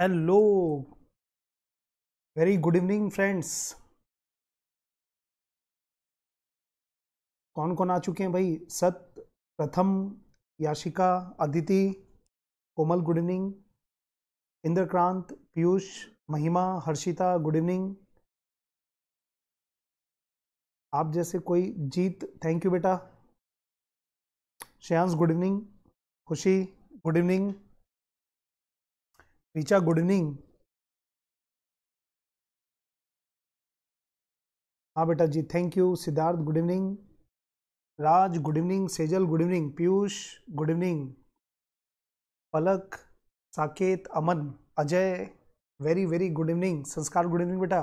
Hello very good evening friends कौन कौन आ चुके हैं भाई सत Pratham Yashika Aditi Komal good evening Indrakrant Piyush Mahima Harshita good evening आप जैसे कोई जीत थैंक यू बेटा Shreyansh good evening Khushi good evening good good evening हाँ बेटा जी thank you Siddharth good evening Raj good evening Sejal good evening Piyush good evening Palak Saket Aman Ajay very very good evening Sanskar good evening बेटा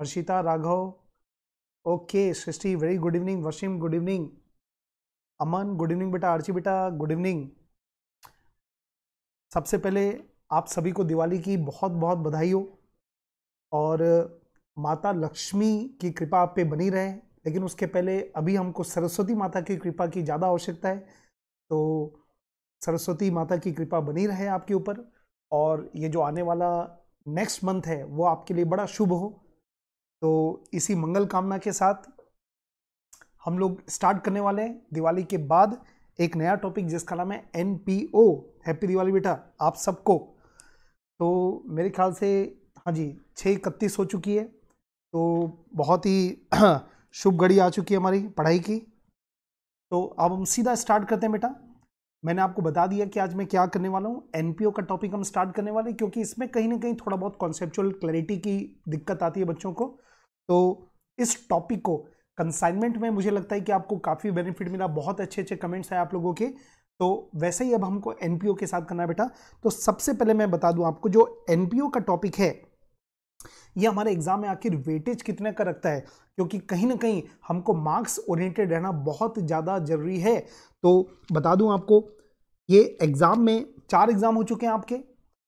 Harshita Raghav okay Srishti very good evening Wasim good evening Aman good evening बेटा आरची बेटा good evening सबसे पहले आप सभी को दिवाली की बहुत बहुत बधाई हो और माता लक्ष्मी की कृपा आप पे बनी रहे लेकिन उसके पहले अभी हमको सरस्वती माता की कृपा की ज़्यादा आवश्यकता है तो सरस्वती माता की कृपा बनी रहे आपके ऊपर और ये जो आने वाला नेक्स्ट मंथ है वो आपके लिए बड़ा शुभ हो तो इसी मंगल कामना के साथ हम लोग स्टार्ट करने वाले हैं दिवाली के बाद एक नया टॉपिक जिसका नाम है N P O happy Diwali बेटा आप सबको तो मेरे ख्याल से हाँ जी छः इकतीस हो चुकी है तो बहुत ही शुभ घड़ी आ चुकी है हमारी पढ़ाई की तो अब हम सीधा स्टार्ट करते हैं बेटा मैंने आपको बता दिया कि आज मैं क्या करने वाला हूँ एन का टॉपिक हम स्टार्ट करने वाले क्योंकि इसमें कहीं ना कहीं थोड़ा बहुत कॉन्सेप्चुअल क्लैरिटी की दिक्कत आती है बच्चों को तो इस टॉपिक को कंसाइनमेंट में मुझे लगता है कि आपको काफ़ी बेनिफिट मिला बहुत अच्छे अच्छे कमेंट्स आए आप लोगों के तो वैसे ही अब हमको एन के साथ करना है बेटा तो सबसे पहले मैं बता दूं आपको जो एन का टॉपिक है ये हमारे एग्जाम में आखिर वेटेज कितने का रखता है क्योंकि कहीं ना कहीं हमको मार्क्स ओरिएंटेड रहना बहुत ज़्यादा जरूरी है तो बता दूं आपको ये एग्ज़ाम में चार एग्ज़ाम हो चुके हैं आपके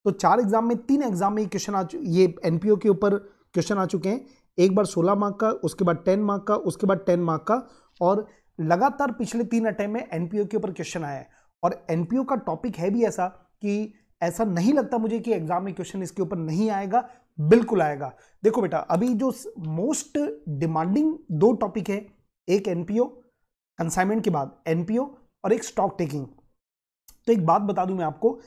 तो चार एग्ज़ाम में तीन एग्ज़ाम में ये क्वेश्चन आ ये एन के ऊपर क्वेश्चन आ चुके हैं एक बार सोलह मार्क का उसके बाद टेन मार्क का उसके बाद टेन मार्क का और लगातार पिछले तीन अटैम्प में एनपीओ के ऊपर क्वेश्चन आया है और एन का टॉपिक है भी ऐसा कि ऐसा नहीं लगता मुझे कि एग्जाम में क्वेश्चन इसके ऊपर नहीं आएगा बिल्कुल आएगा देखो बेटा अभी जो मोस्ट डिमांडिंग दो टॉपिक है एक एनपीओ कंसाइनमेंट के बाद एनपीओ और एक स्टॉक टेकिंग तो एक बात बता दूं मैं आपको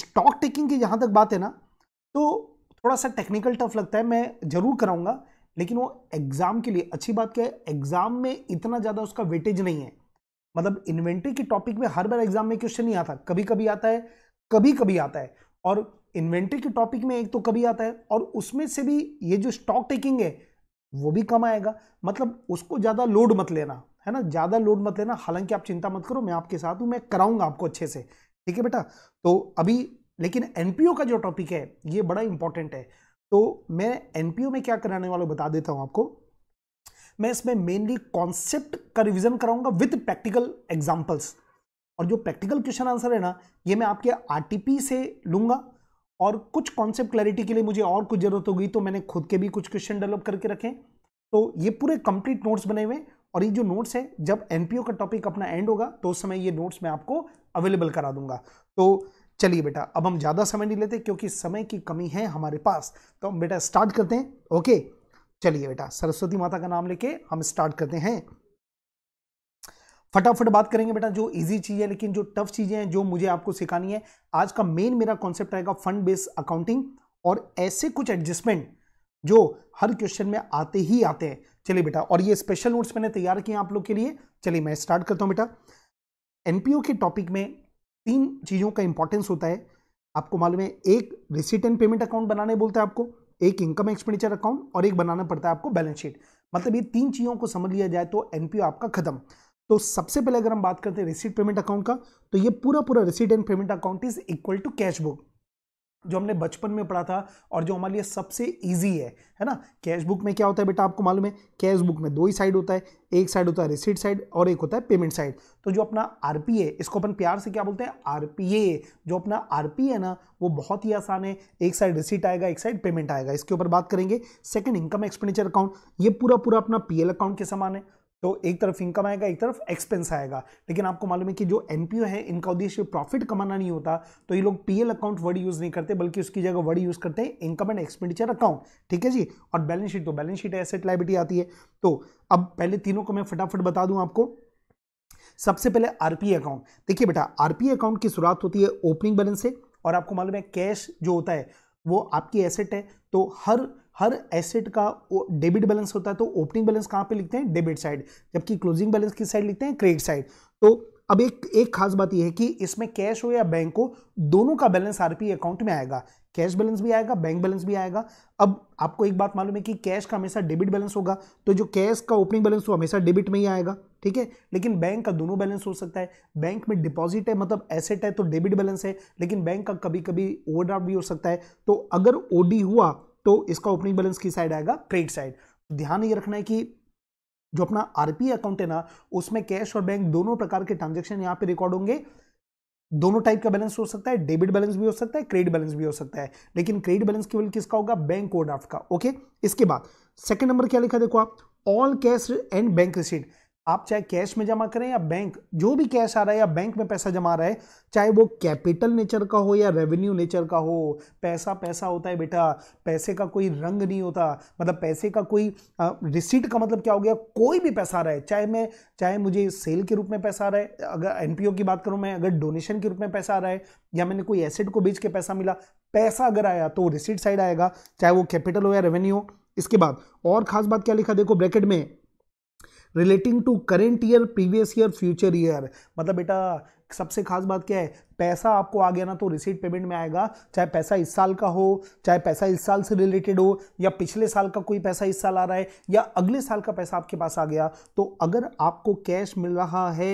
स्टॉक टेकिंग की जहां तक बात है ना तो थोड़ा सा टेक्निकल टफ लगता है मैं जरूर कराऊंगा लेकिन वो एग्ज़ाम के लिए अच्छी बात क्या है एग्ज़ाम में इतना ज़्यादा उसका वेटेज नहीं है मतलब इन्वेंट्री की टॉपिक में हर बार एग्जाम में क्वेश्चन नहीं आता कभी कभी आता है कभी कभी आता है और इन्वेंट्री के टॉपिक में एक तो कभी आता है और उसमें से भी ये जो स्टॉक टेकिंग है वो भी कम आएगा मतलब उसको ज़्यादा लोड मत लेना है ना ज़्यादा लोड मत लेना हालांकि आप चिंता मत करो मैं आपके साथ हूँ मैं कराऊंगा आपको अच्छे से ठीक है बेटा तो अभी लेकिन एन का जो टॉपिक है ये बड़ा इंपॉर्टेंट है तो मैं एन में क्या कराने वाला बता देता हूँ आपको मैं इसमें मेनली कॉन्सेप्ट का रिविजन कराऊंगा विद प्रैक्टिकल एग्जाम्पल्स और जो प्रैक्टिकल क्वेश्चन आंसर है ना ये मैं आपके आरटीपी से लूंगा और कुछ कॉन्सेप्ट क्लैरिटी के लिए मुझे और कुछ ज़रूरत होगी तो मैंने खुद के भी कुछ क्वेश्चन डेवलप करके रखे तो ये पूरे कंप्लीट नोट्स बने हुए और ये जो नोट्स है जब एनपीओ का टॉपिक अपना एंड होगा तो उस समय ये नोट्स मैं आपको अवेलेबल करा दूंगा तो चलिए बेटा अब हम ज़्यादा समय नहीं लेते क्योंकि समय की कमी है हमारे पास तो हम बेटा स्टार्ट करते हैं ओके चलिए बेटा सरस्वती माता का नाम लेके हम स्टार्ट करते हैं फटाफट बात करेंगे बेटा जो इजी चीज़ है लेकिन जो टफ चीज़ें हैं जो मुझे आपको सिखानी है आज का मेन मेरा कॉन्सेप्ट रहेगा फंड बेस्ड अकाउंटिंग और ऐसे कुछ एडजस्टमेंट जो हर क्वेश्चन में आते ही आते हैं चलिए बेटा और ये स्पेशल नोट्स मैंने तैयार किए आप लोग के लिए चलिए मैं स्टार्ट करता हूँ बेटा एनपीओ के टॉपिक में तीन चीज़ों का इंपॉर्टेंस होता है आपको मालूम है एक रिसिट एंड पेमेंट अकाउंट बनाने बोलते हैं आपको एक इनकम एक्सपेंडिचर अकाउंट और एक बनाना पड़ता है आपको बैलेंस शीट मतलब ये तीन चीज़ों को समझ लिया जाए तो एनपीओ आपका खत्म तो सबसे पहले अगर हम बात करते हैं रिसीट पेमेंट अकाउंट का तो ये पूरा पूरा receipt and payment account is equal to cash book जो हमने बचपन में पढ़ा था और जो हमारे लिए सबसे ईजी है है ना कैश बुक में क्या होता है बेटा आपको मालूम है कैश बुक में दो ही साइड होता है एक साइड होता है रिसिट साइड और एक होता है पेमेंट साइड तो जो अपना आर इसको अपन प्यार से क्या बोलते हैं आर जो अपना आर है ना वो बहुत ही आसान है एक साइड रिसिट आएगा एक साइड पेमेंट आएगा इसके ऊपर बात करेंगे सेकेंड इनकम एक्सपेंडिचर अकाउंट ये पूरा पूरा अपना पी अकाउंट के समान है तो एक तरफ इनकम आएगा एक तरफ एक्सपेंस आएगा लेकिन आपको मालूम है कि जो एनपीओ है इनका उद्देश्य प्रॉफिट कमाना नहीं होता तो ये लोग पीएल अकाउंट वर्ड यूज नहीं करते बल्कि उसकी जगह वर्ड यूज करते हैं इनकम एंड एक्सपेंडिचर अकाउंट ठीक है जी और बैलेंस शीट तो बैलेंस शीट एसेट लाइबिलिटी आती है तो अब पहले तीनों को मैं फटाफट बता दूं आपको सबसे पहले आरपीए अकाउंट देखिए बेटा आरपीए अकाउंट की शुरुआत होती है ओपनिंग बैलेंस से और आपको मालूम है कैश जो होता है वो आपकी एसेट है तो हर हर एसेट का डेबिट बैलेंस होता है तो ओपनिंग बैलेंस कहाँ पे लिखते हैं डेबिट साइड जबकि क्लोजिंग बैलेंस किस साइड लिखते हैं क्रेडिट साइड तो अब एक एक खास बात यह है कि इसमें कैश हो या बैंक हो दोनों का बैलेंस आरपी अकाउंट में आएगा कैश बैलेंस भी आएगा बैंक बैलेंस भी आएगा अब आपको एक बात मालूम है कि कैश का हमेशा डेबिट बैलेंस होगा तो जो कैश का ओपनिंग बैलेंस वो हमेशा डेबिट में ही आएगा ठीक है लेकिन बैंक का दोनों बैलेंस हो सकता है बैंक में डिपॉजिट है मतलब एसेट है तो डेबिट बैलेंस है लेकिन बैंक का कभी कभी ओवरड्राफ्ट भी हो सकता है तो अगर ओडी हुआ तो इसका ओपनिंग बैलेंस की साइड आएगा क्रेडिट साइड तो ध्यान ये रखना है कि जो अपना आरपी अकाउंट है ना उसमें कैश और बैंक दोनों प्रकार के ट्रांजेक्शन यहाँ पे रिकॉर्ड होंगे दोनों टाइप का बैलेंस हो सकता है डेबिट बैलेंस भी हो सकता है क्रेडिट बैलेंस भी हो सकता है लेकिन क्रेडिट बैलेंस केवल किसका होगा बैंक ओवरड्राफ्ट का ओके इसके बाद सेकंड नंबर क्या लिखा देखो आप all cash and bank receipt आप चाहे कैश में जमा करें या बैंक जो भी कैश आ रहा है या बैंक में पैसा जमा रहा है चाहे वो कैपिटल नेचर का हो या रेवेन्यू नेचर का हो पैसा पैसा होता है बेटा पैसे का कोई रंग नहीं होता मतलब पैसे का कोई रिसीट का मतलब क्या हो गया कोई भी पैसा आ रहा है चाहे मैं चाहे मुझे सेल के रूप में पैसा आ रहा है अगर एन की बात करूँ मैं अगर डोनेशन के रूप में पैसा आ रहा है या मैंने कोई एसेट को बेच के पैसा मिला पैसा अगर आया तो रिसीट साइड आएगा चाहे वो कैपिटल हो या रेवेन्यू हो इसके बाद और खास बात क्या लिखा देखो ब्रैकेट में relating to current year previous year future year मतलब बेटा सबसे खास बात क्या है पैसा आपको आ गया ना तो रिसीट पेमेंट में आएगा चाहे पैसा इस साल का हो चाहे पैसा इस साल से रिलेटेड हो या पिछले साल का कोई पैसा इस साल आ रहा है या अगले साल का पैसा आपके पास आ गया तो अगर आपको कैश मिल रहा है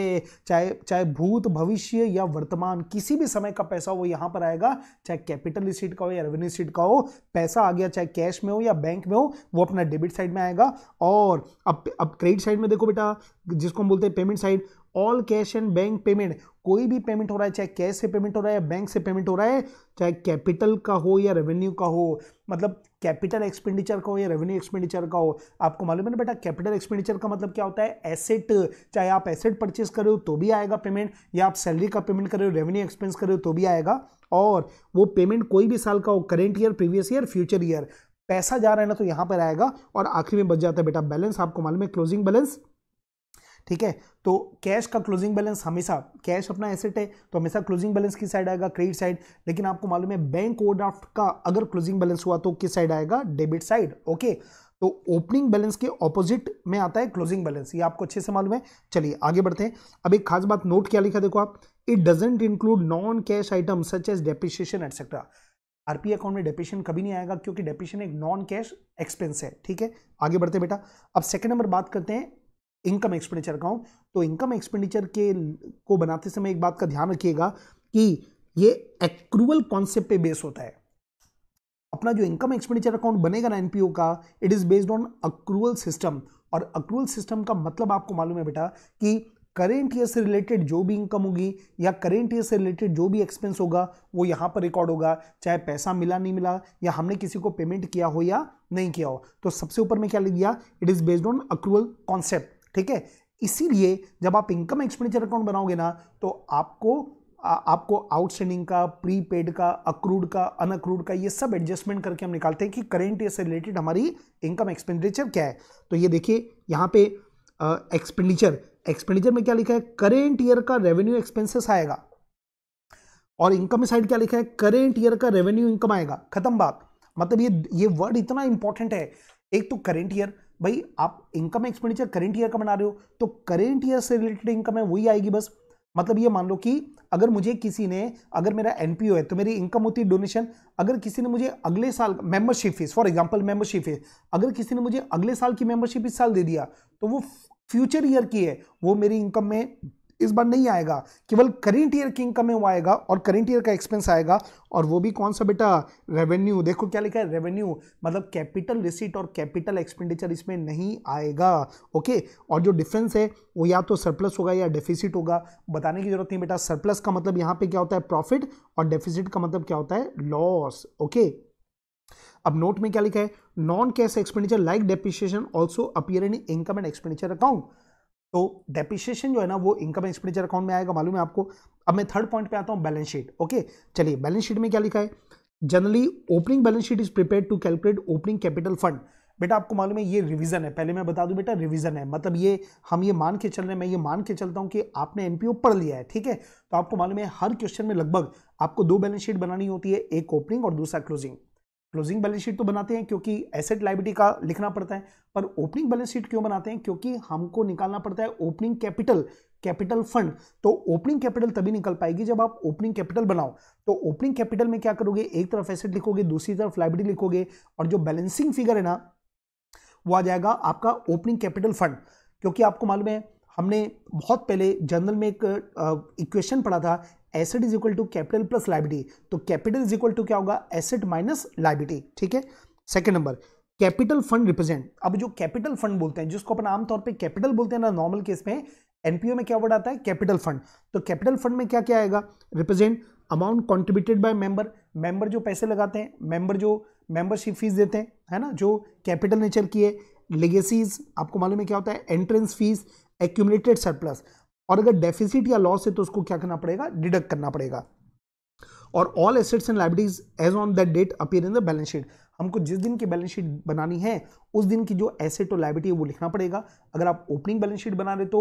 चाहे चाहे भूत भविष्य या वर्तमान किसी भी समय का पैसा हो यहाँ पर आएगा चाहे कैपिटल रिसीट का हो या रेवेन्यू रिसीट का हो पैसा आ गया चाहे कैश में हो या बैंक में हो वो अपना डेबिट साइड में आएगा और अब अब क्रेडिट साइड में देखो बेटा जिसको हम बोलते हैं payment side all cash and bank payment कोई भी पेमेंट हो रहा है चाहे कैश से पेमेंट हो रहा है या बैंक से पेमेंट हो रहा है चाहे कैपिटल का हो या रेवेन्यू का हो मतलब कैपिटल एक्सपेंडिचर का हो या रेवेन्यू एक्सपेंडिचर का हो आपको मालूम है ना बेटा कैपिटल एक्सपेंडिचर का मतलब क्या होता है एसेट चाहे आप एसेट परचेज करो तो भी आएगा पेमेंट या आप सैलरी का पेमेंट करो रेवेन्यू एक्सपेंस करो तो भी आएगा और वो पेमेंट कोई भी साल का हो current year previous year future year पैसा जा रहा है ना तो यहाँ पर आएगा और आखिर में बच जाता है बेटा बैलेंस आपको मालूम है क्लोजिंग बैलेंस ठीक है तो कैश का क्लोजिंग बैलेंस हमेशा कैश अपना एसेट है तो हमेशा क्लोजिंग बैलेंस की साइड आएगा क्रेडिट साइड लेकिन आपको मालूम है बैंक ओवरड्राफ्ट का अगर क्लोजिंग बैलेंस हुआ तो किस साइड आएगा डेबिट साइड ओके तो ओपनिंग बैलेंस के ऑपोजिट में आता है क्लोजिंग बैलेंस ये आपको अच्छे से मालूम है चलिए आगे बढ़ते हैं अब एक खास बात नोट क्या लिखा देखो आप it doesn't include non cash item such as depreciation etcetera RP account में डेपिशन कभी नहीं आएगा क्योंकि डेपिशन एक नॉन कैश एक्सपेंस है ठीक है आगे बढ़ते बेटा अब सेकंड नंबर बात करते हैं इनकम एक्सपेंडिचर अकाउंट तो इनकम एक्सपेंडिचर के को बनाते समय एक बात का ध्यान रखिएगा कि ये एक्रूवल कॉन्सेप्ट पे बेस होता है अपना जो इनकम एक्सपेंडिचर अकाउंट बनेगा ना एनपीओ का it is based on accrual system और अक्रूवल सिस्टम का मतलब आपको मालूम है बेटा कि करेंट ईयर से रिलेटेड जो भी इनकम होगी या करेंट ईयर से रिलेटेड जो भी एक्सपेंस होगा वो यहाँ पर रिकॉर्ड होगा चाहे पैसा मिला नहीं मिला या हमने किसी को पेमेंट किया हो या नहीं किया हो तो सबसे ऊपर में क्या लिख दिया it is based on accrual concept ठीक है इसीलिए जब आप इनकम एक्सपेंडिचर अकाउंट बनाओगे ना तो आपको आ, आपको आउटस्टैंडिंग का प्रीपेड का अक्रूड का अनअक्रूड का ये सब एडजस्टमेंट करके हम निकालते हैं कि करेंट ईयर से रिलेटेड हमारी इनकम एक्सपेंडिचर क्या है तो ये देखिए यहाँ पे एक्सपेंडिचर एक्सपेंडिचर में क्या लिखा है करेंट ईयर का रेवेन्यू एक्सपेंसेस आएगा और इनकम साइड क्या लिखा है करेंट ईयर का रेवेन्यू इनकम आएगा खत्म बात मतलब ये ये वर्ड इतना इंपॉर्टेंट है एक तो करेंट ईयर भाई आप इनकम एक्सपेंडिचर करेंट ईयर का बना रहे हो तो करेंट ईयर से रिलेटेड इनकम है वही आएगी बस मतलब ये मान लो कि अगर मुझे किसी ने अगर मेरा एनपीओ है तो मेरी इनकम होती है डोनेशन अगर किसी ने मुझे अगले साल membership fees for example membership fees अगर किसी ने मुझे अगले साल की मेंबरशिप इस साल दे दिया तो वो फ्यूचर ईयर की है वो मेरी इनकम में इस बार नहीं आएगा केवल करेंट ईयर की इनकम में वो आएगा और करेंट ईयर का एक्सपेंस आएगा और वो भी कौन सा बेटा रेवेन्यू देखो क्या लिखा है रेवेन्यू मतलब कैपिटल रिसीट और कैपिटल एक्सपेंडिचर इसमें नहीं आएगा ओके और जो डिफरेंस है वो या तो सरप्लस होगा या डेफिसिट होगा बताने की जरूरत नहीं बेटा सरप्लस का मतलब यहाँ पे क्या होता है प्रॉफिट और डेफिसिट का मतलब क्या होता है लॉस ओके अब नोट में क्या लिखा है non cash expenditure like depreciation also appear in income and expenditure account तो डेप्रिशिएशन जो है ना वो इनकम एक्सपेंडिचर अकाउंट में आएगा मालूम है आपको अब मैं थर्ड पॉइंट पे आता हूँ बैलेंस शीट ओके चलिए बैलेंस शीट में क्या लिखा है generally opening balance sheet is prepare to calculate opening capital fund बेटा आपको मालूम है ये रिवीजन है पहले मैं बता दूं बेटा रिवीजन है मतलब ये हम ये मान के चल रहे हैं मैं ये मान के चलता हूं कि आपने एनपीओ पढ़ लिया है ठीक है तो आपको मालूम है हर क्वेश्चन में लगभग आपको दो बैलेंस शीट बनानी होती है एक ओपनिंग और दूसरा क्लोजिंग क्लोजिंग बैलेंस शीट तो बनाते हैं क्योंकि एसेट लाइबिलिटी का लिखना पड़ता है पर ओपनिंग बैलेंस शीट क्यों बनाते हैं क्योंकि हमको निकालना पड़ता है ओपनिंग कैपिटल कैपिटल फंड तो ओपनिंग कैपिटल तभी निकल पाएगी जब आप ओपनिंग कैपिटल बनाओ तो ओपनिंग कैपिटल में क्या करोगे एक तरफ एसेट लिखोगे दूसरी तरफ लाइबिलिटी लिखोगे और जो बैलेंसिंग फिगर है ना वो आ जाएगा आपका ओपनिंग कैपिटल फंड क्योंकि आपको मालूम है हमने बहुत पहले जनरल में एक इक्वेशन पढ़ा था asset is equal to capital plus liability तो कैपिटल इज इक्वल टू क्या होगा एसेट माइनस लाइबिलिटी ठीक है second number capital fund represent अब जो कैपिटल फंड बोलते हैं जिसको अपन आमतौर पर कैपिटल बोलते हैं ना नॉर्मल केस में एनपीओ में क्या वर्ड आता है कैपिटल फंड तो कैपिटल फंड में क्या क्या आएगा represent amount contributed by member member जो पैसे लगाते हैं मेंबर जो मेंबरशिप फीस देते हैं है ना जो कैपिटल नेचर की है लेगेसीज आपको मालूम है क्या होता है एंट्रेंस फीस एक्यूमलेटेड सरप्लस और अगर डेफिसिट या लॉस है तो उसको क्या करना पड़ेगा डिडक्ट करना पड़ेगा और all assets and liabilities as on that date appear in the balance sheet हमको जिस दिन की बैलेंस शीट बनानी है उस दिन की जो एसेट और लाइबिलिटी है वो लिखना पड़ेगा अगर आप ओपनिंग बैलेंस शीट बना रहे तो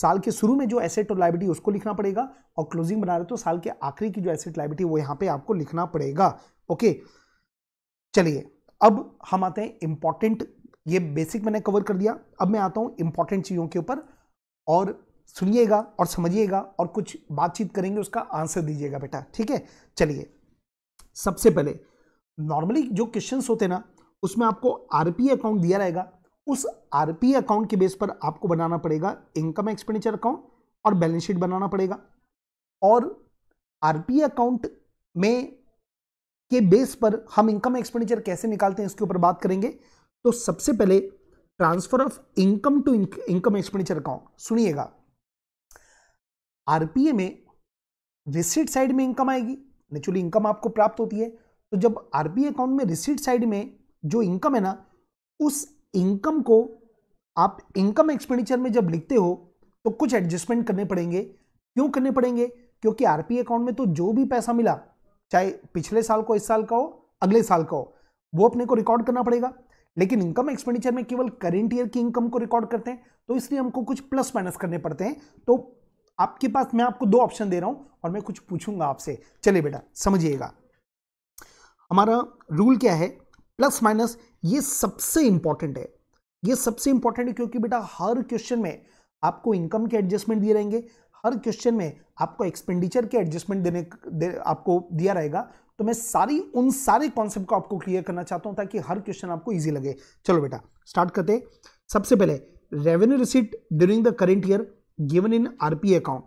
साल के शुरू में जो एसेट और लाइबिलिटी उसको लिखना पड़ेगा और क्लोजिंग बना रहे तो साल के आखिरी की जो एसेट लाइबिलिटी वो यहाँ पे आपको लिखना पड़ेगा ओके चलिए अब हम आते हैं इंपॉर्टेंट ये बेसिक मैंने कवर कर दिया अब मैं आता हूँ इंपॉर्टेंट चीज़ों के ऊपर और सुनिएगा और समझिएगा और कुछ बातचीत करेंगे उसका आंसर दीजिएगा बेटा ठीक है चलिए सबसे पहले नॉर्मली जो क्वेश्चन होते ना उसमें आपको आरपी अकाउंट दिया रहेगा उस आरपी अकाउंट के बेस पर आपको बनाना पड़ेगा इनकम एक्सपेंडिचर अकाउंट और बैलेंस शीट बनाना पड़ेगा और आरपी अकाउंट में के बेस पर हम इनकम एक्सपेंडिचर कैसे निकालते हैं इसके ऊपर बात करेंगे तो सबसे पहले transfer of income to income expenditure account सुनिएगा आरपीए में रिसीट साइड में इनकम आएगी नेचुरली इनकम आपको प्राप्त होती है तो जब आरपीए अकाउंट में रिसीट साइड में जो इनकम है ना उस इनकम को आप इनकम एक्सपेंडिचर में जब लिखते हो तो कुछ एडजस्टमेंट करने पड़ेंगे क्यों करने पड़ेंगे क्योंकि आरपीए अकाउंट में तो जो भी पैसा मिला चाहे पिछले साल को इस साल का हो अगले साल का हो वो अपने को रिकॉर्ड करना पड़ेगा लेकिन इनकम एक्सपेंडिचर में केवल करेंट ईयर की इनकम को रिकॉर्ड करते हैं तो इसलिए हमको कुछ प्लस माइनस करने पड़ते हैं तो आपके पास मैं आपको दो ऑप्शन दे रहा हूं और मैं कुछ पूछूंगा आपसे चलिए बेटा समझिएगा हमारा रूल क्या है प्लस माइनस ये सबसे इंपॉर्टेंट है ये सबसे इंपॉर्टेंट है क्योंकि बेटा हर क्वेश्चन में आपको इनकम के एडजस्टमेंट दिए रहेंगे हर क्वेश्चन में आपको एक्सपेंडिचर के एडजस्टमेंट देने दे, आपको दिया रहेगा तो मैं सारी उन सारे कॉन्सेप्ट को आपको क्लियर करना चाहता हूं ताकि हर क्वेश्चन आपको ईजी लगे चलो बेटा स्टार्ट करते सबसे पहले revenue receipt during the current year given in RP account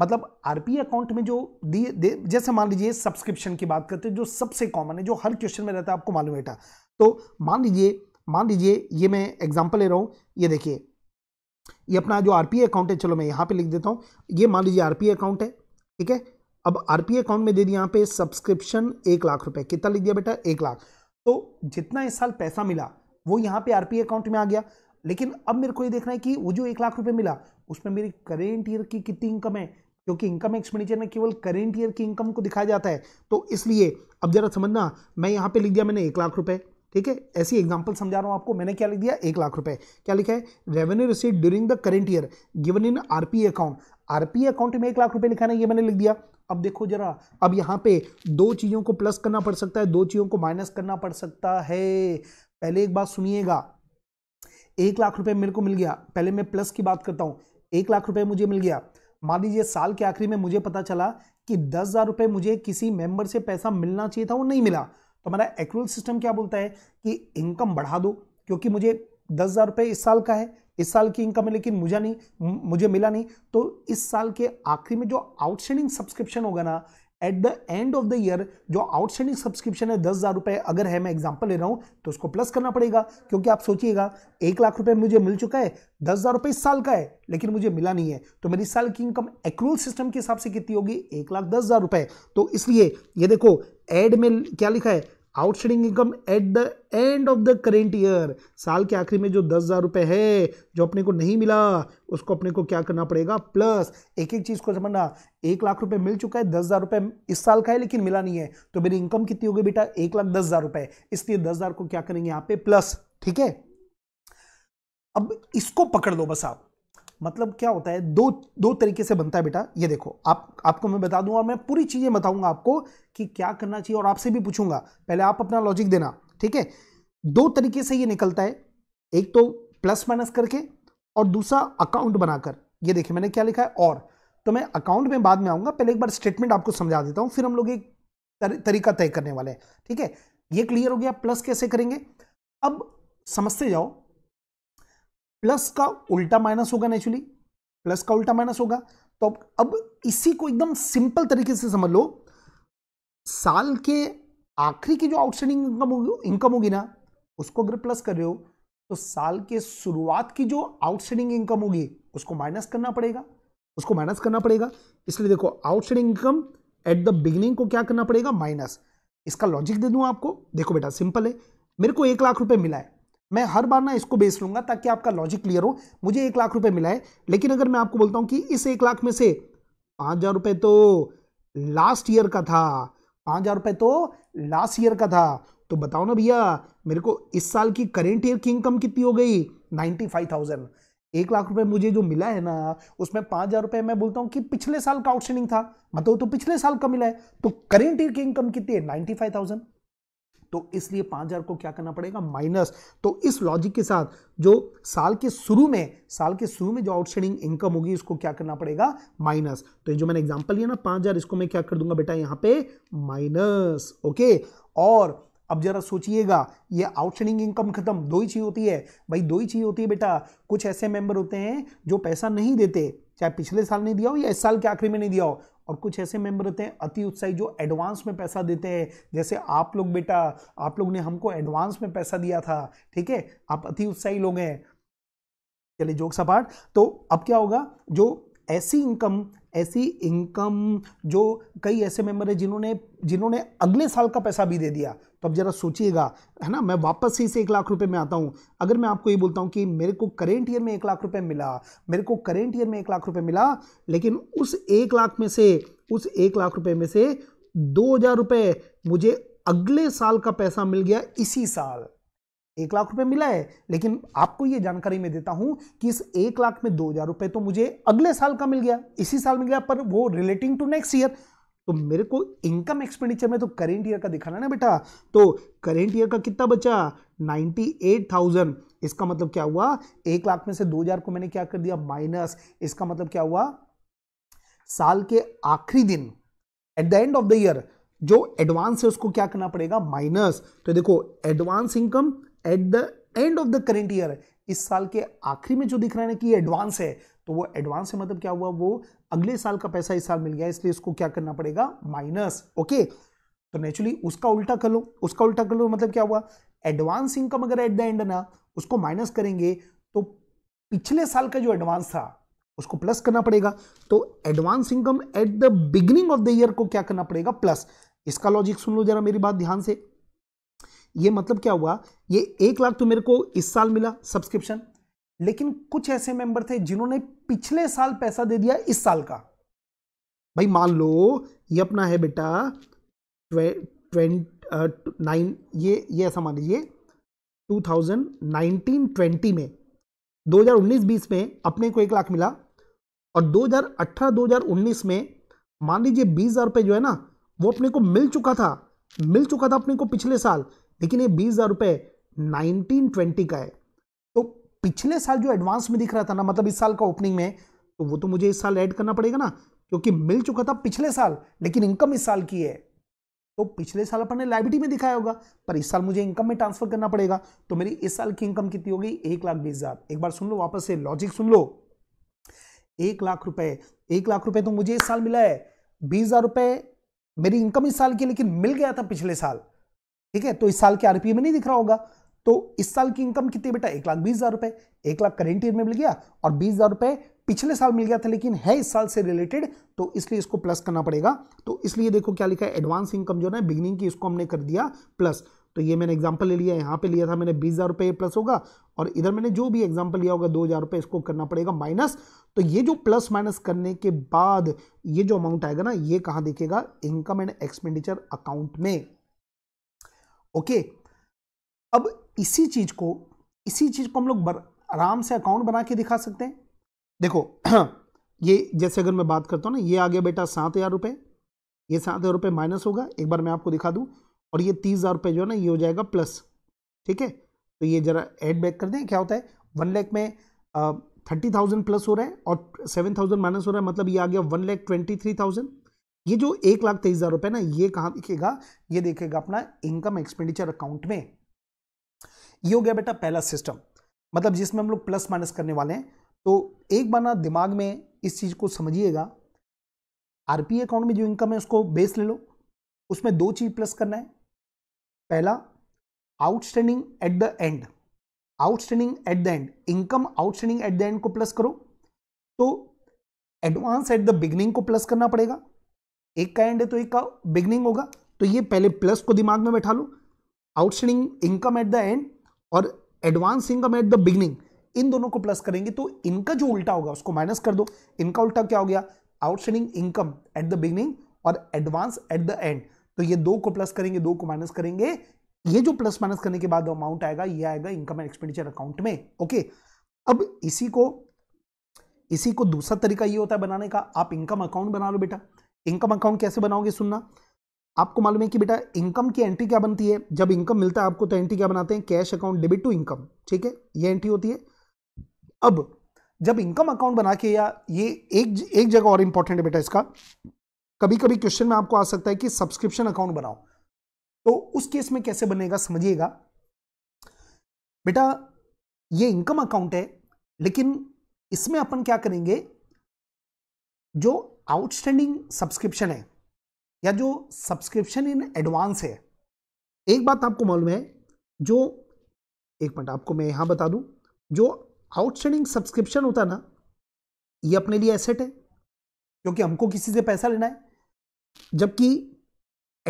मतलब आरपी अकाउंट में जो दिए जैसे मान लीजिए सब्सक्रिप्शन की बात करते हैं जो सबसे कॉमन है जो हर क्वेश्चन में रहता है आपको मालूम बेटा तो मान लीजिए मान लीजिए ये मैं एग्जाम्पल ले रहा हूँ ये देखिए ये अपना जो आरपीए अकाउंट है चलो मैं यहाँ पे लिख देता हूँ ये मान लीजिए आरपीए अकाउंट है ठीक है अब आरपीए अकाउंट में दे दिया यहाँ पे सब्सक्रिप्शन एक लाख रुपए कितना लिख दिया बेटा एक लाख तो जितना इस साल पैसा मिला वो यहाँ पे आरपीए अकाउंट में आ गया लेकिन अब मेरे को ये देखना है कि वो जो एक लाख रुपये मिला उसमें मेरी करेंट ईयर की कितनी इनकम है क्योंकि इनकम एक्सपेंडिचर में केवल करेंट ईयर की इनकम को दिखाया जाता है तो इसलिए अब जरा समझना मैं यहाँ पे लिख दिया मैंने एक लाख रुपए ठीक है ऐसी एग्जाम्पल समझा रहा हूँ आपको मैंने क्या लिख दिया एक लाख रुपए क्या लिखा है revenue receipt during the current year given in RPA account RPA account में एक लाख रुपए लिखा नहीं ये मैंने लिख दिया अब देखो जरा अब यहाँ पे दो चीज़ों को प्लस करना पड़ सकता है दो चीज़ों को माइनस करना पड़ सकता है पहले एक बात सुनिएगा एक लाख रुपए मेरे को मिल गया पहले मैं प्लस की बात करता हूँ एक लाख रुपए मुझे मिल गया मान लीजिए साल के आखिरी में मुझे पता चला कि दस हज़ार रुपये मुझे किसी मेंबर से पैसा मिलना चाहिए था वो नहीं मिला तो हमारा एक्रूल सिस्टम क्या बोलता है कि इनकम बढ़ा दो क्योंकि मुझे दस हज़ार रुपये इस साल का है इस साल की इनकम है लेकिन मुझे नहीं मुझे मिला नहीं तो इस साल के आखिरी में जो आउटस्टैंडिंग सब्सक्रिप्शन होगा ना at the end of the year जो आउटस्टैंडिंग सब्सक्रिप्शन है दस हज़ार रुपये अगर है मैं एग्जाम्पल ले रहा हूँ तो उसको प्लस करना पड़ेगा क्योंकि आप सोचिएगा एक लाख रुपये मुझे मिल चुका है दस हज़ार रुपये इस साल का है लेकिन मुझे मिला नहीं है तो मेरी साल की इनकम एक्रूल सिस्टम के हिसाब से कितनी होगी एक लाख दस हज़ार रुपये तो इसलिए ये देखो एड में क्या लिखा है outstanding income at the end of the current year साल के आखिरी में जो दस हज़ार रुपये है जो अपने को नहीं मिला उसको अपने को क्या करना पड़ेगा प्लस एक एक चीज़ को समझना एक लाख रुपए मिल चुका है दस हज़ार रुपए इस साल का है लेकिन मिला नहीं है तो मेरी इनकम कितनी होगी बेटा एक लाख दस हज़ार रुपए इसलिए दस हज़ार को क्या करेंगे यहां पे प्लस ठीक है अब इसको पकड़ लो बस आप मतलब क्या होता है दो दो तरीके से बनता है बेटा ये देखो आप आपको मैं बता दूंगा मैं पूरी चीज़ें बताऊंगा आपको कि क्या करना चाहिए और आपसे भी पूछूंगा पहले आप अपना लॉजिक देना ठीक है दो तरीके से ये निकलता है एक तो प्लस माइनस करके और दूसरा अकाउंट बनाकर ये देखिए मैंने क्या लिखा है और तो मैं अकाउंट में बाद में आऊँगा पहले एक बार स्टेटमेंट आपको समझा देता हूँ फिर हम लोग एक तर, तरीका तय करने वाले हैं ठीक है ये क्लियर हो गया प्लस कैसे करेंगे अब समझते जाओ प्लस का उल्टा माइनस होगा नेचुरली प्लस का उल्टा माइनस होगा तो अब इसी को एकदम सिंपल तरीके से समझ लो साल के आखिरी की जो आउटस्टैंडिंग इनकम होगी इनकम होगी ना उसको अगर प्लस कर रहे हो तो साल के शुरुआत की जो आउटस्टैंडिंग इनकम होगी उसको माइनस करना पड़ेगा उसको माइनस करना पड़ेगा इसलिए देखो outstanding income at the beginning को क्या करना पड़ेगा माइनस इसका लॉजिक दे दूं आपको देखो बेटा सिंपल है मेरे को एक लाख रुपए मिला है मैं हर बार ना इसको बेस लूंगा ताकि आपका लॉजिक क्लियर हो मुझे एक लाख रुपए मिला है लेकिन अगर मैं आपको बोलता हूँ कि इस एक लाख में से पाँच हज़ार रुपये तो लास्ट ईयर का था पांच हज़ार रुपये तो लास्ट ईयर का था तो बताओ ना भैया मेरे को इस साल की करेंट ईयर की इनकम कितनी हो गई नाइन्टी फाइव थाउजेंड एक लाख रुपए मुझे जो मिला है ना उसमें पाँच हज़ार रुपये मैं बोलता हूँ कि पिछले साल का आउटस्टैंडिंग था मतलब तो पिछले साल का मिला है तो करेंट ईयर की इनकम कितनी है नाइन्टी फाइव थाउजेंड तो इसलिए पांच हज़ार को क्या करना पड़ेगा माइनस तो इस लॉजिक के साथ जो साल के शुरू में साल के शुरू में जो आउटस्टैंडिंग इनकम होगी इसको क्या करना पड़ेगा माइनस तो ये जो मैंने एग्जांपल लिया ना पांच हज़ार इसको मैं क्या कर दूंगा बेटा यहां पे माइनस ओके और अब जरा सोचिएगा ये आउटस्टैंडिंग इनकम खत्म दो ही चीज़ होती है भाई दो ही चीज़ होती है बेटा कुछ ऐसे मेंबर होते हैं जो पैसा नहीं देते चाहे पिछले साल नहीं दिया हो या इस साल के आखिरी में नहीं दिया हो और कुछ ऐसे मेंबर होते हैं अति उत्साही जो एडवांस में पैसा देते हैं जैसे आप लोग बेटा आप लोग ने हमको एडवांस में पैसा दिया था ठीक है आप अति उत्साही लोग हैं चलिए जोक सपाट तो अब क्या होगा जो ऐसी इनकम ऐसी इनकम जो कई ऐसे मेंबर है जिन्होंने जिन्होंने अगले साल का पैसा भी दे दिया तो अब जरा सोचिएगा है ना मैं वापस ही से एक लाख रुपए में आता हूँ अगर मैं आपको ये बोलता हूँ कि मेरे को करेंट ईयर में एक लाख रुपए मिला मेरे को करेंट ईयर में एक लाख रुपए मिला लेकिन उस एक लाख में से उस एक लाख रुपये में से दो हज़ार रुपये मुझे अगले साल का पैसा मिल गया इसी साल एक लाख रुपए मिला है लेकिन आपको ये जानकारी मैं देता हूं कि इस एक लाख में दो हजार रुपए तो मुझे अगले साल का मिल गया इसी साल मिल गया पर वो रिलेटिंग टू नेक्स्ट ईयर तो मेरे को इनकम एक्सपेंडिचर में तो करेंट ईयर का दिखाना ना बेटा तो करेंट ईयर का कितना बचा एट थाउजेंड इसका मतलब क्या हुआ एक लाख में से दो हजार को मैंने क्या कर दिया माइनस इसका मतलब क्या हुआ साल के आखिरी दिन at the end of the year जो एडवांस है उसको क्या करना पड़ेगा माइनस तो देखो advance income at the end of the current year इस साल के आखिरी में जो दिख रहा है ना कि एडवांस है तो वो एडवांस है मतलब क्या हुआ वो अगले साल का पैसा इस साल मिल गया इसलिए इसको क्या करना पड़ेगा माइनस ओके तो नेचुरली उसका उल्टा कर लो उसका उल्टा कर लो मतलब क्या हुआ एडवांस इनकम अगर एट द एंड ना उसको माइनस करेंगे तो पिछले साल का जो एडवांस था उसको प्लस करना पड़ेगा तो advance income at the beginning of the year को क्या करना पड़ेगा प्लस इसका लॉजिक सुन लो जरा मेरी बात ध्यान से ये मतलब क्या हुआ ये एक लाख तो मेरे को इस साल मिला सब्सक्रिप्शन लेकिन कुछ ऐसे मेंबर थे जिन्होंने पिछले साल पैसा दे दिया इस साल का भाई मान लो ये अपना है बेटा नाइन ये ये ऐसा मान लीजिए 2019-20 में 2019-20 में अपने को एक लाख मिला और 2018-2019 में मान लीजिए बीस हज़ार रुपये जो है ना वो अपने को मिल चुका था मिल चुका था अपने को पिछले साल लेकिन ये बीस हज़ार रुपए नाइनटीन ट्वेंटी का है तो पिछले साल जो एडवांस में दिख रहा था ना मतलब इस साल का ओपनिंग में तो वो तो मुझे इस साल ऐड करना पड़ेगा ना क्योंकि मिल चुका था पिछले साल लेकिन इनकम इस साल की है तो पिछले साल अपन ने लाइबिलिटी में दिखाया होगा पर इस साल मुझे इनकम में ट्रांसफर करना पड़ेगा तो मेरी इस साल की इनकम कितनी होगी एक लाख बीस हजार एक बार सुन लो वापस से लॉजिक सुन लो एक लाख रुपए एक लाख रुपए तो मुझे इस साल मिला है बीस हजार रुपए मेरी इनकम इस साल की लेकिन मिल गया था पिछले साल ठीक है तो इस साल के आरपीए में नहीं दिख रहा होगा तो इस साल की इनकम कितनी बेटा एक लाख बीस हजार रुपए एक लाख करेंट ईयर में मिल गया और बीस हजार रुपए पिछले साल मिल गया था लेकिन है इस साल से रिलेटेड तो इसलिए इसको प्लस करना पड़ेगा तो इसलिए देखो क्या लिखा है एडवांस इनकम जो है बिगनिंग की इसको हमने कर दिया प्लस तो ये मैंने एग्जाम्पल ले लिया यहाँ पे लिया था मैंने बीस हज़ार रुपये प्लस होगा और इधर मैंने जो भी एग्जाम्पल लिया होगा दो हज़ार रुपये इसको करना पड़ेगा माइनस तो ये जो प्लस माइनस करने के बाद ये जो अमाउंट आएगा ना ये कहाँ देखेगा इनकम एंड एक्सपेंडिचर अकाउंट में ओके अब इसी चीज़ को इसी चीज़ को हम लोग आराम से अकाउंट बना के दिखा सकते हैं देखो ये जैसे अगर मैं बात करता हूँ ना ये आ गया बेटा सात हज़ार रुपये ये सात हज़ार रुपये माइनस होगा एक बार मैं आपको दिखा दूँ और ये तीस हज़ार रुपये जो है ना ये हो जाएगा प्लस ठीक है तो ये ज़रा एड बैक कर दें क्या होता है वन लैख में थर्टी थाउजेंड प्लस हो रहा है और सेवन थाउजेंड माइनस हो रहा है मतलब ये आ गया one lakh twenty three thousand ये जो एक लाख तेईस हज़ार रुपए ना ये कहा दिखेगा ये देखेगा अपना इनकम एक्सपेंडिचर अकाउंट में ये हो गया बेटा पहला सिस्टम मतलब जिसमें हम लोग प्लस माइनस करने वाले हैं तो एक बार ना दिमाग में इस चीज़ को समझिएगा आरपी अकाउंट में जो इनकम है उसको बेस ले लो उसमें दो चीज़ प्लस करना है पहला outstanding at the end outstanding at the end income outstanding at the end को प्लस करो तो एडवांस एट द बिगनिंग को प्लस करना पड़ेगा एक का एंड है तो एक का बिगनिंग होगा तो ये पहले प्लस को दिमाग में बैठा लो outstanding income at the end और advance income at the beginning इन दोनों को प्लस करेंगे तो इनका जो उल्टा होगा उसको माइनस कर दो इनका उल्टा क्या हो गया outstanding income at the beginning और एडवांस एट द एंड तो ये दो को प्लस करेंगे दो को माइनस करेंगे ये जो प्लस माइनस करने के बाद अमाउंट आएगा ये आएगा इनकम एंड एक्सपेंडिचर अकाउंट में ओके अब इसी को इसी को दूसरा तरीका ये होता है बनाने का आप इनकम अकाउंट बना लो बेटा इनकम अकाउंट कैसे बनाओगे सुनना आपको मालूम है कि बेटा इनकम की एंट्री क्या बनती है जब इनकम मिलता है आपको तो एंट्री क्या बनाते हैं cash account debit to income ठीक है ये एंट्री होती है अब जब इनकम अकाउंट बना के या ये एक एक जगह और इंपॉर्टेंट है बेटा इसका कभी कभी क्वेश्चन में आपको आ सकता है कि सब्सक्रिप्शन अकाउंट बनाओ तो उस केस में कैसे बनेगा समझिएगा बेटा ये इनकम अकाउंट है लेकिन इसमें अपन क्या करेंगे जो आउटस्टैंडिंग सब्सक्रिप्शन है या जो सब्सक्रिप्शन इन एडवांस है एक बात आपको मालूम है जो एक मिनट आपको मैं यहाँ बता दूँ जो आउटस्टैंडिंग सब्सक्रिप्शन होता है ना ये अपने लिए एसेट है क्योंकि हमको किसी से पैसा लेना है जबकि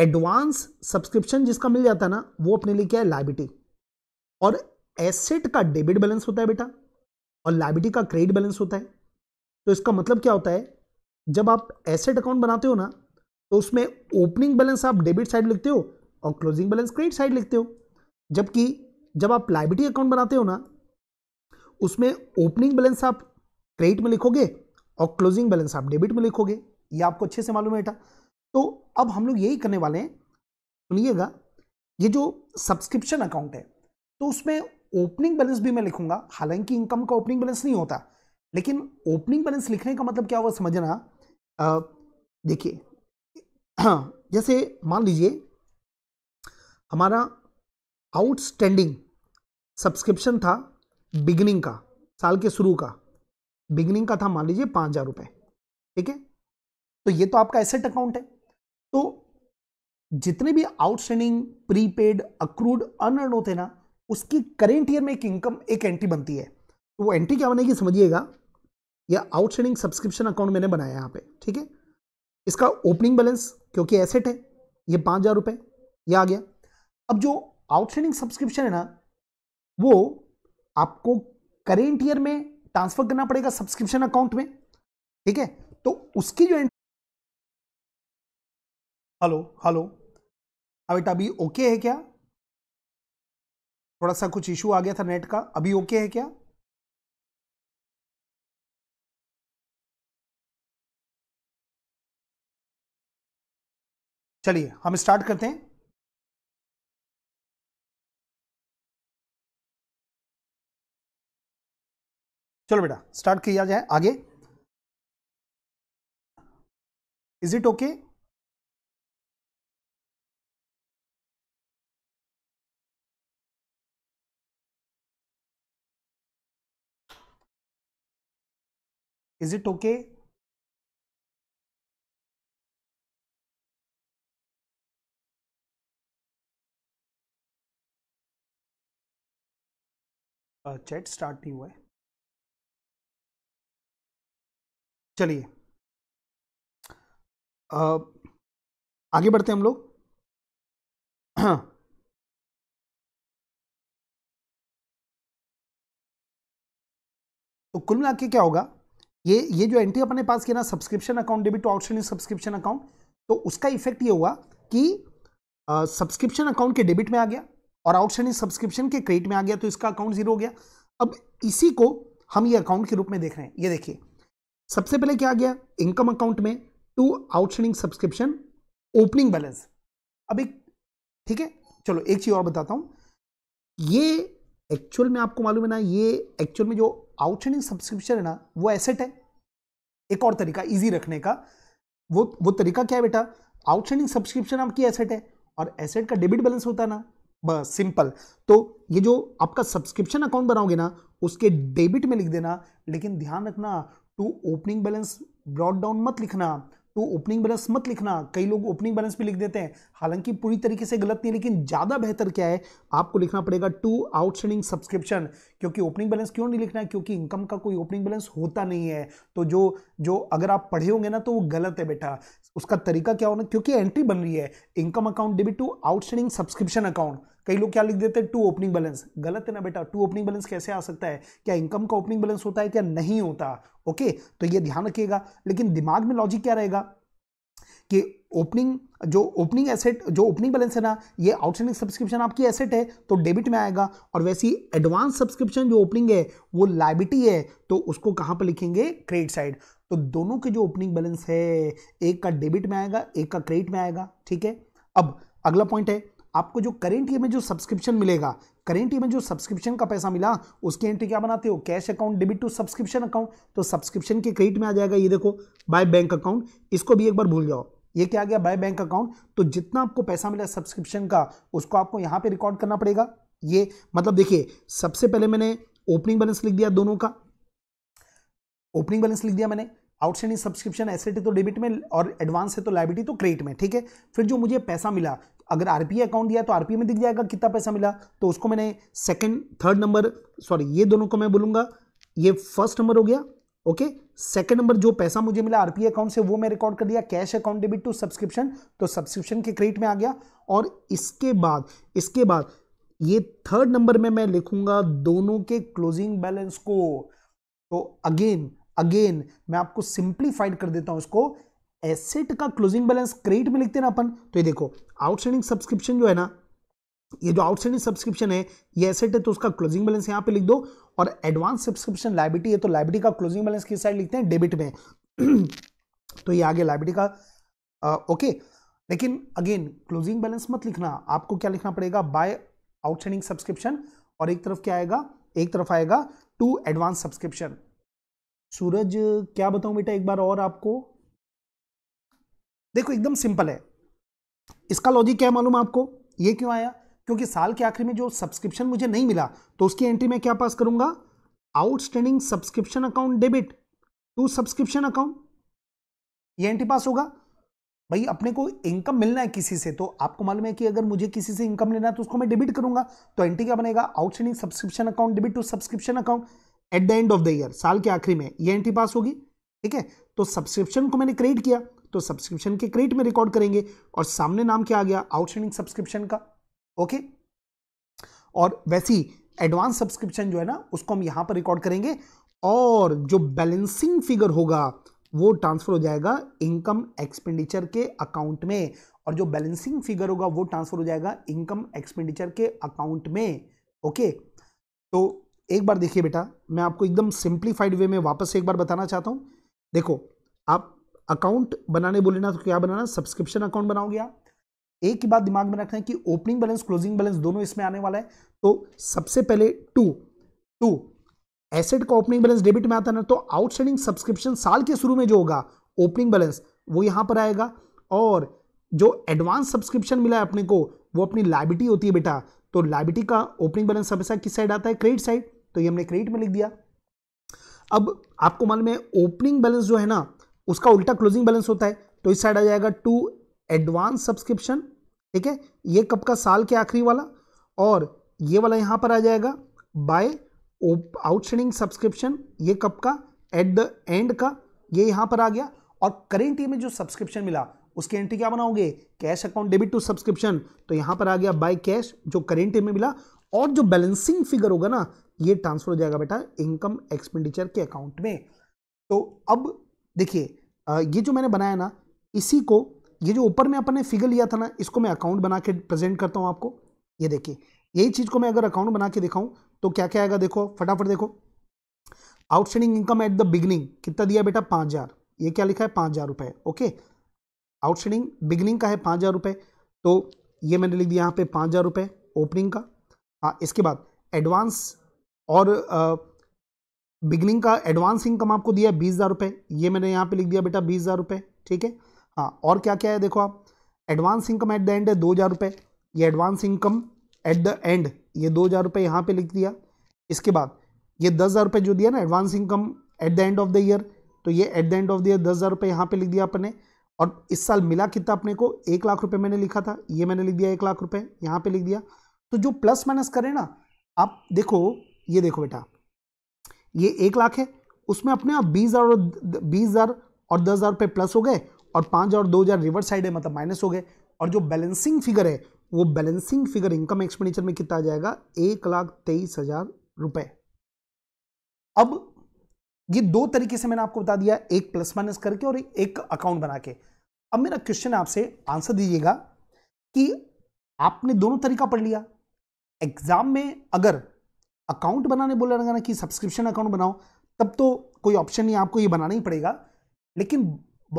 एडवांस सब्सक्रिप्शन जिसका मिल जाता है ना वो अपने लिए क्या है लाइबिटी और एसेट का डेबिट बैलेंस होता है बेटा और लाइबिटी का क्रेडिट बैलेंस होता है तो इसका मतलब क्या होता है जब आप एसेट अकाउंट बनाते हो ना तो उसमें ओपनिंग बैलेंस आप डेबिट साइड लिखते हो और क्लोजिंग बैलेंस क्रेडिट साइड लिखते हो जबकि जब आप लाइबिलिटी अकाउंट बनाते हो ना उसमें ओपनिंग बैलेंस आप क्रेडिट में लिखोगे और क्लोजिंग बैलेंस आप डेबिट में लिखोगे ये आपको अच्छे से मालूम है बेटा तो अब हम लोग यही करने वाले हैं सुनिएगा ये जो सब्सक्रिप्शन अकाउंट है तो उसमें ओपनिंग बैलेंस भी मैं लिखूंगा हालांकि इनकम का ओपनिंग बैलेंस नहीं होता लेकिन ओपनिंग बैलेंस लिखने का मतलब क्या हुआ समझना देखिए हाँ जैसे मान लीजिए हमारा आउटस्टैंडिंग सब्सक्रिप्शन था बिगनिंग का साल के शुरू का बिगनिंग का था मान लीजिए पाँच हज़ार रुपये ठीक है तो ये तो आपका एसेट अकाउंट है तो जितने भी आउटस्टैंडिंग प्रीपेड अक्रूड अनअर्न होते ना उसकी करेंट ईयर में एक इनकम एक एंट्री बनती है तो वो एंट्री क्या बनेगी समझिएगा या आउटस्टैंडिंग सब्सक्रिप्शन अकाउंट मैंने बनाया यहाँ पे ठीक है इसका ओपनिंग बैलेंस क्योंकि एसेट है ये पाँच हज़ार रुपये यह आ गया अब जो आउटस्टैंडिंग सब्सक्रिप्शन है ना वो आपको करेंट ईयर में ट्रांसफ़र करना पड़ेगा सब्सक्रिप्शन अकाउंट में ठीक है तो उसकी जो हेलो हेलो अब बेटा अभी ओके है क्या थोड़ा सा कुछ इशू आ गया था नेट का अभी ओके है क्या चलिए हम स्टार्ट करते हैं चलो बेटा स्टार्ट किया जाए आगे is it okay is it okay chat start नहीं हुआ है चलिए आगे बढ़ते हैं हम लोग तो कुल मिला के क्या होगा ये ये जो एंट्री अपने पास किया ना subscription account debit to outstanding subscription account तो उसका इफेक्ट ये हुआ कि सब्सक्रिप्शन अकाउंट के डेबिट में आ गया और आउटस्टैंडिंग सब्सक्रिप्शन के क्रेडिट में आ गया तो इसका अकाउंट जीरो हो गया अब इसी को हम ये अकाउंट के रूप में देख रहे हैं ये देखिए सबसे पहले क्या आ गया इनकम अकाउंट में to outstanding subscription opening balance अब एक ठीक है चलो एक चीज़ और बताता हूं ये एक्चुअल में आपको मालूम है ना ये एक्चुअल में जो आउटस्टैंडिंग सब्सक्रिप्शन है ना वो एसेट है एक और तरीका इजी रखने का वो वो तरीका क्या है बेटा आउटस्टैंडिंग सब्सक्रिप्शन आपकी एसेट है और एसेट का डेबिट बैलेंस होता है ना बस सिंपल तो ये जो आपका सब्सक्रिप्शन अकाउंट बनाओगे ना उसके डेबिट में लिख देना लेकिन ध्यान रखना to opening balance brought down मत लिखना टू ओपनिंग बैलेंस मत लिखना कई लोग ओपनिंग बैलेंस भी लिख देते हैं हालांकि पूरी तरीके से गलत नहीं लेकिन ज़्यादा बेहतर क्या है आपको लिखना पड़ेगा टू आउटस्टैंडिंग सब्सक्रिप्शन क्योंकि ओपनिंग बैलेंस क्यों नहीं लिखना है क्योंकि इनकम का कोई ओपनिंग बैलेंस होता नहीं है तो जो जो अगर आप पढ़े होंगे ना तो वो गलत है बेटा उसका तरीका क्या होना क्योंकि एंट्री बन रही है income account debit to outstanding subscription account कई लोग क्या लिख देते हैं टू ओपनिंग बैलेंस गलत है ना बेटा टू ओपनिंग बैलेंस कैसे आ सकता है क्या इनकम का ओपनिंग बैलेंस होता है क्या नहीं होता ओके तो ये ध्यान रखिएगा लेकिन दिमाग में लॉजिक क्या रहेगा कि ओपनिंग जो ओपनिंग एसेट जो ओपनिंग बैलेंस है ना ये आउटस्टैंडिंग सब्सक्रिप्शन आपकी एसेट है तो डेबिट में आएगा और वैसे ही एडवांस सब्सक्रिप्शन जो ओपनिंग है वो लाइबिलिटी है तो उसको कहां पर लिखेंगे क्रेडिट साइड तो दोनों के जो ओपनिंग बैलेंस है एक का डेबिट में आएगा एक का क्रेडिट में आएगा ठीक है अब अगला पॉइंट है आपको जो करेंट ईयर में जो सब्सक्रिप्शन मिलेगा करेंट ईयर में जो सब्सक्रिप्शन का पैसा मिला उसकी एंट्री क्या बनाते हो cash account debit to subscription account तो सब्सक्रिप्शन के क्रेडिट में आ जाएगा ये देखो बाय बैंक अकाउंट इसको भी एक बार भूल जाओ ये क्या आ गया बाय बैंक अकाउंट तो जितना आपको पैसा मिला सब्सक्रिप्शन का उसको आपको यहाँ पर रिकॉर्ड करना पड़ेगा ये मतलब देखिए सबसे पहले मैंने ओपनिंग बैलेंस लिख दिया दोनों का ओपनिंग बैलेंस लिख दिया मैंने आउटस्टैंडिंग सब्सक्रिप्शन एसेट है तो डेबिट में और एडवांस है तो लाइबिलिटी तो क्रेडिट में ठीक है फिर जो मुझे पैसा मिला अगर आरपी अकाउंट दिया तो आरपी में दिख जाएगा कितना पैसा मिला तो उसको मैंने सेकंड थर्ड नंबर सॉरी ये दोनों को मैं बोलूंगा ये फर्स्ट नंबर हो गया ओके सेकंड नंबर जो पैसा मुझे मिला आरपी अकाउंट से वो मैं रिकॉर्ड कर दिया cash account debit to subscription तो सब्सक्रिप्शन के क्रेडिट में आ गया और इसके बाद इसके बाद ये थर्ड नंबर में मैं लिखूंगा दोनों के क्लोजिंग बैलेंस को तो अगेन अगेन मैं आपको सिंप्लीफाइड कर देता हूं इसको एसेट का क्लोजिंग बैलेंस क्रेडिट में लिखते हैं ना अपन तो ये देखो आउटस्टैंडिंग सब्सक्रिप्शन जो है ना ये जो आउटस्टैंडिंग सब्सक्रिप्शन है ये एसेट है तो उसका क्लोजिंग बैलेंस यहाँ पे लिख दो और एडवांस सब्सक्रिप्शन लाइबिलिटी है तो लाइबिलिटी का क्लोजिंग बैलेंस किस साइड लिखते हैं डेबिट में तो ये आगे लाइबिलिटी का आ, ओके लेकिन अगेन क्लोजिंग बैलेंस मत लिखना आपको क्या लिखना पड़ेगा बाय आउटस्टैंडिंग सब्सक्रिप्शन और एक तरफ क्या आएगा एक तरफ आएगा टू एडवांस सब्सक्रिप्शन सूरज क्या बताऊं बेटा एक बार और आपको देखो एकदम सिंपल है इसका लॉजिक क्या मालूम आपको ये क्यों आया क्योंकि साल के आखिर में जो सब्सक्रिप्शन मुझे नहीं मिला तो उसकी एंट्री में क्या पास करूंगा outstanding subscription account debit to subscription account ये एंट्री पास होगा भाई अपने को इनकम मिलना है किसी से तो आपको मालूम है कि अगर मुझे किसी से इनकम लेना है तो उसको मैं डेबिट करूंगा तो एंट्री क्या बनेगा outstanding subscription account debit to subscription account at the end of the year साल के आखिरी में ये एंट्री पास होगी ठीक है तो सब्सक्रिप्शन को मैंने क्रिएट किया तो सब्सक्रिप्शन के क्रेडिट में रिकॉर्ड करेंगे और सामने नाम क्या आ गया आउटस्टैंडिंग सब्सक्रिप्शन का ओके और वैसी एडवांस सब्सक्रिप्शन जो है ना उसको हम यहां पर रिकॉर्ड करेंगे और जो बैलेंसिंग फिगर होगा वो ट्रांसफर हो जाएगा इनकम एक्सपेंडिचर के अकाउंट में और जो बैलेंसिंग फिगर होगा वो ट्रांसफर हो जाएगा इनकम एक्सपेंडिचर के अकाउंट में ओके तो एक बार देखिए बेटा मैं आपको एकदम सिंप्लीफाइड वे में वापस एक बार बताना चाहता हूं देखो आप अकाउंट बनाने बोले ना तो क्या बनाना सब्सक्रिप्शन अकाउंट बनाओगे आप एक ही बात दिमाग में रखना है कि ओपनिंग बैलेंस क्लोजिंग बैलेंस दोनों इसमें आने वाला है तो सबसे पहले टू टू एसेट का ओपनिंग बैलेंस डेबिट में आता है ना तो आउटस्टैंडिंग सब्सक्रिप्शन साल के शुरू में जो होगा ओपनिंग बैलेंस वो यहां पर आएगा और जो एडवांस सब्सक्रिप्शन मिला है अपने को वो अपनी लाइबिटी होती है बेटा तो लाइबिटी का ओपनिंग बैलेंस हमेशा किस साइड आता है क्रेडिट साइड तो ये हमने क्रेडिट में लिख दिया अब आपको मालूम है ओपनिंग बैलेंस जो है ना उसका उल्टा क्लोजिंग बैलेंस होता है तो इस साइड आ जाएगा टू एडवांस सब्सक्रिप्शन ठीक है ये कब का साल के आखिरी वाला और ये वाला यहाँ पर आ जाएगा बाय आउटस्टैंडिंग सब्सक्रिप्शन ये कब का एट द एंड का ये यहाँ पर आ गया और करेंट ईयर में जो सब्सक्रिप्शन मिला उसकी एंट्री क्या बनाओगे cash account debit to subscription तो यहाँ पर आ गया बाय कैश जो करेंट ईयर में मिला और जो बैलेंसिंग फिगर होगा ना ये ट्रांसफर हो जाएगा बेटा इनकम एक्सपेंडिचर के अकाउंट में तो अब देखिए ये जो मैंने बनाया ना इसी को ये जो ऊपर में अपन ने फिगर लिया था ना इसको मैं अकाउंट बना के प्रेजेंट करता हूँ आपको ये देखिए यही चीज़ को मैं अगर अकाउंट बना के दिखाऊँ तो क्या क्या आएगा देखो फटाफट देखो outstanding income at the beginning कितना दिया बेटा पाँच हज़ार ये क्या लिखा है पाँच हज़ार रुपये ओके आउटस्टैंडिंग बिगनिंग का है पाँच हज़ार रुपये तो ये मैंने लिख दिया यहाँ पे पाँच हज़ार रुपये ओपनिंग का आ, हाँ, इसके बाद एडवांस और बिगनिंग का एडवांस इनकम आपको दिया है बीस हज़ार रुपये ये मैंने यहाँ पे लिख दिया बेटा बीस हज़ार रुपये ठीक है हाँ और क्या क्या है देखो आप advance income at the end है दो हज़ार रुपये ये advance income at the end ये दो हज़ार रुपये यहाँ पर लिख दिया इसके बाद ये दस हज़ार रुपये जो दिया ना advance income at the end of the year तो ये at the end of the year दस हज़ार रुपये यहाँ पर लिख दिया अपने और इस साल मिला कितना अपने को एक लाख रुपये मैंने लिखा था ये मैंने लिख दिया एक लाख रुपये यहाँ पर लिख दिया तो जो प्लस माइनस करें ना आप देखो ये देखो बेटा ये एक लाख है उसमें अपने आप बीस हज़ार और बीस हज़ार और दस हज़ार रुपये प्लस हो गए और पाँच हज़ार दो हज़ार रिवर्स साइड है मतलब माइनस हो गए और जो बैलेंसिंग फिगर है वो बैलेंसिंग फिगर इनकम एक्सपेंडिचर में कितना आ जाएगा एक लाख तेईस हज़ार रुपये अब ये दो तरीके से मैंने आपको बता दिया एक प्लस माइनस करके और एक अकाउंट बना के अब मेरा क्वेश्चन आपसे आंसर दीजिएगा कि आपने दोनों तरीका पढ़ लिया एग्जाम में अगर अकाउंट बनाने बोला ना कि सब्सक्रिप्शन अकाउंट बनाओ तब तो कोई ऑप्शन नहीं आपको ये बनाना ही पड़ेगा लेकिन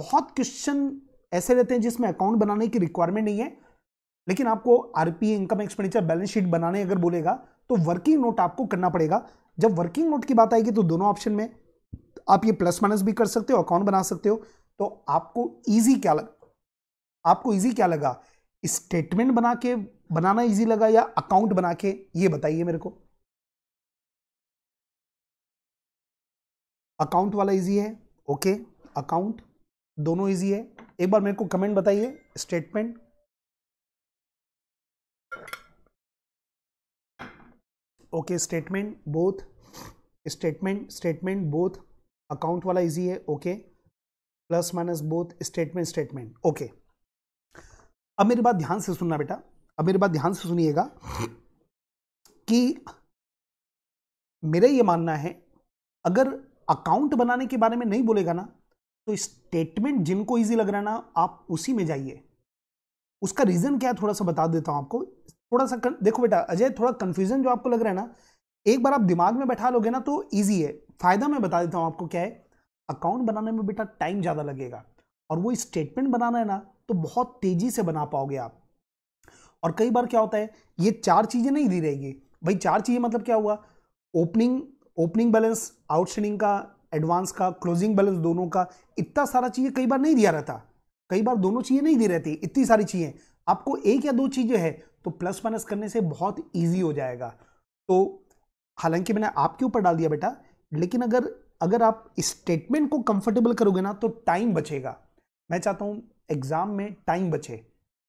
बहुत क्वेश्चन ऐसे रहते हैं जिसमें अकाउंट बनाने की रिक्वायरमेंट नहीं है लेकिन आपको RPA income expenditure balance sheet बनाने अगर बोलेगा तो वर्किंग नोट आपको करना पड़ेगा जब वर्किंग नोट की बात आएगी तो दोनों ऑप्शन में आप ये प्लस माइनस भी कर सकते हो अकाउंट बना सकते हो तो आपको ईजी क्या लगा आपको ईजी क्या लगा स्टेटमेंट बना के बनाना ईजी लगा या अकाउंट बना के ये बताइए मेरे को अकाउंट वाला इजी है ओके okay, अकाउंट दोनों इजी है एक बार मेरे को कमेंट बताइए statement okay statement both statement statement both account वाला इजी है okay plus minus both statement statement okay अब मेरी बात ध्यान से सुनना बेटा अब मेरी बात ध्यान से सुनिएगा कि मेरा ये मानना है अगर अकाउंट बनाने के बारे में नहीं बोलेगा ना तो स्टेटमेंट जिनको इजी लग रहा है ना आप उसी में जाइए उसका रीज़न क्या है थोड़ा सा बता देता हूं आपको थोड़ा सा देखो बेटा अजय थोड़ा कंफ्यूजन जो आपको लग रहा है ना एक बार आप दिमाग में बैठा लोगे ना तो ईजी है फ़ायदा मैं बता देता हूँ आपको क्या है अकाउंट बनाने में बेटा टाइम ज़्यादा लगेगा और वो स्टेटमेंट बनाना है ना तो बहुत तेज़ी से बना पाओगे आप और कई बार क्या होता है ये चार चीज़ें नहीं दी रहेगी भाई चार चीज़ें मतलब क्या हुआ ओपनिंग ओपनिंग बैलेंस आउटस्टैंडिंग का एडवांस का क्लोजिंग बैलेंस दोनों का इतना सारा चीज़ें कई बार नहीं दिया रहता कई बार दोनों चीज़ें नहीं दी रहती इतनी सारी चीज़ें आपको एक या दो चीज़ें हैं तो प्लस माइनस करने से बहुत ईजी हो जाएगा तो हालांकि मैंने आपके ऊपर डाल दिया बेटा लेकिन अगर अगर आप स्टेटमेंट को कंफर्टेबल करोगे ना तो टाइम बचेगा मैं चाहता हूँ एग्जाम में टाइम बचे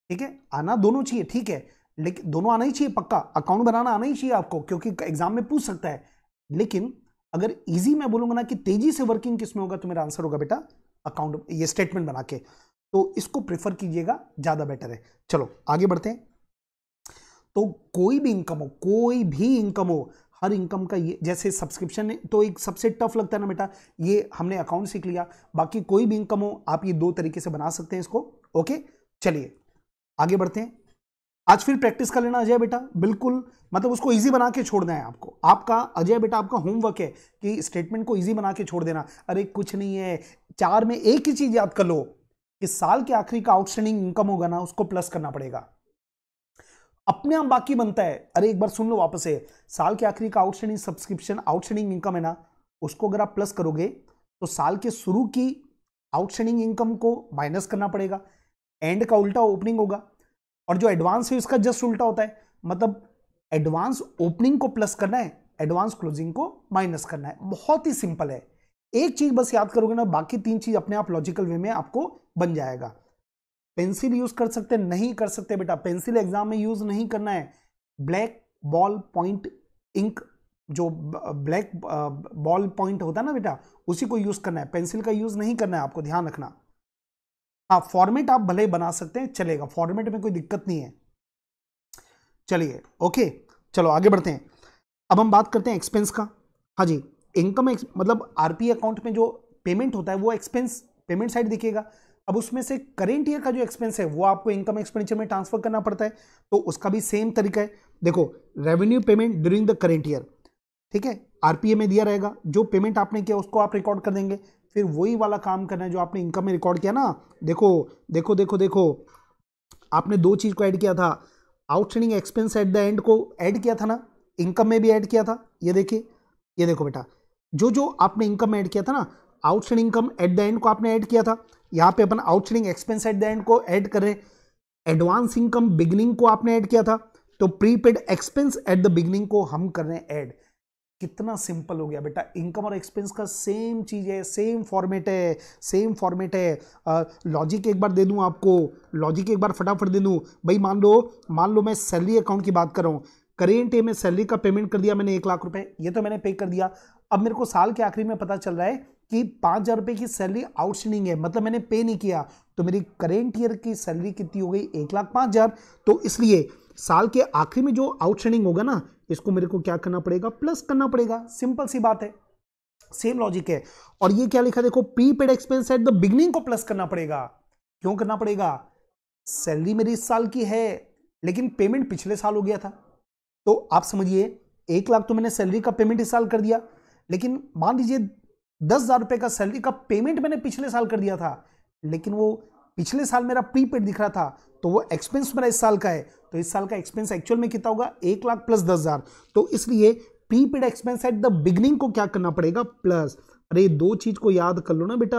ठीक है आना दोनों चाहिए ठीक है लेकिन दोनों आना ही चाहिए पक्का अकाउंट बनाना आना ही चाहिए आपको क्योंकि एग्जाम में पूछ सकता है लेकिन अगर इजी मैं बोलूंगा ना कि तेजी से वर्किंग किस में होगा तो मेरा आंसर होगा बेटा अकाउंट ये स्टेटमेंट बना के तो इसको प्रेफर कीजिएगा ज़्यादा बेटर है चलो आगे बढ़ते हैं तो कोई भी इनकम हो कोई भी इनकम हो हर इनकम का ये जैसे सब्सक्रिप्शन है तो एक सबसे टफ लगता है ना बेटा ये हमने अकाउंट सीख लिया बाकी कोई भी इनकम हो आप ये दो तरीके से बना सकते हैं इसको ओके चलिए आगे बढ़ते हैं आज फिर प्रैक्टिस कर लेना अजय बेटा बिल्कुल मतलब उसको इजी बना के छोड़ना है आपको आपका अजय बेटा आपका होमवर्क है कि स्टेटमेंट को इजी बना के छोड़ देना अरे कुछ नहीं है चार में एक ही चीज़ याद कर लो इस साल के आखिरी का आउटस्टैंडिंग इनकम होगा ना उसको प्लस करना पड़ेगा अपने आप बाकी बनता है अरे एक बार सुन लो वापस से साल के आखिरी का आउटस्टैंडिंग सब्सक्रिप्शन आउटस्टैंडिंग इनकम है ना उसको अगर आप प्लस करोगे तो साल के शुरू की आउटस्टैंडिंग इनकम को माइनस करना पड़ेगा एंड का उल्टा ओपनिंग होगा और जो एडवांस है उसका जस्ट उल्टा होता है मतलब एडवांस ओपनिंग को प्लस करना है एडवांस क्लोजिंग को माइनस करना है बहुत ही सिंपल है एक चीज बस याद करोगे ना बाकी तीन चीज अपने आप लॉजिकल वे में आपको बन जाएगा पेंसिल यूज कर सकते नहीं कर सकते बेटा पेंसिल एग्जाम में यूज नहीं करना है ब्लैक बॉल पॉइंट इंक जो ब्लैक बॉल पॉइंट होता है ना बेटा उसी को यूज करना है पेंसिल का यूज नहीं करना है आपको ध्यान रखना हाँ फॉर्मेट आप भले ही बना सकते हैं चलेगा फॉर्मेट में कोई दिक्कत नहीं है चलिए ओके चलो आगे बढ़ते हैं अब हम बात करते हैं एक्सपेंस का हाँ जी इनकम मतलब आरपी अकाउंट में जो पेमेंट होता है वो एक्सपेंस पेमेंट साइड दिखेगा अब उसमें से करेंट ईयर का जो एक्सपेंस है वो आपको इनकम एक्सपेंडिचर में ट्रांसफर करना पड़ता है तो उसका भी सेम तरीका है देखो revenue payment during the current year ठीक है आरपीए में दिया रहेगा जो पेमेंट आपने किया उसको आप रिकॉर्ड कर देंगे फिर वही वाला काम करना है जो आपने इनकम में रिकॉर्ड किया ना देखो देखो देखो देखो आपने दो चीज़ को ऐड किया था outstanding expense at the end को ऐड किया था ना इनकम में भी ऐड किया था ये देखिए ये देखो बेटा जो जो आपने इनकम में ऐड किया था ना outstanding income at the end को आपने ऐड किया था यहाँ पे अपन outstanding expense at the end को ऐड कर रहे हैं एडवांस इनकम बिगनिंग को आपने ऐड किया था तो prepaid expense at the beginning को हम कर रहे हैं ऐड कितना सिंपल हो गया बेटा इनकम और एक्सपेंस का सेम चीज़ है सेम फॉर्मेट है सेम फॉर्मेट है लॉजिक एक बार दे दूं आपको लॉजिक एक बार फटाफट दे दूं भाई मान लो मान लो मैं सैलरी अकाउंट की बात कर रहा हूं करेंट ए में सैलरी का पेमेंट कर दिया मैंने एक लाख रुपए ये तो मैंने पे कर दिया अब मेरे को साल के आखिरी में पता चल रहा है कि पाँच हज़ार रुपये की सैलरी आउटस्टैंडिंग है मतलब मैंने पे नहीं किया तो मेरी करेंट ईयर की सैलरी कितनी हो गई एक लाख पाँच हज़ार तो इसलिए साल के आखिर में जो आउटस्टैंडिंग होगा ना इसको मेरे को क्या करना पड़ेगा प्लस करना पड़ेगा सिंपल सी बात है सेम लॉजिक है और ये क्या लिखा देखो prepaid expense at the beginning को प्लस करना पड़ेगा क्यों करना पड़ेगा सैलरी मेरी इस साल की है लेकिन पेमेंट पिछले साल हो गया था तो आप समझिए एक लाख तो मैंने सैलरी का पेमेंट इस साल कर दिया लेकिन मान लीजिए दस हज़ार रुपए का सैलरी का पेमेंट मैंने पिछले साल कर दिया था लेकिन वो पिछले साल मेरा प्रीपेड दिख रहा था तो वो एक्सपेंस मेरा इस साल का है तो इस साल का एक्सपेंस एक्चुअल में कितना होगा एक लाख प्लस दस हज़ार तो इसलिए prepaid expense at the beginning को क्या करना पड़ेगा प्लस अरे दो चीज़ को याद कर लो ना बेटा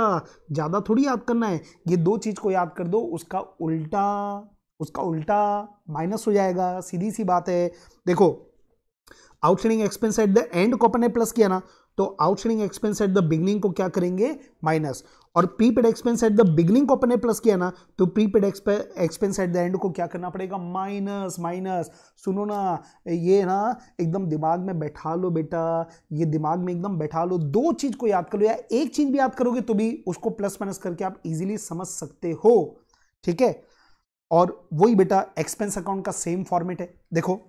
ज़्यादा थोड़ी याद करना है ये दो चीज़ को याद कर दो उसका उल्टा उसका उल्टा माइनस हो जाएगा सीधी सी बात है देखो outstanding expense at the end को अपन ने प्लस किया ना तो outstanding expense at the beginning को क्या करेंगे माइनस और prepaid expense at the beginning को अपने प्लस किया ना तो prepaid expense at the end को क्या करना पड़ेगा माइनस माइनस सुनो ना ये ना एकदम दिमाग में बैठा लो बेटा ये दिमाग में एकदम बैठा लो दो चीज़ को याद करो या एक चीज़ भी याद करोगे तो भी उसको प्लस माइनस करके आप इजिली समझ सकते हो ठीक है और वही बेटा एक्सपेंस अकाउंट का सेम फॉर्मेट है देखो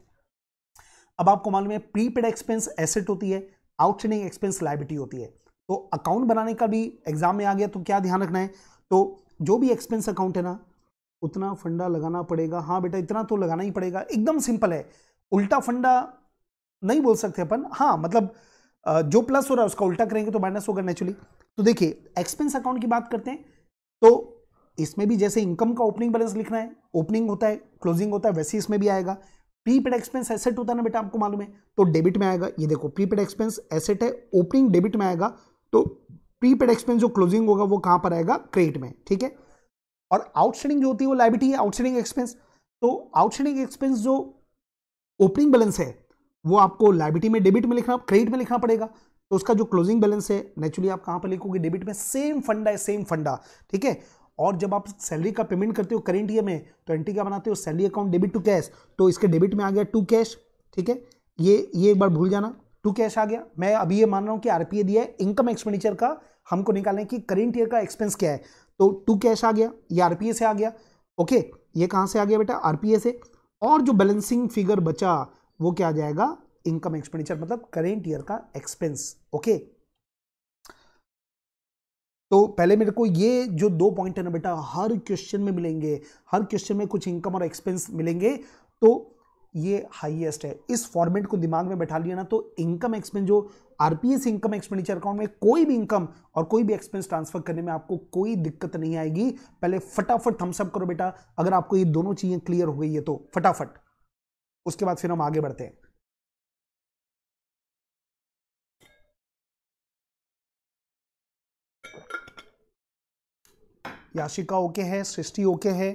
अब आपको मालूम है प्रीपेड एक्सपेंस एसेट होती है आउटस्टैंडिंग एक्सपेंस लाइबिलिटी होती है तो अकाउंट बनाने का भी एग्जाम में आ गया तो क्या ध्यान रखना है तो जो भी एक्सपेंस अकाउंट है ना उतना फंडा लगाना पड़ेगा हाँ बेटा इतना तो लगाना ही पड़ेगा एकदम सिंपल है उल्टा फंडा नहीं बोल सकते अपन हाँ मतलब जो प्लस हो रहा है उसका उल्टा करेंगे तो माइनस होगा नेचुरली तो देखिए एक्सपेंस अकाउंट की बात करते हैं तो इसमें भी जैसे इनकम का ओपनिंग बैलेंस लिखना है ओपनिंग होता है क्लोजिंग होता है वैसे इसमें भी आएगा प्रीपेड एक्सपेंस एसेट होता है ना बेटा आपको मालूम है तो डेबिट में आएगा ये देखो प्रीपेड एक्सपेंस एसेट है ओपनिंग डेबिट में आएगा तो प्रीपेड एक्सपेंस जो क्लोजिंग होगा वो कहां पर आएगा क्रेडिट में ठीक है और आउटस्टैंडिंग जो होती है वो लाइबिलिटी है आउटस्टैंडिंग एक्सपेंस तो आउटस्टैंडिंग एक्सपेंस जो ओपनिंग बैलेंस है वो आपको लाइबिलिटी में डेबिट में लिखना क्रेडिट में लिखना पड़ेगा तो उसका जो क्लोजिंग बैलेंस है नेचुरली आप कहां पर लिखोगे डेबिट में सेम फंडा है सेम फंडा ठीक है और जब आप सैलरी का पेमेंट करते हो करेंट ईयर में तो एंट्री क्या बनाते हो salary account debit to cash तो इसके डेबिट में आ गया टू कैश ठीक है ये ये एक बार भूल जाना टू कैश आ गया मैं अभी ये मान रहा हूँ कि आरपीए दिया है इनकम एक्सपेंडिचर का हमको निकालने कि करेंट ईयर का एक्सपेंस क्या है तो टू कैश आ गया ये आर से आ गया ओके ये कहाँ से आ गया बेटा आरपीए से और जो बैलेंसिंग फिगर बचा वो क्या आ जाएगा इनकम एक्सपेंडिचर मतलब करेंट ईयर का एक्सपेंस ओके तो पहले मेरे को ये जो दो पॉइंट है ना बेटा हर क्वेश्चन में मिलेंगे हर क्वेश्चन में कुछ इनकम और एक्सपेंस मिलेंगे तो ये हाईएस्ट है इस फॉर्मेट को दिमाग में बैठा लिया ना तो इनकम एक्सपेंस जो आरपीएस इनकम एक्सपेंडिचर अकाउंट में कोई भी इनकम और कोई भी एक्सपेंस ट्रांसफर करने में आपको कोई दिक्कत नहीं आएगी पहले फटाफट थम्सअप करो बेटा अगर आपको ये दोनों चीज़ें क्लियर हो गई है तो फटाफट उसके बाद फिर हम आगे बढ़ते हैं याशिका ओके है सृष्टि ओके है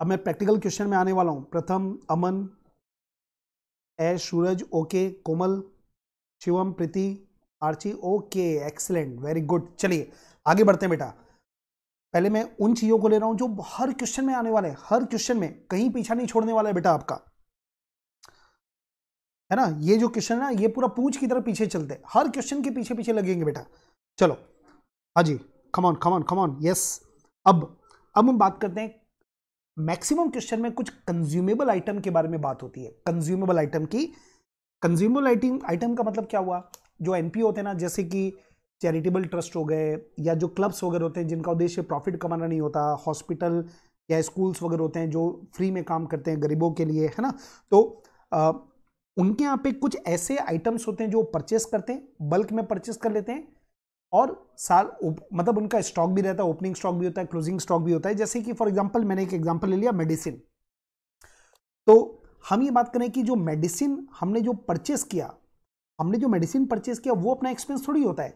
अब मैं प्रैक्टिकल क्वेश्चन में आने वाला हूँ प्रथम अमन ए Suraj okay Komal Shivam Preeti Archi okay excellent very good चलिए आगे बढ़ते हैं बेटा पहले मैं उन चीज़ों को ले रहा हूं जो हर क्वेश्चन में आने वाले हैं हर क्वेश्चन में कहीं पीछा नहीं छोड़ने वाला है बेटा आपका है ना ये जो क्वेश्चन है ना ये पूरा पूछ की तरह पीछे चलते हैं हर क्वेश्चन के पीछे पीछे लगेंगे बेटा चलो हाँ जी ऑन कम ऑन यस अब अब हम बात करते हैं मैक्सिमम क्वेश्चन में कुछ कंज्यूमेबल आइटम के बारे में बात होती है कंज्यूमेबल आइटम की कंज्यूमेबल आइटम आइटम का मतलब क्या हुआ जो ओ होते हैं ना जैसे कि चैरिटेबल ट्रस्ट हो गए या जो क्लब्स वगैरह होते हैं जिनका उद्देश्य प्रॉफिट कमाना नहीं होता हॉस्पिटल या स्कूल्स वगैरह होते हैं जो फ्री में काम करते हैं गरीबों के लिए है ना तो आ, उनके यहाँ पे कुछ ऐसे आइटम्स होते हैं जो परचेस करते हैं बल्क में परचेस कर लेते हैं और साल मतलब उनका स्टॉक भी रहता है ओपनिंग स्टॉक भी होता है क्लोजिंग स्टॉक भी होता है जैसे कि फॉर एग्जाम्पल मैंने एक एग्जाम्पल ले लिया मेडिसिन तो हम ये बात करें कि जो मेडिसिन हमने जो परचेस किया हमने जो मेडिसिन परचेस किया वो अपना एक्सपेंस थोड़ी होता है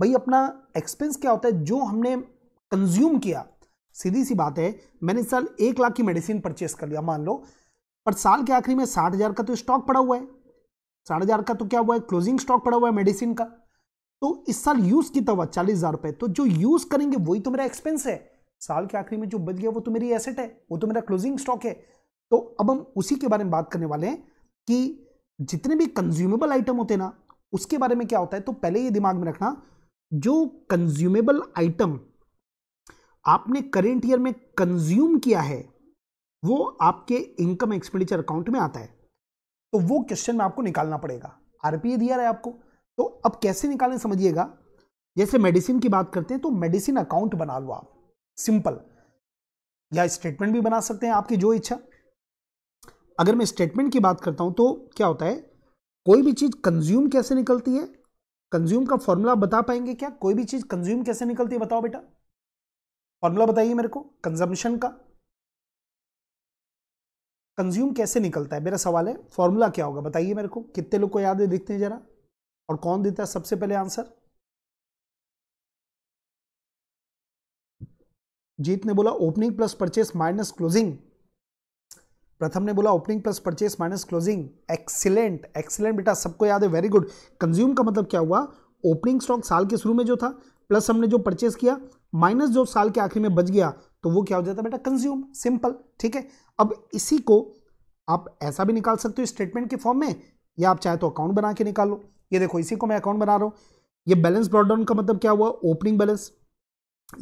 भाई अपना एक्सपेंस क्या होता है जो हमने कंज्यूम किया सीधी सी बात है मैंने इस साल एक लाख की मेडिसिन परचेस कर लिया मान लो पर साल के आखिरी में साठ हज़ार का तो स्टॉक पड़ा हुआ है साठ हज़ार का तो क्या हुआ है क्लोजिंग स्टॉक पड़ा हुआ है मेडिसिन का तो इस साल यूज कितना हुआ चालीस हजार रुपए तो जो यूज करेंगे वही तो मेरा एक्सपेंस है साल के आखिरी में जो बच गया वो तो मेरी एसेट है वो तो मेरा क्लोजिंग स्टॉक है तो अब हम उसी के बारे में बात करने वाले हैं कि जितने भी कंज्यूमेबल आइटम होते हैं ना उसके बारे में क्या होता है तो पहले ये दिमाग में रखना जो कंज्यूमेबल आइटम आपने करेंट ईयर में कंज्यूम किया है वो आपके इनकम एक्सपेंडिचर अकाउंट में आता है तो वो क्वेश्चन में आपको निकालना पड़ेगा आरपीए दिया है आपको तो अब कैसे निकालें समझिएगा जैसे मेडिसिन की बात करते हैं तो मेडिसिन अकाउंट बना लो आप सिंपल या स्टेटमेंट भी बना सकते हैं आपकी जो इच्छा अगर मैं स्टेटमेंट की बात करता हूं तो क्या होता है कोई भी चीज़ कंज्यूम कैसे निकलती है कंज्यूम का फॉर्मूला बता पाएंगे क्या कोई भी चीज़ कंज्यूम कैसे निकलती है बताओ बेटा फॉर्मूला बताइए मेरे को कंजम्पशन का कंज्यूम कैसे निकलता है मेरा सवाल है फॉर्मूला क्या होगा बताइए मेरे को कितने लोग को याद है देखते हैं जरा और कौन देता है सबसे पहले आंसर जीत ने बोला opening plus purchase minus closing Pratham ने बोला opening plus purchase minus closing excellent excellent बेटा सबको याद है वेरी गुड कंज्यूम का मतलब क्या हुआ ओपनिंग स्टॉक साल के शुरू में जो था प्लस हमने जो परचेस किया माइनस जो साल के आखिर में बच गया तो वो क्या हो जाता है बेटा कंज्यूम सिंपल ठीक है अब इसी को आप ऐसा भी निकाल सकते हो स्टेटमेंट के फॉर्म में या आप चाहे तो अकाउंट बना के निकालो ये देखो इसी को मैं अकाउंट बना रहा हूँ ये बैलेंस ब्रॉड डाउन का मतलब क्या हुआ ओपनिंग बैलेंस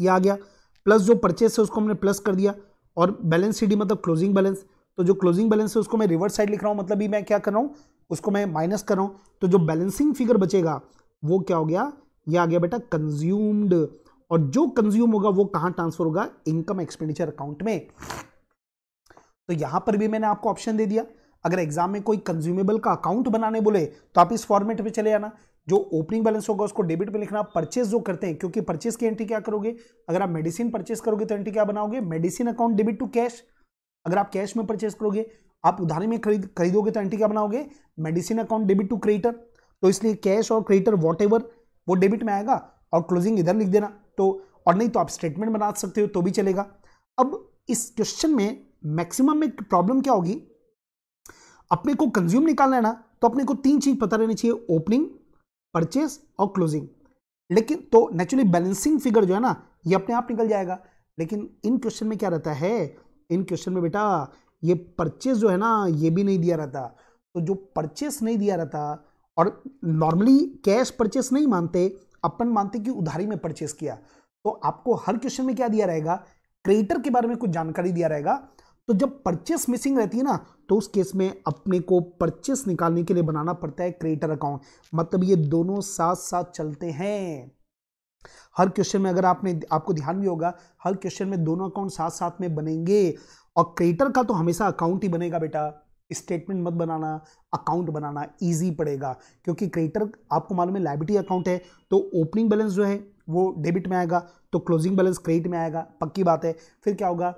ये आ गया प्लस जो परचेस है उसको हमने प्लस कर दिया और बैलेंस सी मतलब क्लोजिंग बैलेंस तो जो क्लोजिंग बैलेंस है उसको मैं रिवर्स साइड लिख रहा हूँ मतलब भी मैं क्या कर रहा हूँ उसको मैं माइनस कर रहा हूँ तो जो बैलेंसिंग फिगर बचेगा वो क्या हो गया ये आ गया बेटा कंज्यूम्ड और जो कंज्यूम होगा वो कहाँ ट्रांसफर होगा इनकम एक्सपेंडिचर अकाउंट में तो यहाँ पर भी मैंने आपको ऑप्शन दे दिया अगर एग्जाम में कोई कंज्यूमेबल का अकाउंट बनाने बोले तो आप इस फॉर्मेट में चले आना जो ओपनिंग बैलेंस होगा उसको डेबिट पे लिखना परचेस जो करते हैं क्योंकि परचेस की एंट्री क्या करोगे अगर आप मेडिसिन परचेस करोगे तो एंट्री क्या बनाओगे medicine account debit to cash अगर आप कैश में परचेस करोगे आप उधारी में खरीद खरीदोगे तो एंट्री क्या बनाओगे medicine account debit to creditor तो इसलिए कैश और क्रेडिटर वॉट वो डेबिट में आएगा और क्लोजिंग इधर लिख देना तो और नहीं तो आप स्टेटमेंट बना सकते हो तो भी चलेगा अब इस क्वेश्चन में मैक्सिमम में प्रॉब्लम क्या होगी अपने को कंज्यूम निकालना है ना तो अपने को तीन चीज पता रहनी चाहिए ओपनिंग परचेस और क्लोजिंग लेकिन तो नेचुरली बैलेंसिंग फिगर जो है ना ये अपने आप निकल जाएगा लेकिन इन क्वेश्चन में क्या रहता है इन क्वेश्चन में बेटा ये परचेस जो है ना ये भी नहीं दिया रहता तो जो परचेस नहीं दिया रहता और नॉर्मली कैश परचेस नहीं मानते अपन मानते कि उधारी में परचेस किया तो आपको हर क्वेश्चन में क्या दिया रहेगा क्रेडिटर के बारे में कुछ जानकारी दिया रहेगा तो जब परचेस मिसिंग रहती है ना तो उस केस में अपने को परचेस निकालने के लिए बनाना पड़ता है क्रिएटर अकाउंट मतलब ये दोनों साथ साथ चलते हैं हर क्वेश्चन में अगर आपने आपको ध्यान भी होगा हर क्वेश्चन में दोनों अकाउंट साथ साथ में बनेंगे और क्रिएटर का तो हमेशा अकाउंट ही बनेगा बेटा स्टेटमेंट मत बनाना अकाउंट बनाना इजी पड़ेगा क्योंकि क्रेडिटर आपको मालूम है लाइबिलिटी अकाउंट है तो ओपनिंग बैलेंस जो है वो डेबिट में आएगा तो क्लोजिंग बैलेंस क्रेडिट में आएगा पक्की बात है फिर क्या होगा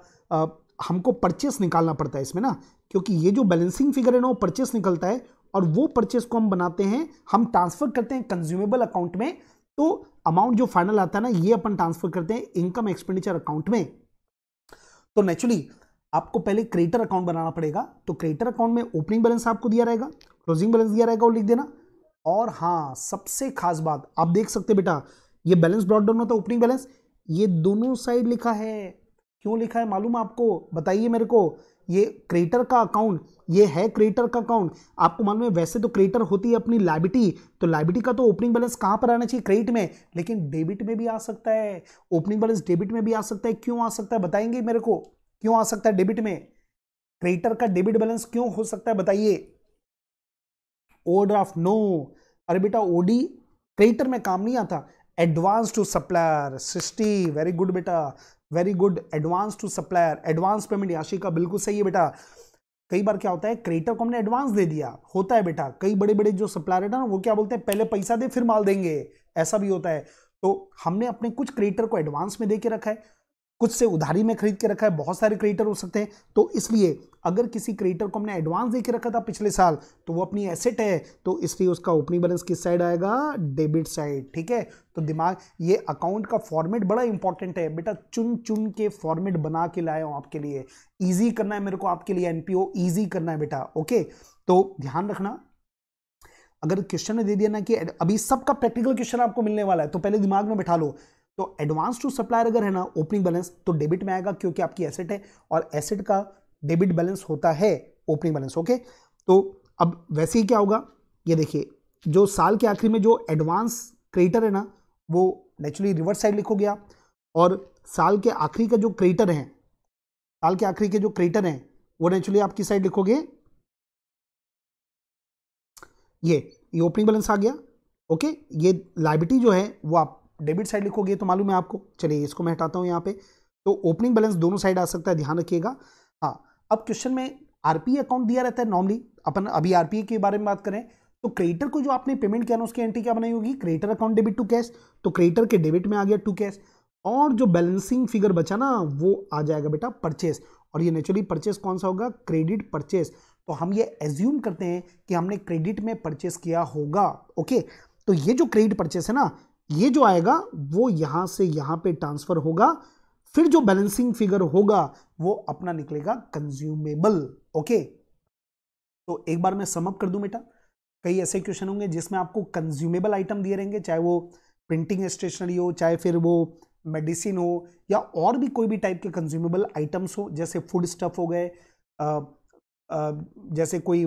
हमको परचेस निकालना पड़ता है इसमें ना क्योंकि ये जो बैलेंसिंग फिगर है ना वो परचेस निकलता है और वो परचेस को हम बनाते हैं हम ट्रांसफ़र करते हैं कंज्यूमेबल अकाउंट में तो अमाउंट जो फाइनल आता है ना ये अपन ट्रांसफ़र करते हैं इनकम एक्सपेंडिचर अकाउंट में तो नेचुरली आपको पहले क्रेडिटर अकाउंट बनाना पड़ेगा तो क्रेडिटर अकाउंट में ओपनिंग बैलेंस आपको दिया रहेगा क्लोजिंग बैलेंस दिया रहेगा वो लिख देना और हाँ सबसे खास बात आप देख सकते बेटा ये बैलेंस ब्रॉड डाउन होता है ओपनिंग बैलेंस ये दोनों साइड लिखा है क्यों लिखा है मालूम आपको बताइए मेरे को ये क्रेटर का अकाउंट ये है क्रेटर का अकाउंट आपको मालूम है वैसे तो क्रेटर होती है अपनी लाइबिटी तो लाइबिटी का तो ओपनिंग बैलेंस कहाँ पर आना चाहिए क्रेडिट में लेकिन डेबिट में भी आ सकता है ओपनिंग बैलेंस डेबिट में भी आ सकता है क्यों आ सकता है बताएंगे मेरे को क्यों आ सकता है डेबिट में क्रेटर का डेबिट बैलेंस क्यों हो सकता है बताइए ऑफ नो अरे बेटा ओडी क्रेटर में काम नहीं आता एडवांस टू सप्लायर सिस्टी वेरी गुड बेटा very good advance to supplier advance payment Yashi का बिल्कुल सही है बेटा कई बार क्या होता है क्रेडिटर को हमने एडवांस दे दिया होता है बेटा कई बड़े बड़े जो सप्लायर है ना वो क्या बोलते हैं पहले पैसा दे फिर माल देंगे ऐसा भी होता है तो हमने अपने कुछ क्रेडिटर को एडवांस में दे के रखा है कुछ से उधारी में खरीद के रखा है बहुत सारे क्रिएटर हो सकते हैं तो इसलिए अगर किसी क्रिएटर को हमने एडवांस दे के रखा था पिछले साल तो वो अपनी एसेट है तो इसलिए उसका ओपनिंग बैलेंस किस साइड आएगा डेबिट साइड ठीक है तो दिमाग ये अकाउंट का फॉर्मेट बड़ा इंपॉर्टेंट है बेटा चुन चुन के फॉर्मेट बना के लाए हूँ आपके लिए ईजी करना है मेरे को आपके लिए एनपीओ ईजी करना है बेटा ओके तो ध्यान रखना अगर क्वेश्चन ने दे दिया ना कि अभी सबका प्रैक्टिकल क्वेश्चन आपको मिलने वाला है तो पहले दिमाग में बैठा लो तो एडवांस टू सप्लायर अगर है ना ओपनिंग बैलेंस तो डेबिट में आएगा क्योंकि आपकी एसेट है और एसेट का डेबिट बैलेंस होता है ओपनिंग बैलेंस ओके तो अब वैसे ही क्या होगा ये देखिए जो साल के आखिरी में जो एडवांस क्रेडिटर है ना वो नेचुरली रिवर्स साइड लिखो गया और साल के आखिरी का जो क्रेडिटर हैं साल के आखिरी के जो क्रेडिटर हैं वो नेचुरली आपकी साइड लिखोगे ये ये ओपनिंग बैलेंस आ गया ओके ये लाइबिलिटी जो है वो आप डेबिट साइड लिखोगे तो मालूम है आपको चलिए इसको मैं हटाता हूँ यहाँ पे तो ओपनिंग बैलेंस दोनों साइड आ सकता है ध्यान रखिएगा हाँ अब क्वेश्चन में आरपीए अकाउंट दिया रहता है नॉर्मली अपन अभी आरपीए के बारे में बात करें तो क्रेडिटर को जो आपने पेमेंट किया ना उसकी एंट्री क्या बनाई होगी creditor account debit to cash तो क्रेडिटर के डेबिट में आ गया टू कैश और जो बैलेंसिंग फिगर बचा ना वो आ जाएगा बेटा परचेस और ये नेचुरली परचेस कौन सा होगा क्रेडिट परचेस तो हम ये एज्यूम करते हैं कि हमने क्रेडिट में परचेस किया होगा ओके तो ये जो क्रेडिट परचेस है ना ये जो आएगा वो यहां से यहां पे ट्रांसफर होगा फिर जो बैलेंसिंग फिगर होगा वो अपना निकलेगा कंज्यूमेबल ओके तो एक बार मैं समअप कर दूं बेटा कई ऐसे क्वेश्चन होंगे जिसमें आपको कंज्यूमेबल आइटम दिए रहेंगे चाहे वो प्रिंटिंग स्टेशनरी हो चाहे फिर वो मेडिसिन हो या और भी कोई भी टाइप के कंज्यूमेबल आइटम्स हो जैसे फूड स्टफ हो गए जैसे कोई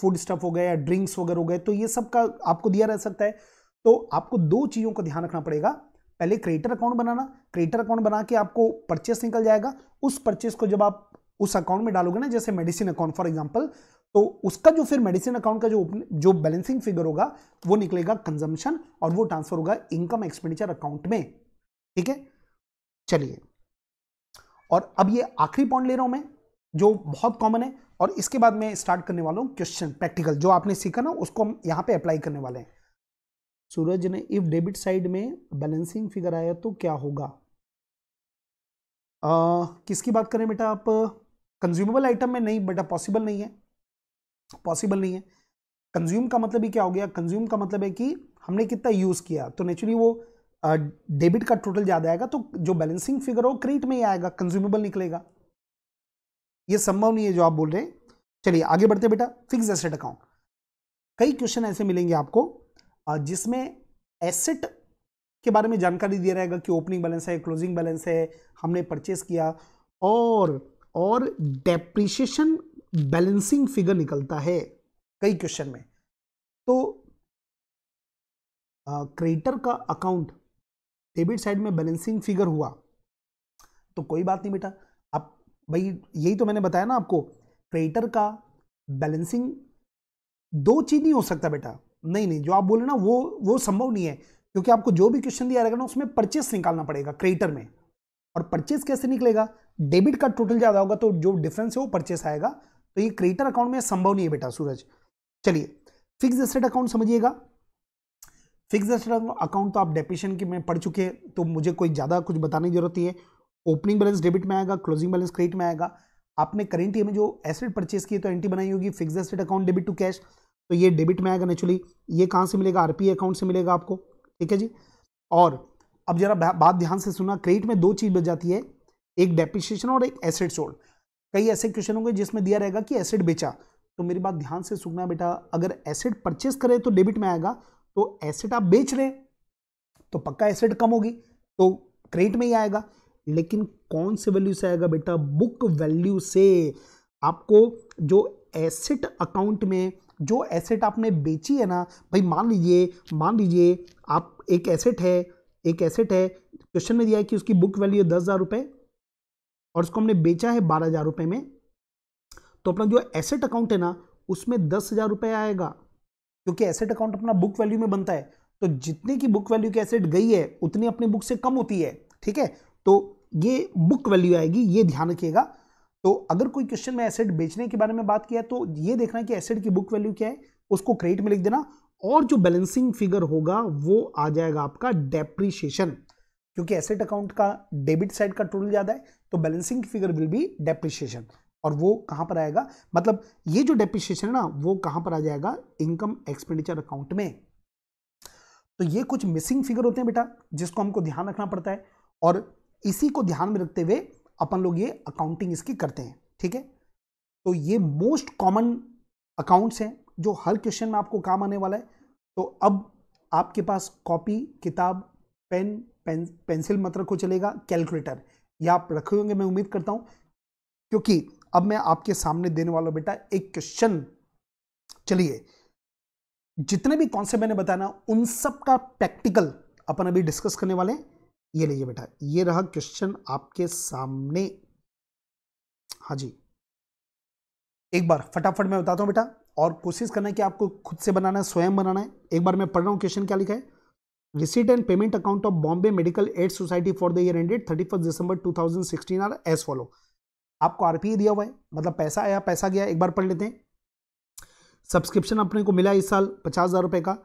फूड स्टफ हो गए या ड्रिंक्स वगैरह हो गए तो ये सब का आपको दिया रह सकता है तो आपको दो चीज़ों का ध्यान रखना पड़ेगा पहले क्रेडिटर अकाउंट बनाना क्रेडिटर अकाउंट बना के आपको परचेस निकल जाएगा उस परचेस को जब आप उस अकाउंट में डालोगे ना जैसे मेडिसिन अकाउंट फॉर एग्जाम्पल तो उसका जो फिर मेडिसिन अकाउंट का जो जो बैलेंसिंग फिगर होगा वो निकलेगा कंजम्पशन और वो ट्रांसफर होगा इनकम एक्सपेंडिचर अकाउंट में ठीक है चलिए और अब ये आखिरी पॉइंट ले रहा हूं मैं जो बहुत कॉमन है और इसके बाद मैं स्टार्ट करने वाला हूं क्वेश्चन प्रैक्टिकल जो आपने सीखा ना उसको हम यहां पर अप्लाई करने वाले हैं सूरज ने इफ डेबिट साइड में बैलेंसिंग फिगर आया तो क्या होगा आ, किसकी बात करें बेटा आप कंज्यूमेबल आइटम में नहीं बेटा पॉसिबल नहीं है पॉसिबल नहीं है कंज्यूम का मतलब ही क्या हो गया कंज्यूम का मतलब है कि हमने कितना यूज़ किया तो नेचुरली वो डेबिट का टोटल ज़्यादा आएगा तो जो बैलेंसिंग फिगर हो क्रेडिट में ही आएगा कंज्यूमेबल निकलेगा ये संभव नहीं है जो आप बोल रहे हैं चलिए आगे बढ़ते बेटा फिक्स एसेट अकाउंट कई क्वेश्चन ऐसे मिलेंगे आपको जिसमें एसेट के बारे में जानकारी दिया रहेगा कि ओपनिंग बैलेंस है क्लोजिंग बैलेंस है हमने परचेस किया और और डेप्रिशिएशन बैलेंसिंग फिगर निकलता है कई क्वेश्चन में तो क्रेडिटर का अकाउंट डेबिट साइड में बैलेंसिंग फिगर हुआ तो कोई बात नहीं बेटा आप भाई यही तो मैंने बताया ना आपको क्रेडिटर का बैलेंसिंग दो चीज नहीं हो सकता बेटा नहीं नहीं जो आप बोले ना वो वो संभव नहीं है क्योंकि आपको जो भी क्वेश्चन दिया रहेगा ना उसमें परचेस निकालना पड़ेगा क्रेडिटर में और परचेस कैसे निकलेगा डेबिट का टोटल ज़्यादा होगा तो जो डिफरेंस है वो परचेस आएगा तो ये क्रेडिटर अकाउंट में संभव नहीं है बेटा सूरज चलिए फिक्स एसेट अकाउंट समझिएगा फिक्स एसेट अकाउंट तो आप डेपिशन के में पढ़ चुके हैं तो मुझे कोई ज़्यादा कुछ बताने की जरूरत नहीं है ओपनिंग बैलेंस डेबिट में आएगा क्लोजिंग बैलेंस क्रेडिट में आएगा आपने करेंट ईयर में जो एसेट परचेस किए तो एंट्री बनाई होगी fix asset account debit to cash तो ये डेबिट में आएगा नेचुरली ये कहाँ से मिलेगा आर अकाउंट से मिलेगा आपको ठीक है जी और अब जरा बात ध्यान से सुना क्रेडिट में दो चीज़ बच जाती है एक डेप्रिसिएशन और एक एसेट सोल्ड कई ऐसे क्वेश्चन होंगे जिसमें दिया रहेगा कि एसेट बेचा तो मेरी बात ध्यान से सुनना बेटा अगर एसेट परचेस करें तो डेबिट में आएगा तो एसेट आप बेच रहे तो पक्का एसेट कम होगी तो क्रेडिट में ही आएगा लेकिन कौन से वैल्यू से आएगा बेटा बुक वैल्यू से आपको जो एसेट अकाउंट में जो एसेट आपने बेची है ना भाई मान लीजिए मान लीजिए आप एक एसेट है एक एसेट है क्वेश्चन में दिया है कि उसकी बुक वैल्यू है दस हज़ार रुपये और उसको हमने बेचा है बारह हज़ार रुपये में तो अपना जो एसेट अकाउंट है ना उसमें दस हज़ार रुपये आएगा क्योंकि एसेट अकाउंट अपना बुक वैल्यू में बनता है तो जितने की बुक वैल्यू की एसेट गई है उतनी अपनी बुक से कम होती है ठीक है तो ये बुक वैल्यू आएगी ये ध्यान रखिएगा तो अगर कोई क्वेश्चन में एसेट बेचने के बारे में बात किया तो ये देखना कि एसेट की बुक वैल्यू क्या है उसको क्रेडिट में लिख देना और जो बैलेंसिंग फिगर होगा वो आ जाएगा आपका डेप्रीशिएशन क्योंकि एसेट अकाउंट का डेबिट साइड का टोटल ज़्यादा है तो balancing figure will be depreciation और वो कहां पर आएगा मतलब ये जो डेप्रिशिएशन है ना वो कहां पर आ जाएगा इनकम एक्सपेंडिचर अकाउंट में तो ये कुछ मिसिंग फिगर होते हैं बेटा जिसको हमको ध्यान रखना पड़ता है और इसी को ध्यान में रखते हुए अपन लोग ये अकाउंटिंग इसकी करते हैं ठीक है तो ये मोस्ट कॉमन अकाउंट्स हैं जो हर क्वेश्चन में आपको काम आने वाला है तो अब आपके पास कॉपी किताब पेन पेन पेंसिल मत रखो चलेगा कैलकुलेटर या आप रखे होंगे मैं उम्मीद करता हूँ क्योंकि अब मैं आपके सामने देने वाला बेटा एक क्वेश्चन चलिए जितने भी कॉन्सेप्ट मैंने बताया ना उन सब का प्रैक्टिकल अपन अभी डिस्कस करने वाले हैं ये लीजिए बेटा ये रहा क्वेश्चन आपके सामने हाँ जी एक बार फटाफट मैं बताता हूँ बेटा और कोशिश करना है कि आपको खुद से बनाना है स्वयं बनाना है एक बार मैं पढ़ रहा हूँ क्वेश्चन क्या लिखा है receipt and payment account of Bombay medical aid society for the year ended thirty first December two thousand sixteen are as follow आपको आरपीए e दिया हुआ है मतलब पैसा आया पैसा गया एक बार पढ़ लेते हैं सब्सक्रिप्शन अपने को मिला इस साल पचास हज़ार रुपये का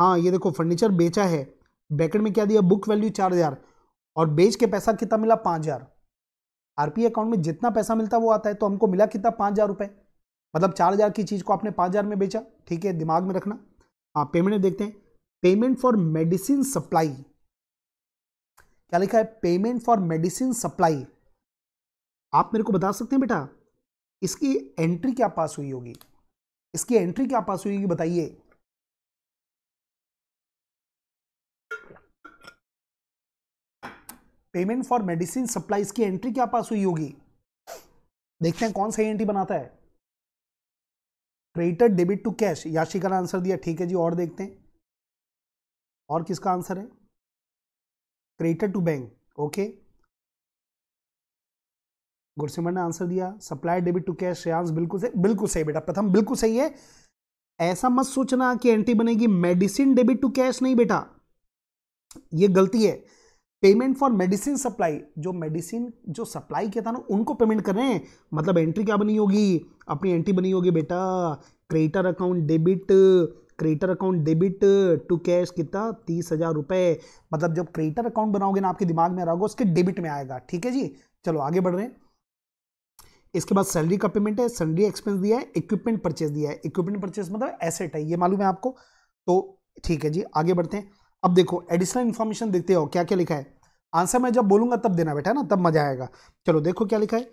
हाँ ये देखो फर्नीचर बेचा है ब्रैकेट में क्या दिया बुक वैल्यू चार हजार और बेच के पैसा कितना मिला पांच हजार आरपी अकाउंट में जितना पैसा मिलता वो आता है तो हमको मिला कितना पांच हजार रुपए मतलब चार हजार की चीज़ को आपने पांच हजार में बेचा ठीक है दिमाग में रखना हाँ पेमेंट देखते हैं पेमेंट फॉर मेडिसिन सप्लाई क्या लिखा है पेमेंट फॉर मेडिसिन सप्लाई आप मेरे को बता सकते हैं बेटा इसकी एंट्री क्या पास हुई होगी इसकी एंट्री क्या पास हुई होगी बताइए पेमेंट फॉर मेडिसिन सप्लाईज की एंट्री क्या पास हुई होगी देखते हैं कौन सही एंट्री बनाता है creditor debit to cash Yashika ने आंसर दिया ठीक है जी और देखते हैं और किसका आंसर है creditor to bank okay Gursimar ने आंसर दिया supply debit to cash Shreyansh बिल्कुल सही बिल्कुल सही बेटा प्रथम बिल्कुल सही है ऐसा मत सोचना कि एंट्री बनेगी मेडिसिन डेबिट टू कैश नहीं बेटा ये गलती है पेमेंट फॉर मेडिसिन सप्लाई जो मेडिसिन जो सप्लाई किया था ना उनको पेमेंट करें मतलब एंट्री क्या बनी होगी अपनी एंट्री बनी होगी बेटा creditor account debit creditor account debit to cash कितना तीस हज़ार रुपये मतलब जब क्रेडिटर अकाउंट बनाओगे ना आपके दिमाग में आ रहा होगा उसके डेबिट में आएगा ठीक है जी चलो आगे बढ़ रहे हैं इसके बाद सैलरी का पेमेंट है सैलरी एक्सपेंस दिया है इक्विपमेंट परचेज दिया है इक्विपमेंट परचेज मतलब एसेट है ये मालूम है आपको तो ठीक है जी आगे बढ़ते हैं अब देखो एडिशनल इन्फॉर्मेशन देखते हो क्या क्या लिखा है आंसर मैं जब बोलूंगा तब देना बेटा ना तब मजा आएगा चलो देखो क्या लिखा है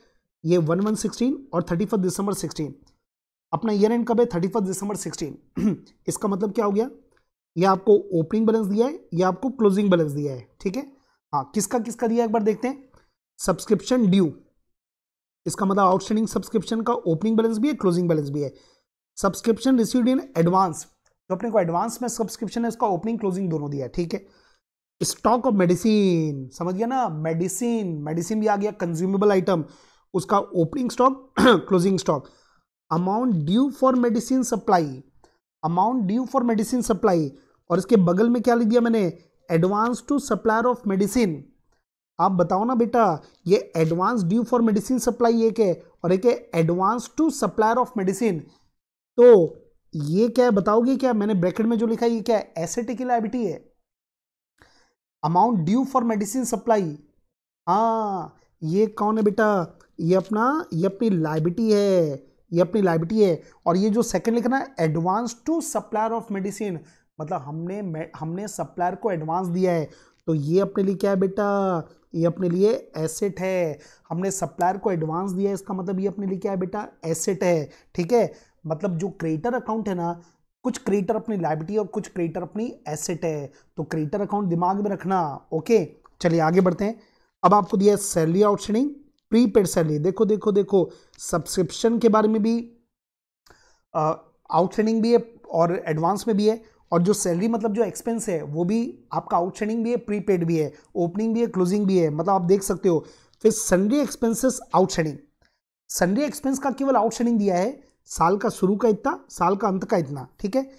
ये वन वन सिक्सटीन और थर्टी फर्स्ट दिसंबर सिक्सटीन अपना ईयर एंड कब है थर्टी फर्स्ट दिसंबर सिक्सटीन इसका मतलब क्या हो गया ये आपको ओपनिंग बैलेंस दिया है या आपको क्लोजिंग बैलेंस दिया है ठीक है हाँ किसका किसका दिया एक बार देखते हैं सब्सक्रिप्शन ड्यू इसका मतलब आउटस्टैंडिंग सब्सक्रिप्शन का ओपनिंग बैलेंस भी है क्लोजिंग बैलेंस भी है सब्सक्रिप्शन रिसीव्ड इन एडवांस जो अपने को एडवांस में सब्सक्रिप्शन है उसका ओपनिंग क्लोजिंग दोनों दिया है ठीक है स्टॉक ऑफ मेडिसिन समझ गया ना मेडिसिन मेडिसिन भी आ गया कंज्यूमेबल आइटम उसका opening stock closing stock amount due for medicine supply amount due for medicine supply और इसके बगल में क्या लिख दिया मैंने advance to supplier of medicine आप बताओ ना बेटा ये advance due for medicine supply एक है और एक है advance to supplier of medicine तो ये क्या है बताओगे क्या मैंने ब्रैकेट में जो लिखा है ये क्या है एसेट की लाइबिलिटी है amount due for medicine supply हाँ ये कौन है बेटा ये अपना ये अपनी लाइबिटी है ये अपनी लाइबिटी है और ये जो सेकंड लिखना है advance to supplier of medicine मतलब हमने हमने सप्लायर को एडवांस दिया है तो ये अपने लिए क्या है बेटा ये अपने लिए एसेट है हमने सप्लायर को एडवांस दिया है इसका मतलब ये अपने लिए क्या है बेटा एसेट है ठीक है मतलब जो क्रेडिटर अकाउंट है ना कुछ क्रिएटर अपनी लाइबिलिटी और कुछ क्रिएटर अपनी एसेट है तो क्रिएटर अकाउंट दिमाग में रखना ओके चलिए आगे बढ़ते हैं अब आपको दिया है सैलरी आउटस्टैंडिंग प्रीपेड सैलरी देखो देखो देखो सब्सक्रिप्शन के बारे में भी आउटस्टैंडिंग भी है और एडवांस में भी है और जो सैलरी मतलब जो एक्सपेंस है वो भी आपका आउटस्टैंडिंग भी है प्रीपेड भी है ओपनिंग भी है क्लोजिंग भी है मतलब आप देख सकते हो फिर salary expenses outstanding salary expense का केवल आउटस्टैंडिंग दिया है साल का शुरू का इतना साल का अंत का इतना ठीक है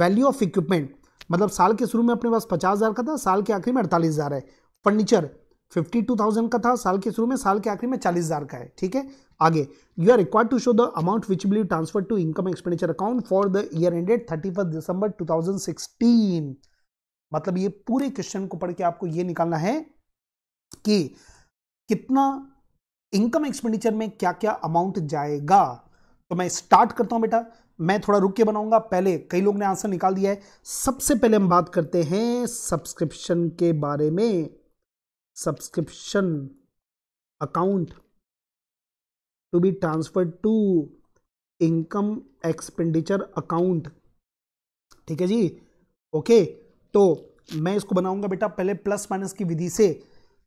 वैल्यू ऑफ इक्विपमेंट मतलब साल के शुरू में अपने पास पचास हज़ार का था साल के आखिरी में अड़तालीस हज़ार है फर्नीचर फिफ्टी टू थाउजेंड का था साल के शुरू में साल के आखिरी में चालीस हज़ार का है ठीक है आगे you are required to show the amount which will transfer to income expenditure account for the year ended thirty first December two thousand sixteen मतलब ये पूरे क्वेश्चन को पढ़ के आपको ये निकालना है कि कितना इनकम एक्सपेंडिचर में क्या क्या अमाउंट जाएगा तो मैं स्टार्ट करता हूं बेटा मैं थोड़ा रुक के बनाऊंगा पहले कई लोग ने आंसर निकाल दिया है सबसे पहले हम बात करते हैं सब्सक्रिप्शन के बारे में subscription account to be transfer to income expenditure account ठीक है जी ओके तो मैं इसको बनाऊंगा बेटा पहले प्लस माइनस की विधि से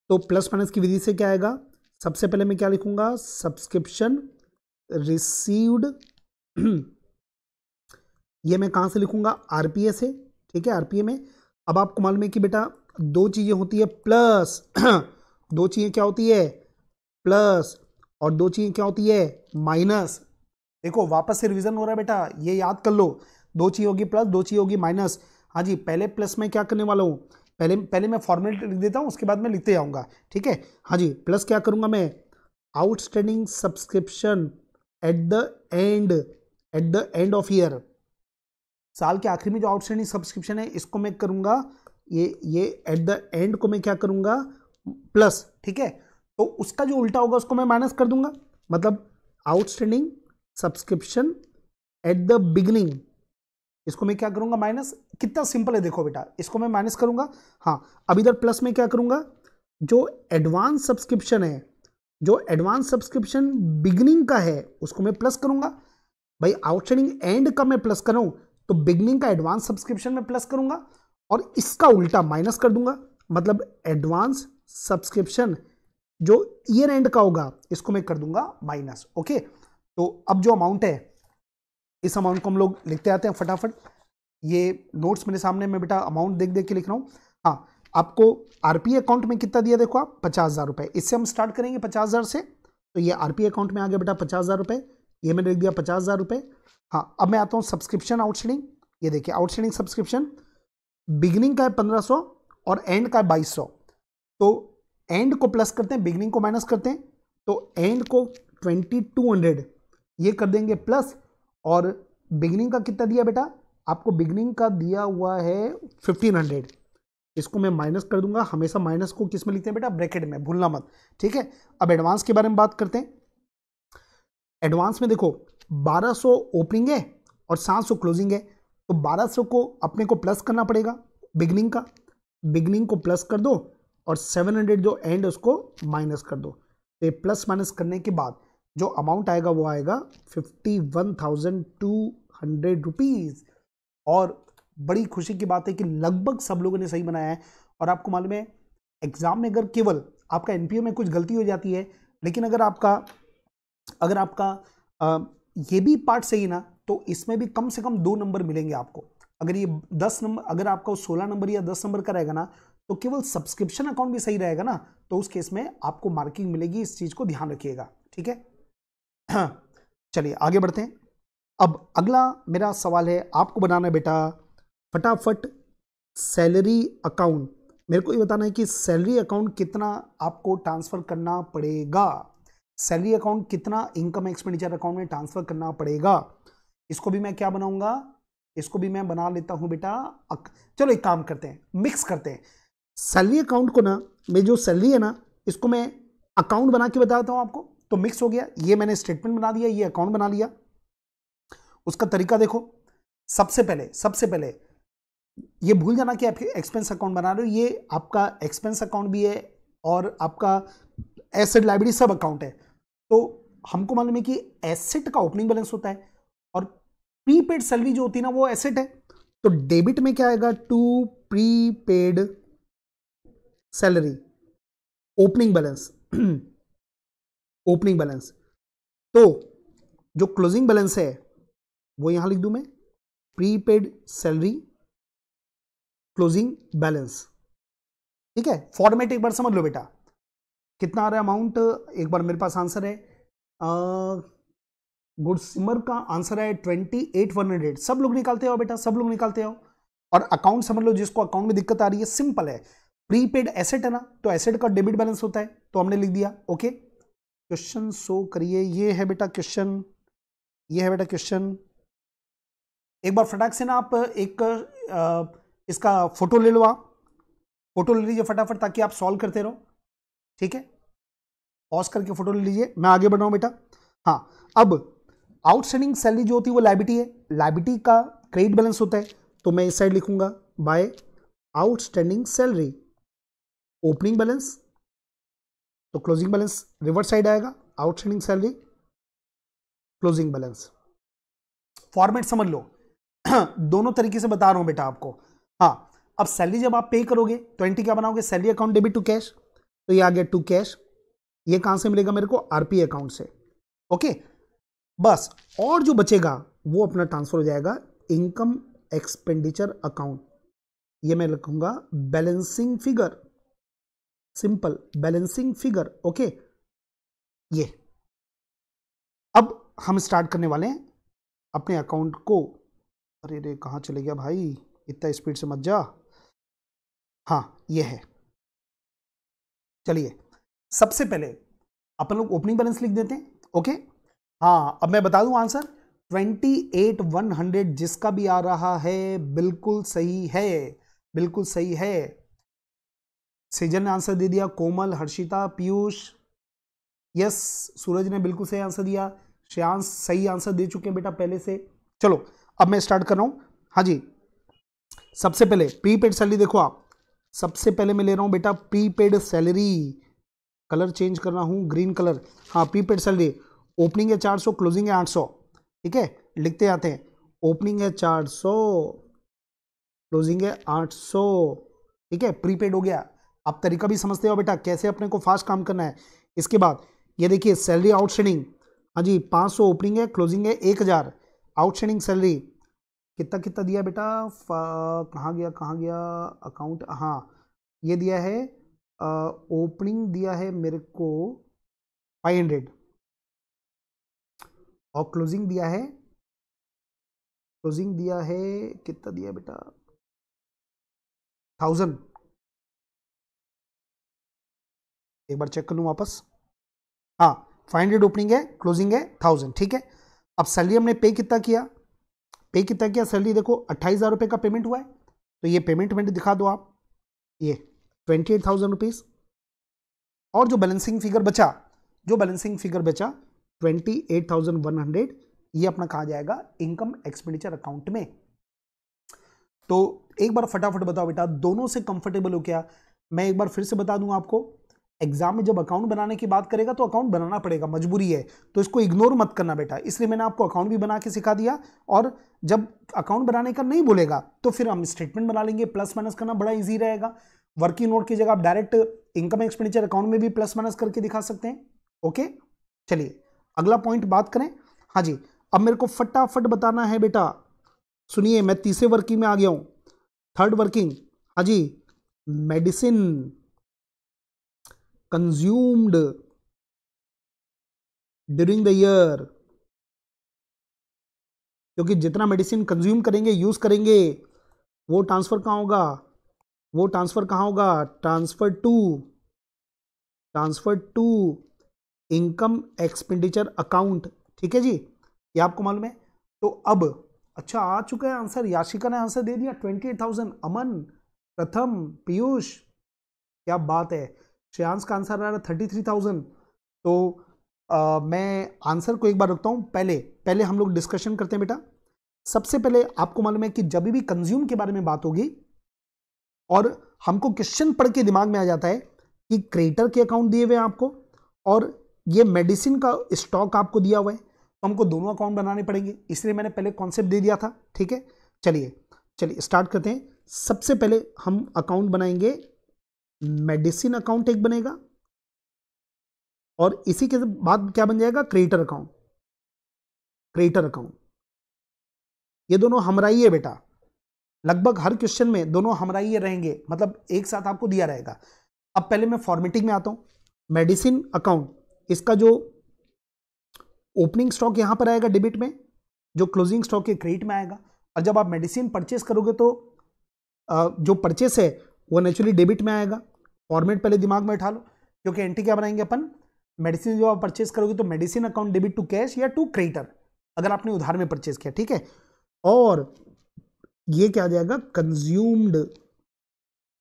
तो प्लस माइनस की विधि से क्या आएगा सबसे पहले मैं क्या लिखूंगा सब्सक्रिप्शन रिसीव्ड ये मैं कहाँ से लिखूंगा आरपीए से ठीक है आरपीए में अब आपको मालूम है कि बेटा दो चीज़ें होती है प्लस दो चीज़ें क्या होती है प्लस और दो चीज़ें क्या होती है माइनस देखो वापस से रिवीजन हो रहा है बेटा ये याद कर लो दो चीज़ होगी प्लस दो चीज़ होगी माइनस हाँ जी पहले प्लस में क्या करने वाला हूँ पहले पहले मैं फॉर्मेलिटी लिख देता हूँ उसके बाद मैं लिखते जाऊँगा ठीक है हाँ जी प्लस क्या करूँगा मैं outstanding subscription at the end at the end of year साल के आखिर में जो आउटस्टैंडिंग सब्सक्रिप्शन है इसको मैं करूंगा ये ये एट द एंड को मैं क्या करूंगा प्लस ठीक है तो उसका जो उल्टा होगा उसको मैं माइनस कर दूंगा मतलब outstanding subscription at the beginning इसको मैं क्या करूंगा माइनस कितना सिंपल है देखो बेटा इसको मैं माइनस करूंगा हाँ अब इधर प्लस में क्या करूंगा जो एडवांस सब्सक्रिप्शन है जो एडवांस सब्सक्रिप्शन बिगनिंग का है उसको मैं प्लस करूंगा भाई आउटस्टैंडिंग एंड का मैं प्लस करूं तो बिगनिंग का एडवांस सब्सक्रिप्शन में प्लस करूंगा और इसका उल्टा माइनस कर दूंगा मतलब एडवांस सब्सक्रिप्शन जो ईयर एंड का होगा इसको मैं कर दूंगा माइनस ओके तो अब जो अमाउंट है इस अमाउंट को हम लोग लिखते आते हैं फटाफट ये नोट्स मेरे सामने मैं बेटा अमाउंट देख देख के लिख रहा हूँ हाँ आपको आरपी अकाउंट में कितना दिया देखो आप पचास हज़ार रुपए इससे हम स्टार्ट करेंगे पचास हज़ार से तो ये आरपी अकाउंट में आ गया बेटा पचास हज़ार रुपये ये मैंने लिख दिया पचास हज़ार रुपए हाँ अब मैं आता हूँ सब्सक्रिप्शन आउटस्टैंडिंग ये देखिए आउटस्टैंडिंग सब्सक्रिप्शन बिगनिंग का है पंद्रह सौ और एंड का है बाईस सौ तो एंड को प्लस करते हैं बिगनिंग को माइनस करते हैं तो एंड को ट्वेंटी टू हंड्रेड ये कर देंगे प्लस और बिगनिंग का कितना दिया बेटा आपको बिगनिंग का दिया हुआ है फिफ्टीन हंड्रेड इसको मैं माइनस कर दूंगा हमेशा माइनस को किस में लिखते हैं बेटा ब्रैकेट में भूलना मत ठीक है अब एडवांस के बारे में बात करते हैं एडवांस में देखो 1200 ओपनिंग है और 700 क्लोजिंग है तो 1200 को अपने को प्लस करना पड़ेगा बिगनिंग का बिगनिंग को प्लस कर दो और 700 जो एंड उसको माइनस कर दो तो प्लस माइनस करने के बाद जो अमाउंट आएगा वो आएगा फिफ्टी और बड़ी खुशी की बात है कि लगभग सब लोगों ने सही बनाया है और आपको मालूम है एग्ज़ाम में अगर केवल आपका एन में कुछ गलती हो जाती है लेकिन अगर आपका अगर आपका आ, ये भी पार्ट सही ना तो इसमें भी कम से कम दो नंबर मिलेंगे आपको अगर ये दस नंबर अगर आपका सोलह नंबर या दस नंबर का रहेगा ना तो केवल सब्सक्रिप्शन अकाउंट भी सही रहेगा ना तो उस केस में आपको मार्किंग मिलेगी इस चीज़ को ध्यान रखिएगा ठीक है हाँ, चलिए आगे बढ़ते हैं अब अगला मेरा सवाल है आपको बनाना बेटा फटाफट सैलरी अकाउंट मेरे को ये बताना है कि सैलरी अकाउंट कितना आपको ट्रांसफ़र करना पड़ेगा सैलरी अकाउंट कितना इनकम एक्सपेंडिचर अकाउंट में ट्रांसफ़र करना पड़ेगा इसको भी मैं क्या बनाऊंगा इसको भी मैं बना लेता हूं बेटा अक... चलो एक काम करते हैं मिक्स करते हैं सैलरी अकाउंट को ना मेरी जो सैलरी है ना इसको मैं अकाउंट बना के बताता हूँ आपको तो मिक्स हो गया ये मैंने स्टेटमेंट बना दिया ये अकाउंट बना लिया उसका तरीका देखो सबसे पहले सबसे पहले ये भूल जाना कि आप एक्सपेंस अकाउंट बना रहे हो ये आपका एक्सपेंस अकाउंट भी है और आपका एसेट लाइब्रेरी सब अकाउंट है तो हमको मालूम है कि एसेट का ओपनिंग बैलेंस होता है और प्रीपेड सैलरी जो होती है ना वो एसेट है तो डेबिट में क्या आएगा to prepaid salary opening balance opening balance तो जो क्लोजिंग बैलेंस है वो यहां लिख दू मैं प्रीपेड सैलरी क्लोजिंग बैलेंस ठीक है फॉर्मेट एक बार समझ लो बेटा कितना आ रहा है अमाउंट एक बार मेरे पास आंसर है गुड सिमर का आंसर है ट्वेंटी एट वन हंड्रेड सब लोग निकालते हो बेटा सब लोग निकालते हो और अकाउंट समझ लो जिसको अकाउंट में दिक्कत आ रही है सिंपल है प्रीपेड एसेट है ना तो एसेट का डेबिट बैलेंस होता है तो हमने लिख दिया ओके क्वेश्चन सो करिए ये है बेटा क्वेश्चन ये है बेटा क्वेश्चन एक बार फटाक से ना आप एक आ, इसका फोटो ले लो आप फोटो ले लीजिए फटाफट ताकि आप सॉल्व करते रहो ठीक है पॉज करके फोटो ले लीजिए मैं आगे बढ़ बेटा हाँ अब आउटस्टैंडिंग सैलरी जो होती है वो लाइबिटी है लाइबिटी का क्रेडिट बैलेंस होता है तो मैं इस साइड लिखूंगा by outstanding salary opening balance तो क्लोजिंग बैलेंस रिवर्स साइड आएगा outstanding salary closing balance format समझ लो दोनों तरीके से बता रहा हूं बेटा आपको हाँ अब सैलरी जब आप पे करोगे ट्वेंटी क्या बनाओगे salary account debit to cash तो ये आ गया टू कैश ये कहाँ से मिलेगा मेरे को आरपी अकाउंट से ओके बस और जो बचेगा वो अपना ट्रांसफर हो जाएगा इनकम एक्सपेंडिचर अकाउंट ये मैं लिखूंगा balancing figure simple balancing figure okay ये अब हम स्टार्ट करने वाले हैं अपने अकाउंट को अरे रे कहाँ चले गया भाई इतना स्पीड से मत जा हाँ ये है चलिए सबसे पहले अपन लोग ओपनिंग बैलेंस लिख देते हैं ओके हाँ अब मैं बता दूं answer twenty eight one hundred जिसका भी आ रहा है बिल्कुल सही है बिल्कुल सही है सेजन ने आंसर दे दिया कोमल हर्षिता पीयूष यस सूरज ने बिल्कुल सही आंसर दिया श्यांश सही आंसर दे चुके हैं बेटा पहले से चलो अब मैं स्टार्ट कर रहा हूं हाँ जी सबसे पहले प्री पेड सैलरी देखो आप सबसे पहले मैं ले रहा हूँ बेटा prepaid salary colour change कर रहा हूँ ग्रीन कलर हाँ प्री पेड सैलरी ओपनिंग है चार सौ क्लोजिंग है आठ सौ ठीक है लिखते आते हैं ओपनिंग है चार सौ क्लोजिंग है आठ सौ ठीक है प्रीपेड हो गया आप तरीका भी समझते हो बेटा कैसे अपने को फास्ट काम करना है इसके बाद ये देखिए सैलरी आउटस्टैंडिंग हाँ जी पाँच सौ ओपनिंग है क्लोजिंग है एक हज़ार आउटस्टैंडिंग सैलरी कितना कितना दिया बेटा कहाँ गया कहाँ गया अकाउंट हाँ ये दिया है ओपनिंग दिया है मेरे को फाइव हंड्रेड और क्लोजिंग दिया है क्लोजिंग दिया है कितना दिया बेटा थाउजेंड एक बार चेक कर लूँ वापस हाँ फाइव हंड्रेड ओपनिंग है क्लोजिंग है थाउजेंड ठीक है अब सैलरी हमने पे कितना किया पे कितना किया सैलरी देखो अट्ठाईस हज़ार रुपये का पेमेंट हुआ है तो ये पेमेंट मैंने दिखा दो आप ये ट्वेंटी एट थाउजेंड रुपीज़ और जो बैलेंसिंग फिगर बचा जो बैलेंसिंग फिगर बचा twenty eight thousand one hundred ये अपना कहा जाएगा इनकम एक्सपेंडिचर अकाउंट में तो एक बार फटाफट बताओ बेटा दोनों से कंफर्टेबल हो क्या मैं एक बार फिर से बता दूं आपको एग्जाम में जब अकाउंट बनाने की बात करेगा तो अकाउंट बनाना पड़ेगा मजबूरी है तो इसको इग्नोर मत करना बेटा इसलिए मैंने आपको अकाउंट भी बना के सिखा दिया और जब अकाउंट बनाने का नहीं बोलेगा तो फिर हम स्टेटमेंट बना लेंगे प्लस माइनस करना बड़ा ईजी रहेगा वर्किंग नोट की जगह आप डायरेक्ट इनकम एक्सपेंडिचर अकाउंट में भी प्लस माइनस करके दिखा सकते हैं ओके चलिए अगला पॉइंट बात करें हाँ जी अब मेरे को फटाफट बताना है बेटा सुनिए मैं तीसरे वर्किंग में आ गया हूँ थर्ड वर्किंग हाँ जी medicine consumed during the year क्योंकि जितना मेडिसिन कंज्यूम करेंगे यूज करेंगे वो ट्रांसफर कहाँ होगा वो ट्रांसफर कहाँ होगा transfer to transfer to income expenditure account ठीक है जी ये आपको मालूम है तो अब अच्छा आ चुका है आंसर याशिका ने आंसर दे दिया ट्वेंटी एट थाउजेंड अमन प्रथम पीयूष क्या बात है श्रेयांश का आंसर आ रहा थर्टी थ्री थाउजेंड तो आ, मैं आंसर को एक बार रखता हूँ पहले पहले हम लोग डिस्कशन करते हैं बेटा सबसे पहले आपको मालूम है कि जब भी कंज्यूम के बारे में बात होगी और हमको क्वेश्चन पढ़ के दिमाग में आ जाता है कि क्रेडिटर के अकाउंट दिए हुए हैं आपको और ये मेडिसिन का स्टॉक आपको दिया हुआ है तो हमको दोनों अकाउंट बनाने पड़ेंगे इसलिए मैंने पहले कॉन्सेप्ट दे दिया था ठीक है चलिए चलिए स्टार्ट करते हैं सबसे पहले हम अकाउंट बनाएंगे मेडिसिन अकाउंट एक बनेगा और इसी के बाद क्या बन जाएगा क्रिएटर अकाउंट क्रिएटर अकाउंट ये दोनों हमराइए है बेटा लगभग हर क्वेश्चन में दोनों हमराइए रहेंगे मतलब एक साथ आपको दिया रहेगा अब पहले मैं फॉर्मेटिंग में आता हूं मेडिसिन अकाउंट इसका जो ओपनिंग स्टॉक यहां पर आएगा डेबिट में जो क्लोजिंग स्टॉक के क्रेडिट में आएगा और जब आप मेडिसिन परचेस करोगे तो जो परचेस है वो नेचुरली डेबिट में आएगा फॉर्मेट पहले दिमाग में उठा लो क्योंकि एंट्री क्या बनाएंगे अपन मेडिसिन जो आप परचेज करोगे तो medicine account debit to cash या टू क्रेडिटर अगर आपने उधार में परचेज किया ठीक है और ये क्या आ जाएगा कंज्यूम्ड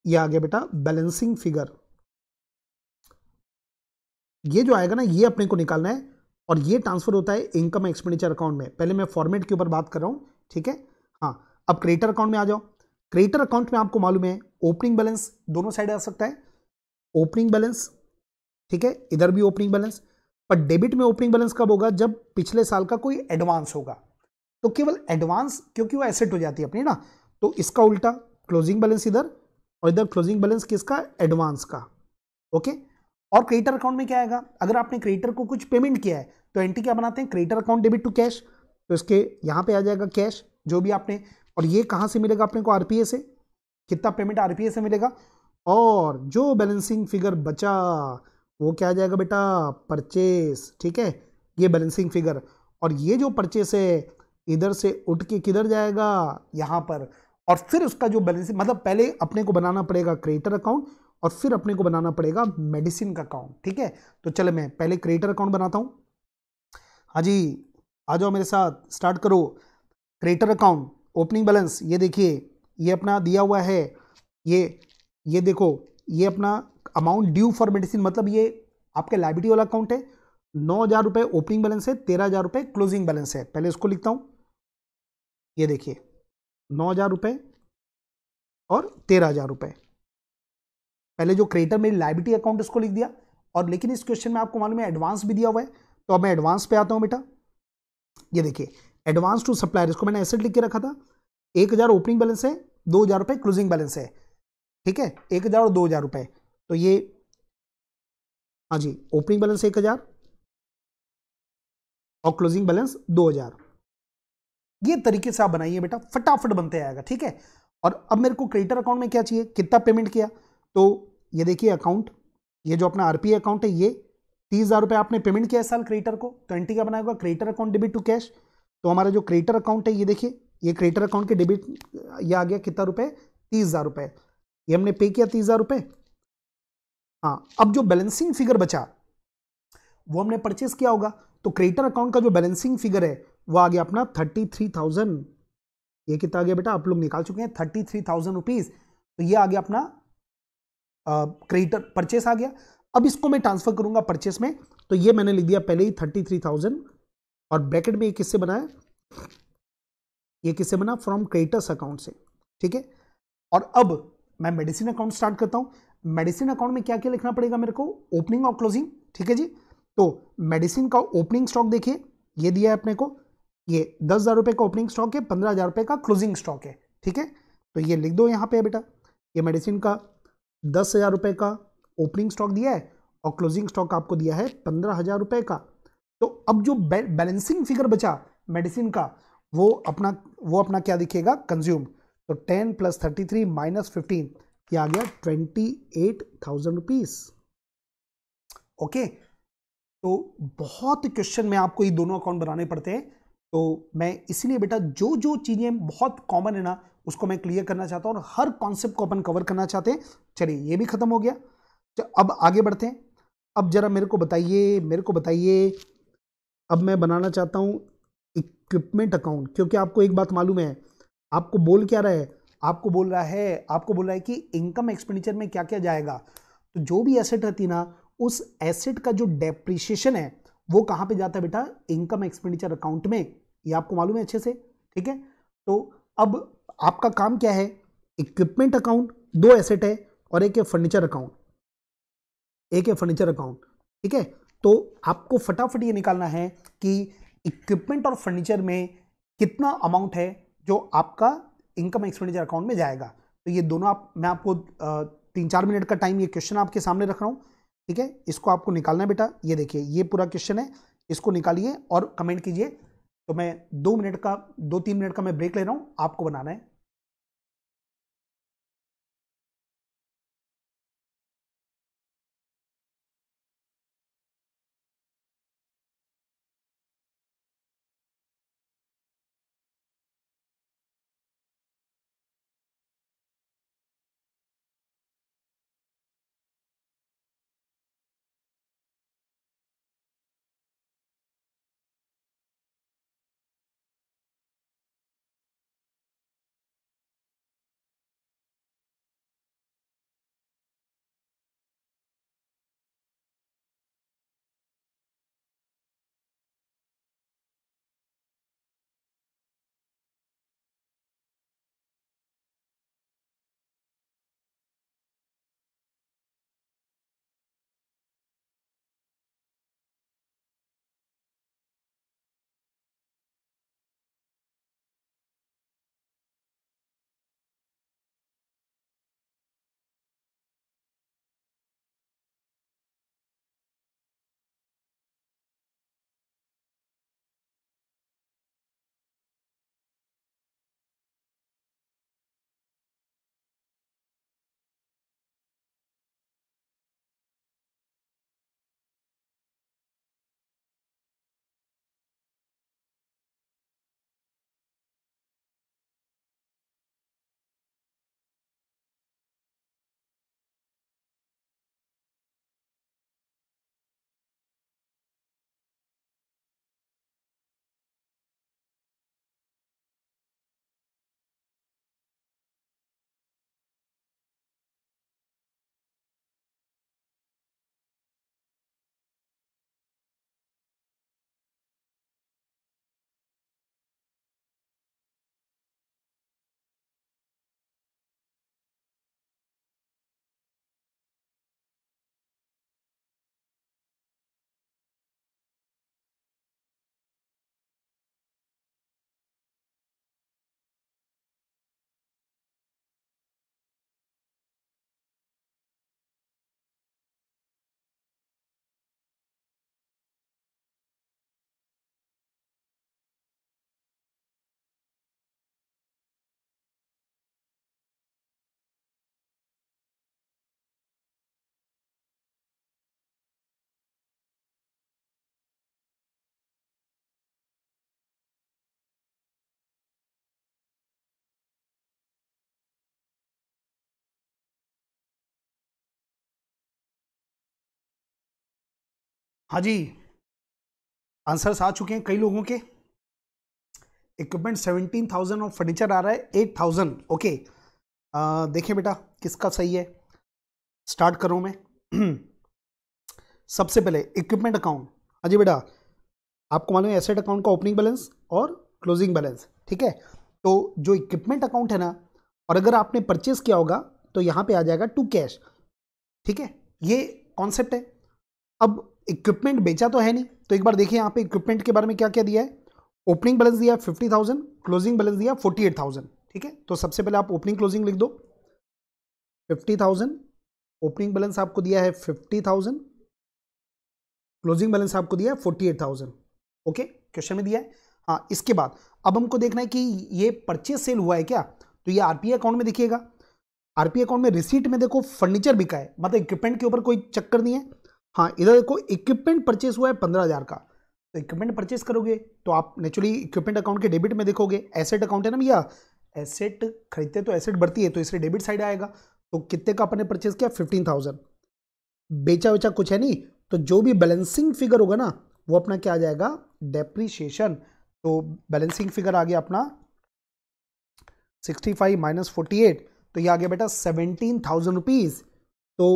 ये आ गया बेटा बैलेंसिंग फिगर ये जो आएगा ना ये अपने को निकालना है और ये ट्रांसफर होता है इनकम एक्सपेंडिचर अकाउंट में पहले मैं फॉर्मेट के ऊपर बात कर रहा हूँ ठीक है हाँ अब क्रेडिटर अकाउंट में आ जाओ क्रेडिटर अकाउंट में आपको मालूम है ओपनिंग बैलेंस दोनों साइड आ सकता है ओपनिंग बैलेंस ठीक है इधर भी ओपनिंग बैलेंस पर डेबिट में ओपनिंग बैलेंस कब होगा जब पिछले साल का कोई एडवांस होगा तो केवल एडवांस क्योंकि वो एसेट हो जाती है अपनी ना तो इसका उल्टा क्लोजिंग बैलेंस इधर और इधर क्लोजिंग बैलेंस किसका एडवांस का ओके और क्रेडिटर अकाउंट में क्या आएगा अगर आपने क्रेडिटर को कुछ पेमेंट किया है तो एंट्री क्या बनाते हैं creditor account debit to cash तो इसके यहाँ पे आ जाएगा कैश जो भी आपने और ये कहाँ से मिलेगा अपने को आरपीए से कितना पेमेंट आरपीए से मिलेगा और जो बैलेंसिंग फिगर बचा वो क्या आ जाएगा बेटा परचेस ठीक है ये बैलेंसिंग फिगर और ये जो परचेस है इधर से उठ के किधर जाएगा यहाँ पर और फिर उसका जो बैलेंसिंग मतलब पहले अपने को बनाना पड़ेगा क्रिएटर अकाउंट और फिर अपने को बनाना पड़ेगा मेडिसिन का अकाउंट ठीक है तो चले मैं पहले क्रिएटर अकाउंट बनाता हूँ हाँ जी आ जाओ मेरे साथ स्टार्ट करो क्रिएटर अकाउंट ओपनिंग बैलेंस ये देखिए ये अपना दिया हुआ है ये ये देखो ये अपना अमाउंट ड्यू फॉर मेडिसिन मतलब ये आपके लाइबिलिटी वाला अकाउंट है नौ हज़ार रुपये ओपनिंग बैलेंस है तेरह हज़ार रुपये क्लोजिंग बैलेंस है पहले इसको लिखता हूँ ये देखिए नौ हज़ार रुपये और तेरह हज़ार रुपये पहले जो क्रेडिटर मेरी लाइबिलिटी अकाउंट इसको लिख दिया और लेकिन इस क्वेश्चन में आपको मालूम है एडवांस भी दिया हुआ है तो अब मैं एडवांस पे आता हूँ बेटा ये देखिए एडवांस टू सप्लायर इसको मैंने एसेट लिख के रखा था एक हज़ार ओपनिंग बैलेंस है दो हज़ार रुपए क्लोजिंग बैलेंस है ठीक है एक हज़ार और दो हज़ार रुपए तो ये हाँ जी ओपनिंग बैलेंस एक हज़ार और क्लोजिंग बैलेंस दो हज़ार ये तरीके से आप बनाइए बेटा फटाफट बनते आएगा ठीक है और अब मेरे को क्रेडिटर अकाउंट में क्या चाहिए कितना पेमेंट किया तो ये देखिए अकाउंट ये जो अपना आरपीए अकाउंट है ये तीस हज़ार रुपए आपने पेमेंट किया इस साल क्रेडिटर को ट्वेंटी तो का बनाया होगा creditor account debit to cash तो हमारा जो क्रेडिटर अकाउंट है ये देखिए ये क्रेडिटर अकाउंट के डेबिट ये आ गया कितना रुपए तीस हज़ार रुपए ये हमने पे किया तीस हज़ार रुपए हाँ अब जो बैलेंसिंग फिगर बचा वो हमने परचेस किया होगा तो क्रेडिटर अकाउंट का जो बैलेंसिंग फिगर है वो आ गया अपना थर्टी थ्री थाउजेंड ये कितना आ गया बेटा आप लोग निकाल चुके हैं थर्टी थ्री थाउजेंड रुपीज़ तो ये आ गया अपना क्रेडिटर परचेस आ गया अब इसको मैं ट्रांसफर करूंगा परचेस में तो ये मैंने लिख दिया पहले ही थर्टी थ्री थाउजेंड और ब्रैकेट में ये किससे बना है ये किससे बना फ्रॉम क्रेडिटर्स अकाउंट से ठीक है और अब मैं मेडिसिन अकाउंट स्टार्ट करता हूं मेडिसिन अकाउंट में क्या क्या लिखना पड़ेगा मेरे को ओपनिंग और क्लोजिंग ठीक है जी तो मेडिसिन का ओपनिंग स्टॉक देखिए ये दिया है अपने को ये दस हज़ार रुपये का ओपनिंग स्टॉक है पंद्रह हज़ार रुपये का क्लोजिंग स्टॉक है ठीक है तो ये लिख दो यहाँ पे बेटा ये मेडिसिन का दस हज़ार रुपये का ओपनिंग स्टॉक दिया है और क्लोजिंग स्टॉक आपको दिया है पंद्रह हज़ार रुपये का तो अब जो बैलेंसिंग फिगर बचा मेडिसिन का वो अपना वो अपना क्या दिखेगा कंज्यूम तो ten plus thirty three minus fifteen क्या आ गया twenty eight thousand rupees okay तो बहुत क्वेश्चन में आपको ये दोनों अकाउंट बनाने पड़ते हैं तो मैं इसीलिए बेटा जो जो चीज़ें बहुत कॉमन है ना उसको मैं क्लियर करना चाहता हूं और हर कॉन्सेप्ट को अपन कवर करना चाहते हैं चलिए ये भी खत्म हो गया तो अब आगे बढ़ते हैं अब जरा मेरे को बताइए मेरे को बताइए अब मैं बनाना चाहता हूँ इक्विपमेंट अकाउंट क्योंकि आपको एक बात मालूम है आपको बोल क्या रहा है आपको बोल रहा है आपको बोल रहा है कि इनकम एक्सपेंडिचर में क्या क्या जाएगा तो जो भी एसेट रहती ना उस एसेट का जो डेप्रिशिएशन है वो कहाँ पे जाता है बेटा इनकम एक्सपेंडिचर अकाउंट में ये आपको मालूम है अच्छे से ठीक है तो अब आपका काम क्या है इक्विपमेंट अकाउंट दो एसेट है और एक है फर्नीचर अकाउंट एक है फर्नीचर अकाउंट ठीक है तो आपको फटाफट ये निकालना है कि इक्विपमेंट और फर्नीचर में कितना अमाउंट है जो आपका इनकम एक्सपेंडिचर अकाउंट में जाएगा तो ये दोनों आप मैं आपको तीन चार मिनट का टाइम ये क्वेश्चन आपके सामने रख रहा हूँ ठीक है इसको आपको निकालना है बेटा ये देखिए ये पूरा क्वेश्चन है इसको निकालिए और कमेंट कीजिए तो मैं दो मिनट का दो तीन मिनट का मैं ब्रेक ले रहा हूँ आपको बनाना है हाँ जी आंसर्स आ चुके हैं कई लोगों के इक्विपमेंट सेवेंटीन थाउजेंड और फर्नीचर आ रहा है एट थाउजेंड ओके देखें बेटा किसका सही है स्टार्ट करूँ मैं सबसे पहले इक्विपमेंट अकाउंट हाँ जी बेटा आपको मालूम है एसेट अकाउंट का ओपनिंग बैलेंस और क्लोजिंग बैलेंस ठीक है तो जो इक्विपमेंट अकाउंट है ना और अगर आपने परचेज किया होगा तो यहाँ पे आ जाएगा टू कैश ठीक है ये कॉन्सेप्ट है अब इक्विपमेंट बेचा तो है नहीं तो एक बार देखिए यहाँ पे इक्विपमेंट के बारे में क्या क्या दिया है ओपनिंग बैलेंस दिया फिफ्टी थाउजेंड क्लोजिंग बैलेंस दिया फोर्टी एट थाउजेंड ठीक है तो सबसे पहले आप ओपनिंग क्लोजिंग लिख दो फिफ्टी थाउजेंड ओपनिंग बैलेंस आपको दिया है फिफ्टी थाउजेंड क्लोजिंग बैलेंस आपको दिया है forty eight thousand okay question में दिया है हाँ इसके बाद अब हमको देखना है कि ये परचेज सेल हुआ है क्या तो ये आरपीए अकाउंट में दिखिएगा आरपीए अकाउंट में रिसीट में देखो फर्नीचर बिका है मतलब इक्विपमेंट के ऊपर कोई चक्कर नहीं है हाँ इधर देखो इक्विपमेंट परचेस हुआ है पंद्रह हज़ार का तो इक्विपमेंट परचेस करोगे तो आप नेचुरली इक्विपमेंट अकाउंट के डेबिट में देखोगे एसेट अकाउंट है ना भैया एसेट खरीदते तो एसेट बढ़ती है तो इसलिए डेबिट साइड आएगा तो कितने का अपन ने परचेस किया फिफ्टीन थाउजेंड बेचा वेचा कुछ है नहीं तो जो भी बैलेंसिंग फिगर होगा ना वो अपना क्या आ जाएगा डेप्रीशिएशन तो बैलेंसिंग फिगर आ गया अपना sixty five minus forty eight तो ये आ गया बेटा सेवनटीन थाउजेंड रुपीज़ तो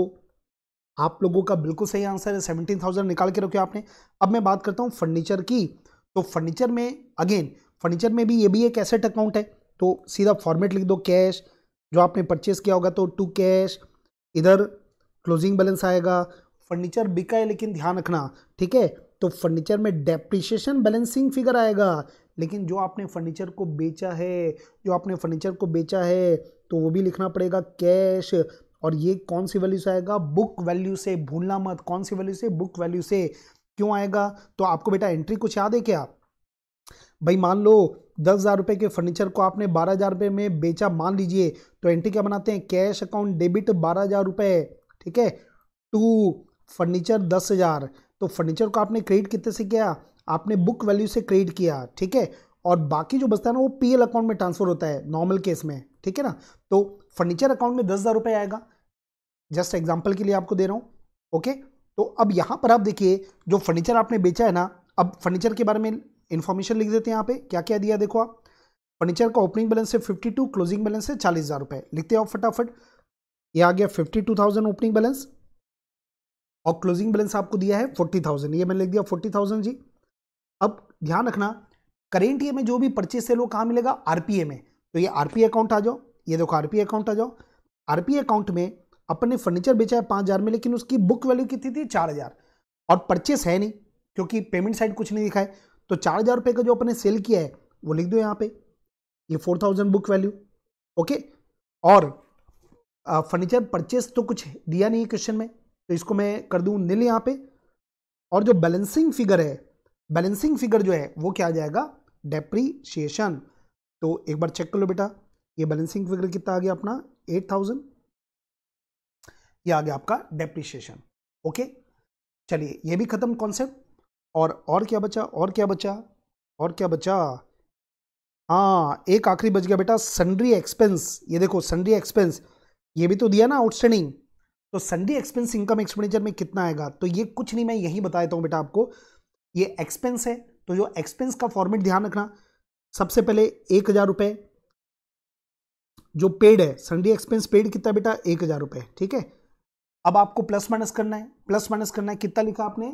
आप लोगों का बिल्कुल सही आंसर है सेवनटीन थाउजेंड निकाल के रखे आपने अब मैं बात करता हूँ फर्नीचर की तो फर्नीचर में अगेन फर्नीचर में भी ये भी एक एसेट अकाउंट है तो सीधा फॉर्मेट लिख दो कैश जो आपने परचेस किया होगा तो टू कैश इधर क्लोजिंग बैलेंस आएगा फर्नीचर बिका है लेकिन ध्यान रखना ठीक है तो फर्नीचर में डेप्रिशिएशन बैलेंसिंग फिगर आएगा लेकिन जो आपने फर्नीचर को बेचा है जो आपने फर्नीचर को बेचा है तो वो भी लिखना पड़ेगा कैश और ये कौन सी वैल्यू से आएगा बुक वैल्यू से भूलना मत कौन सी वैल्यू से बुक वैल्यू से क्यों आएगा तो आपको बेटा एंट्री कुछ याद है क्या भाई मान लो दस हज़ार रुपये के फर्नीचर को आपने बारह हज़ार रुपये में बेचा मान लीजिए तो एंट्री क्या बनाते हैं कैश अकाउंट डेबिट बारह हज़ार रुपये ठीक है टू फर्नीचर दस हज़ार तो फर्नीचर को आपने क्रेडिट कितने से किया आपने बुक वैल्यू से क्रेडिट किया ठीक है और बाकी जो बचता है ना वो पीएल अकाउंट में ट्रांसफर होता है नॉर्मल केस में ठीक है ना तो फर्नीचर अकाउंट में दस हज़ार रुपये आएगा जस्ट एग्जाम्पल के लिए आपको दे रहा हूँ ओके तो अब यहाँ पर आप देखिए जो फर्नीचर आपने बेचा है ना अब फर्नीचर के बारे में इन्फॉर्मेशन लिख देते हैं यहाँ पे क्या क्या दिया देखो आप फर्नीचर का ओपनिंग बैलेंस है फिफ्टी टू क्लोजिंग बैलेंस है चालीस हज़ार रुपये लिखते हो फटाफट ये आ गया fifty two thousand opening balance और क्लोजिंग बैलेंस आपको दिया है फोर्टी थाउजेंड ये मैंने लिख दिया फोर्टी थाउजेंड जी अब ध्यान रखना करेंट ईयर में जो भी परचेज है वो कहाँ मिलेगा आरपीए में तो ये आरपीए अकाउंट आ जाओ ये देखो आरपीए अकाउंट आ जाओ आरपीए अकाउंट में अपने फर्नीचर बेचा है पाँच हज़ार में लेकिन उसकी बुक वैल्यू कितनी थी चार हज़ार और परचेस है नहीं क्योंकि पेमेंट साइड कुछ नहीं दिखा है तो चार हज़ार रुपये का जो अपने सेल किया है वो लिख दो यहाँ पे ये four thousand book value okay और फर्नीचर परचेस तो कुछ दिया नहीं है क्वेश्चन में तो इसको मैं कर दूँ नील यहाँ पे और जो बैलेंसिंग फिगर है बैलेंसिंग फिगर जो है वो क्या आ जाएगा डेप्रीशिएशन तो एक बार चेक कर लो बेटा ये बैलेंसिंग फिगर कितना आ गया अपना एट थाउजेंड ये आ गया आपका डेप्रिशिएशन ओके चलिए ये भी खत्म कॉन्सेप्ट और और क्या बचा और क्या बचा और क्या बचा हाँ एक आखिरी बच गया बेटा सन्ड्री एक्सपेंस ये देखो सन्ड्री एक्सपेंस ये भी तो दिया ना आउटस्टैंडिंग तो सन्ड्री एक्सपेंस इनकम एक्सपेंडिचर में कितना आएगा तो ये कुछ नहीं मैं यही बता देता हूँ बेटा आपको ये एक्सपेंस है तो जो एक्सपेंस का फॉर्मेट ध्यान रखना सबसे पहले एक हज़ार रुपये जो पेड है सन्डे एक्सपेंस पेड कितना बेटा एक हज़ार रुपये ठीक है अब आपको प्लस माइनस करना है प्लस माइनस करना है कितना लिखा आपने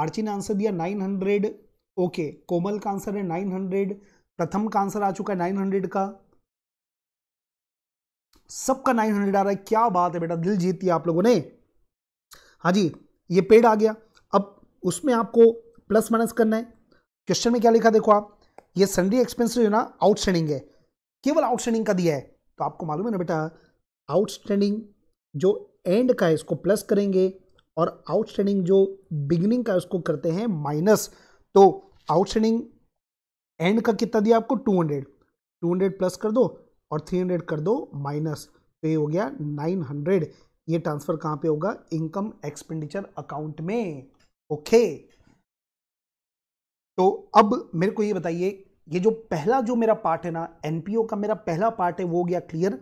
आर्ची ने आंसर दिया नाइन हंड्रेड ओके कोमल का आंसर है नाइन हंड्रेड प्रथम का आंसर आ चुका है नाइन हंड्रेड का सबका नाइन हंड्रेड आ रहा है क्या बात है बेटा दिल जीत लिया आप लोगों ने हाँ जी ये पेड आ गया अब उसमें आपको प्लस माइनस करना है क्वेश्चन में क्या लिखा देखो आप ये सन्डे एक्सपेंस जो ना आउटस्टैंडिंग है केवल आउटस्टैंडिंग का दिया है तो आपको मालूम है ना बेटा आउटस्टैंडिंग जो एंड का है इसको प्लस करेंगे और आउटस्टैंडिंग जो बिगनिंग का उसको करते हैं माइनस तो आउटस्टैंडिंग एंड का कितना दिया आपको 200 200 प्लस कर दो और 300 कर दो माइनस तो ये हो गया 900 ये ट्रांसफ़र कहां पे होगा इनकम एक्सपेंडिचर अकाउंट में ओके तो अब मेरे को ये बताइए ये जो पहला जो मेरा पार्ट है ना एनपीओ का मेरा पहला पार्ट है वो हो गया क्लियर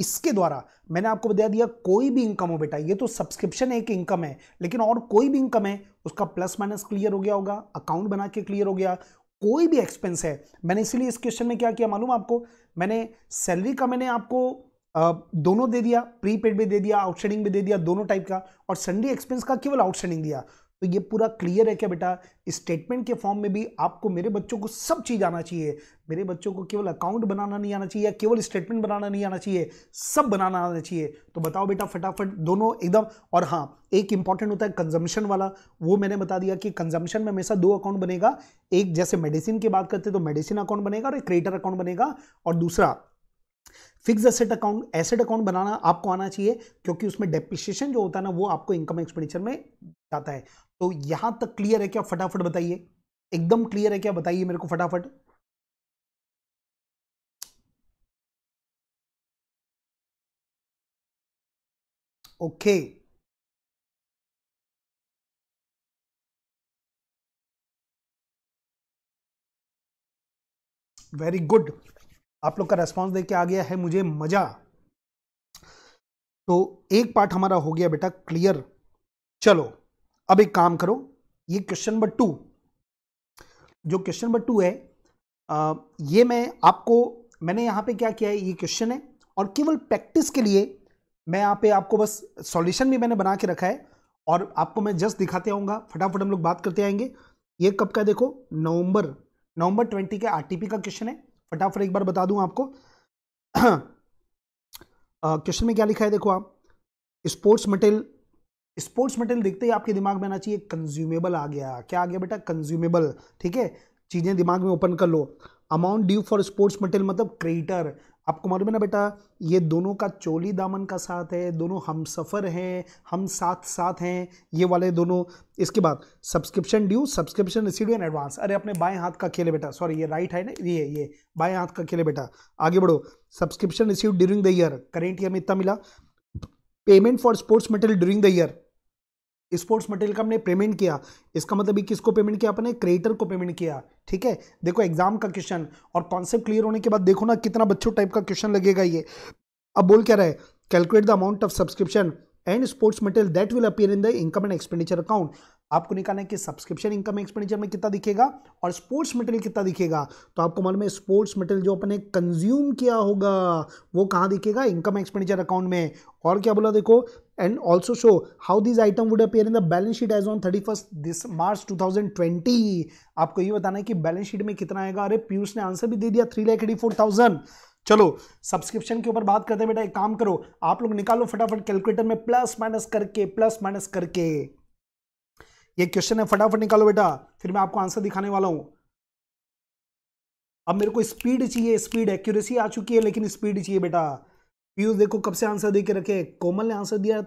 इसके द्वारा मैंने आपको बता दिया कोई भी इनकम हो बेटा ये तो सब्सक्रिप्शन एक इनकम है लेकिन और कोई भी इनकम है उसका प्लस माइनस क्लियर हो गया होगा अकाउंट बना के क्लियर हो गया कोई भी एक्सपेंस है मैंने इसीलिए इस क्वेश्चन में क्या किया मालूम आपको मैंने सैलरी का मैंने आपको दोनों दे दिया प्रीपेड भी दे दिया आउटस्टैंडिंग भी दे दिया दोनों टाइप का और संडे एक्सपेंस का केवल आउटस्टैंडिंग दिया तो ये पूरा क्लियर है क्या बेटा स्टेटमेंट के फॉर्म में भी आपको मेरे बच्चों को सब चीज़ आना चाहिए मेरे बच्चों को केवल अकाउंट बनाना नहीं आना चाहिए या केवल स्टेटमेंट बनाना नहीं आना चाहिए सब बनाना आना चाहिए तो बताओ बेटा फटाफट दोनों एकदम और हाँ एक इंपॉर्टेंट होता है कंजम्पशन वाला वो मैंने बता दिया कि कंजम्पशन में हमेशा दो अकाउंट बनेगा एक जैसे मेडिसिन की बात करते तो मेडिसिन अकाउंट बनेगा और एक क्रिएटर अकाउंट बनेगा और दूसरा fix asset account asset account बनाना आपको आना चाहिए क्योंकि उसमें डेप्रिशिएशन जो होता है ना वो आपको इनकम एक्सपेंडिचर में जाता है तो यहां तक क्लियर है क्या फटाफट बताइए एकदम क्लियर है क्या बताइए मेरे को फटाफट ओके वेरी गुड आप लोग का रेस्पॉन्स देके आ गया है मुझे मजा तो एक पार्ट हमारा हो गया बेटा क्लियर चलो अब एक काम करो ये क्वेश्चन नंबर टू जो क्वेश्चन नंबर टू है आ, ये मैं आपको मैंने यहाँ पे क्या किया है ये क्वेश्चन है और केवल प्रैक्टिस के लिए मैं यहाँ पे आपको बस सॉल्यूशन भी मैंने बना के रखा है और आपको मैं जस्ट दिखाते आऊँगा फटाफट हम लोग बात करते आएंगे ये कब का देखो नवंबर नवंबर ट्वेंटी के आरटीपी का क्वेश्चन है फटाफट एक बार बता दूँ आपको क्वेश्चन में क्या लिखा है देखो आप स्पोर्ट्स मटेरियल स्पोर्ट्स मटेरियल देखते ही आपके दिमाग में आना चाहिए कंज्यूमेबल आ गया क्या आ गया बेटा कंज्यूमेबल ठीक है चीज़ें दिमाग में ओपन कर लो amount due for sports material मतलब क्रेडिटर आपको मालूम है ना बेटा ये दोनों का चोली दामन का साथ है दोनों हम सफ़र हैं हम साथ साथ हैं ये वाले दोनों इसके बाद subscription due subscription receive and advance अरे अपने बाएं हाथ का खेले बेटा सॉरी ये राइट है ना ये ये बाएं हाथ का खेले बेटा आगे बढ़ो subscription receive during the year current year में इतना मिला payment for sports material during the year sports material का हमने पेमेंट किया इसका मतलब किसको पेमेंट किया अपने क्रिएटर को पेमेंट किया ठीक है देखो एग्जाम का क्वेश्चन और कॉन्सेप्ट क्लियर होने के बाद देखो ना कितना बच्चों टाइप का क्वेश्चन लगेगा ये अब बोल क्या रहा है calculate the amount of subscription and sports material that will appear in the income and expenditure account आपको निकालना है कि सब्सक्रिप्शन इनकम एक्सपेंडिचर में कितना दिखेगा और स्पोर्ट्स मटेरियल कितना दिखेगा तो आपको मालूम है स्पोर्ट्स मटेरियल जो अपने कंज्यूम किया होगा वो कहाँ दिखेगा इनकम एक्सपेंडिचर अकाउंट में और क्या बोला देखो and also show how these item would appear in the balance sheet as on 31st this March 2020 आपको ये बताना है कि balance sheet में कितना आएगा अरे पीयूष ने आंसर भी दे दिया three lakh eighty four thousand चलो सब्सक्रिप्शन के ऊपर बात करते हैं बेटा एक काम करो आप लोग निकालो फटाफट कैलकुलेटर में प्लस माइनस करके प्लस माइनस करके ये क्वेश्चन है फटाफट निकालो बेटा फिर मैं आपको आंसर दिखाने वाला हूं अब मेरे को स्पीड चाहिए स्पीड एक्यूरेसी आ चुकी है लेकिन स्पीड चाहिए बेटा पीयूष देखो कब से आंसर दे के रखे कोमल ने आंसर दिया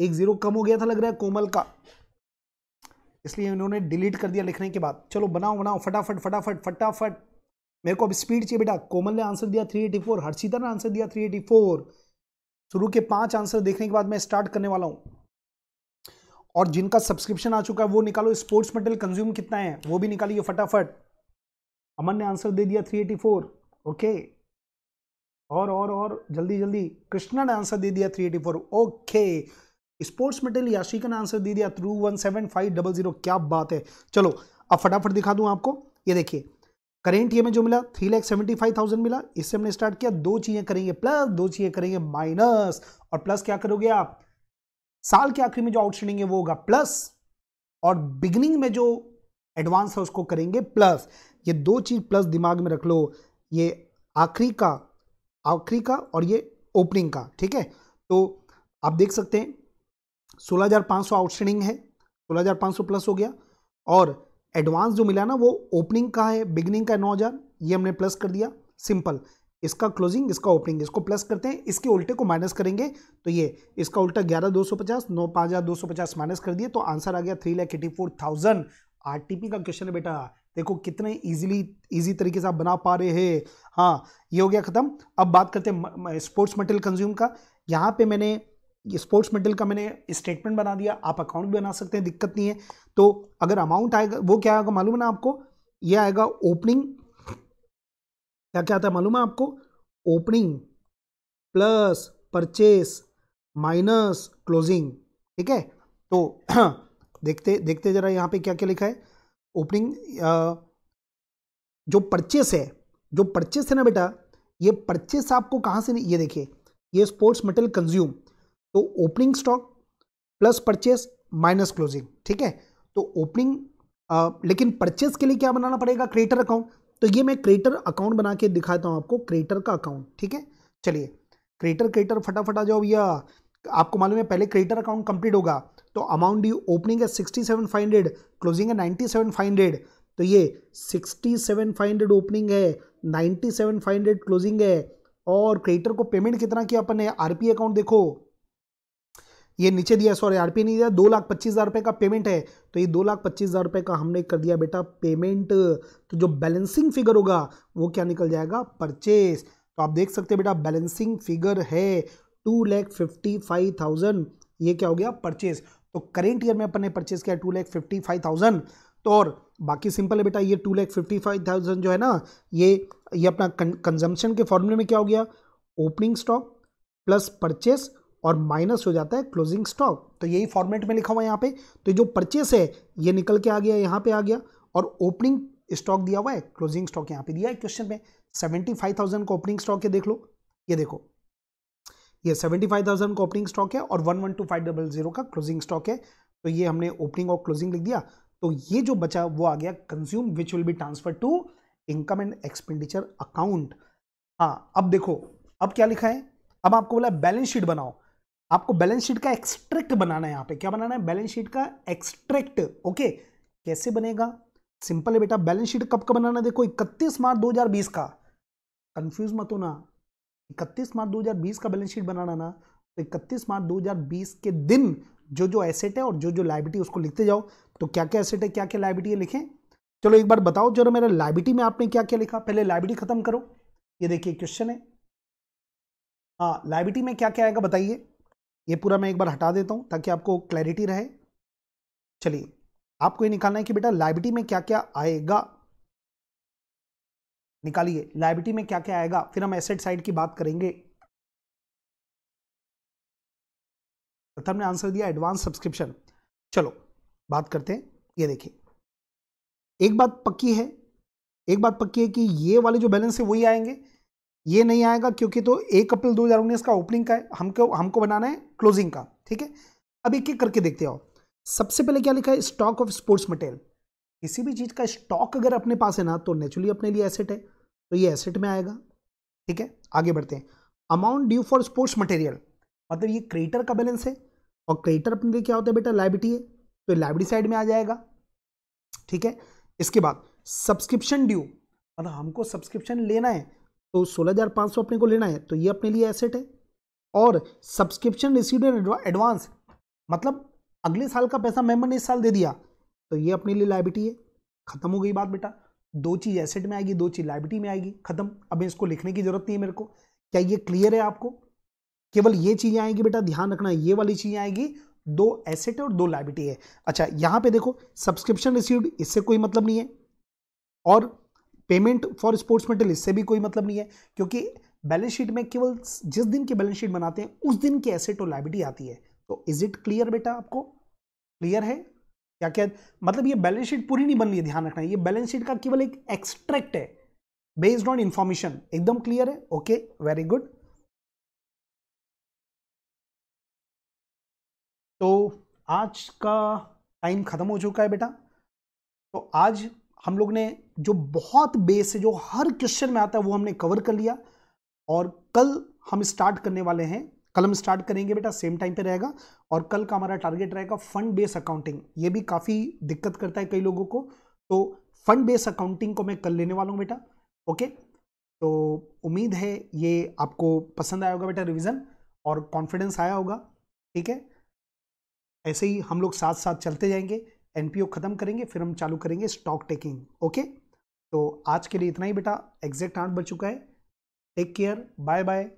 एक जीरो कम हो गया था लग रहा है कोमल का इसलिए इन्होंने डिलीट कर दिया लिखने के बाद चलो बनाओ बनाओ फटाफट फटाफट फटाफट मेरे को अब स्पीड चाहिए बेटा कोमल ने आंसर दिया थ्री एटी फोर हर्षिता ने आंसर दिया थ्री एटी फोर शुरू के पांच आंसर देखने के बाद मैं स्टार्ट करने वाला हूँ और जिनका सब्सक्रिप्शन आ चुका है वो निकालो स्पोर्ट्स मेटल कंज्यूम कितना है वो भी निकालिए फटाफट अमन ने आंसर दे दिया थ्री एटी फोर ओके और और और जल्दी जल्दी कृष्णा ने आंसर दे दिया three eighty four okay sports medal Yashika ने आंसर दे दिया three one seven five double zero क्या बात है चलो अब फटाफट दिखा दूँ आपको ये देखिए करेंट ये में जो मिला three lakh seventy five thousand मिला इससे हमने स्टार्ट किया दो चीज़ें करेंगे प्लस दो चीज़ें करेंगे माइनस और प्लस क्या करोगे आप साल के आखिर में जो आउटस्टैंडिंग है वो होगा प्लस और बिगनिंग में जो एडवांस है उसको करेंगे प्लस ये दो चीज़ प्लस दिमाग में रख लो ये आखिरी का आखिरी का और ये ओपनिंग का ठीक है तो आप देख सकते हैं 16,500 आउटस्टैंडिंग है 16,500 प्लस हो गया और एडवांस जो मिला ना वो ओपनिंग का है बिगनिंग का नौ हज़ार ये हमने प्लस कर दिया सिंपल इसका क्लोजिंग इसका ओपनिंग इसको प्लस करते हैं इसके उल्टे को माइनस करेंगे तो ये इसका उल्टा ग्यारह दो सौ पचास नौ पांच हज़ार दो सौ पचास माइनस कर दिए तो आंसर आ गया three lakh eighty four thousand आर का क्वेश्चन है बेटा देखो कितने इजीली इजी तरीके से आप बना पा रहे हैं हाँ ये हो गया ख़त्म अब बात करते हैं स्पोर्ट्स मटेरियल कंज्यूम का यहाँ पे मैंने स्पोर्ट्स मटेरियल का मैंने स्टेटमेंट बना दिया आप अकाउंट भी बना सकते हैं दिक्कत नहीं है तो अगर अमाउंट आएगा वो क्या आएगा मालूम है ना आपको ये आएगा ओपनिंग क्या क्या आता है मालूम है आपको opening plus purchase minus closing ठीक है तो देखते देखते जरा यहाँ पे क्या क्या लिखा है ओपनिंग जो परचेस है जो परचेस है ना बेटा ये परचेस आपको कहाँ से नहीं? ये देखिए ये स्पोर्ट्स मेटल कंज्यूम तो opening stock plus purchase minus closing ठीक है तो ओपनिंग लेकिन परचेस के लिए क्या बनाना पड़ेगा क्रिएटर अकाउंट तो ये मैं क्रिएटर अकाउंट बना के दिखाता हूँ आपको क्रिएटर का अकाउंट ठीक है चलिए क्रिएटर क्रिएटर फटाफट आ जाओ भैया आपको मालूम है पहले क्रिएटर अकाउंट कंप्लीट होगा तो अमाउंट ड्यू ओपनिंग है sixty seven five hundred closing है नाइन्टी सेवन फाइव हंड्रेड तो ये sixty seven five hundred opening है ninety seven five hundred closing है और क्रेडिटर को पेमेंट कितना किया अपन ने आरपी अकाउंट देखो ये नीचे दिया सॉरी आरपी नहीं दिया दो लाख पच्चीस हज़ार रुपये का पेमेंट है तो ये दो लाख पच्चीस हज़ार रुपये का हमने कर दिया बेटा पेमेंट तो जो बैलेंसिंग फिगर होगा वो क्या निकल जाएगा परचेस तो आप देख सकते हैं बेटा बैलेंसिंग फिगर है two lakh fifty five thousand ये क्या हो गया परचेज तो करेंट ईयर में अपन ने परचेज किया two lakh fifty five thousand तो और बाकी सिंपल है बेटा ये two lakh fifty five thousand जो है ना ये ये अपना कंजम्पशन के फॉर्मूले में क्या हो गया ओपनिंग स्टॉक प्लस परचेस और माइनस हो जाता है क्लोजिंग स्टॉक तो यही फॉर्मेट में लिखा हुआ है यहाँ पे तो जो परचेस है ये निकल के आ गया यहाँ पे आ गया और ओपनिंग स्टॉक दिया हुआ है क्लोजिंग स्टॉक यहाँ पे दिया है क्वेश्चन में सेवेंटी फाइव थाउजेंड का ओपनिंग स्टॉक है देख लो ये देखो ये सेवेंटी फाइव थाउजेंड का ओपनिंग स्टॉक है और one one two five double zero का क्लोजिंग स्टॉक है तो ये हमने ओपनिंग और क्लोजिंग लिख दिया तो ये जो बचा वो आ गया consume which will be transfer to income and expenditure account हाँ अब देखो अब क्या लिखा है अब आपको बोला बैलेंस शीट बनाओ आपको बैलेंस शीट का एक्सट्रैक्ट बनाना है यहाँ पे क्या बनाना है बैलेंस शीट का एक्सट्रैक्ट ओके कैसे बनेगा सिंपल है बेटा बैलेंस शीट कब का बनाना देखो इकतीस मार्च 2020 का कंफ्यूज मत होना इकतीस मार्च 2020 का बैलेंस शीट बनाना ना तो इकतीस मार्च 2020 के दिन जो जो एसेट है और जो जो लाइबिलिटी उसको लिखते जाओ तो क्या क्या एसेट है क्या क्या लाइबिलिटी है लिखें चलो एक बार बताओ जरा मेरा लाइबिलिटी में आपने क्या क्या लिखा पहले लाइबिलिटी खत्म करो ये देखिए क्वेश्चन है हाँ लाइबिलिटी में क्या क्या आएगा बताइए ये पूरा मैं एक बार हटा देता हूँ ताकि आपको क्लैरिटी रहे चलिए आपको ये निकालना है कि बेटा लाइबिलिटी में क्या क्या आएगा निकालिए लाइबिलिटी में क्या क्या आएगा फिर हम एसेट साइड की बात करेंगे प्रथम ने आंसर दिया एडवांस सब्सक्रिप्शन चलो बात करते हैं ये देखिए एक बात पक्की है एक बात पक्की है कि ये वाले जो बैलेंस है वही आएंगे ये नहीं आएगा क्योंकि तो एक अप्रैल दो हज़ार उन्नीस का ओपनिंग का है हमको हमको बनाना है क्लोजिंग का ठीक है अब एक एक करके देखते हो सबसे पहले क्या लिखा है स्टॉक ऑफ स्पोर्ट्स मटेरियल किसी भी चीज़ का स्टॉक अगर अपने पास है ना तो नेचुरली अपने लिए एसेट है तो ये एसेट में आएगा ठीक है आगे बढ़ते हैं amount due for sports material मतलब ये क्रेडिटर का बैलेंस है और क्रेटर अपने लिए क्या होता है बेटा लाइबिलिटी है तो लाइबिलिटी साइड में आ जाएगा ठीक है इसके बाद सब्सक्रिप्शन ड्यू मतलब हमको सब्सक्रिप्शन लेना है तो सोलह अपने को लेना है तो ये अपने लिए एसेट है और सब्सक्रिप्शन रिसीव एडवांस मतलब अगले साल का पैसा मेम्बर ने इस साल दे दिया तो ये अपने लिए लाइबिलिटी है खत्म हो गई बात बेटा दो चीज़ एसेट में आएगी दो चीज़ लाइबिलिटी में आएगी खत्म अब इसको लिखने की जरूरत नहीं है मेरे को क्या ये क्लियर है आपको केवल ये चीज़ें आएंगी बेटा ध्यान रखना ये वाली चीज़ें आएगी दो एसेट और दो लाइबिलिटी है अच्छा यहाँ पे देखो सब्सक्रिप्शन रिसीव्ड इससे कोई मतलब नहीं है और पेमेंट फॉर स्पोर्ट्स मेटल इससे भी कोई मतलब नहीं है क्योंकि बैलेंस शीट में केवल जिस दिन की बैलेंस शीट बनाते हैं उस दिन की एसेट और लाइबिलिटी आती है तो इज इट क्लियर बेटा आपको क्लियर है क्या क्या मतलब ये बैलेंस शीट पूरी नहीं बन रही है ध्यान रखना ये बैलेंस शीट का केवल एक एक्सट्रैक्ट है बेस्ड ऑन इंफॉर्मेशन एकदम क्लियर है ओके वेरी गुड तो आज का टाइम खत्म हो चुका है बेटा तो आज हम लोग ने जो बहुत बेस है जो हर क्वेश्चन में आता है वो हमने कवर कर लिया और कल हम स्टार्ट करने वाले हैं कल हम स्टार्ट करेंगे बेटा सेम टाइम पे रहेगा और कल का हमारा टारगेट रहेगा फंड बेस अकाउंटिंग ये भी काफ़ी दिक्कत करता है कई लोगों को तो फंड बेस अकाउंटिंग को मैं कल लेने वाला हूँ बेटा ओके तो उम्मीद है ये आपको पसंद आया होगा बेटा रिविज़न और कॉन्फिडेंस आया होगा ठीक है ऐसे ही हम लोग साथ साथ चलते जाएंगे एनपीओ ख़त्म करेंगे फिर हम चालू करेंगे स्टॉक टेकिंग ओके तो आज के लिए इतना ही बेटा एग्जैक्ट आठ बज चुका है टेक केयर बाय बाय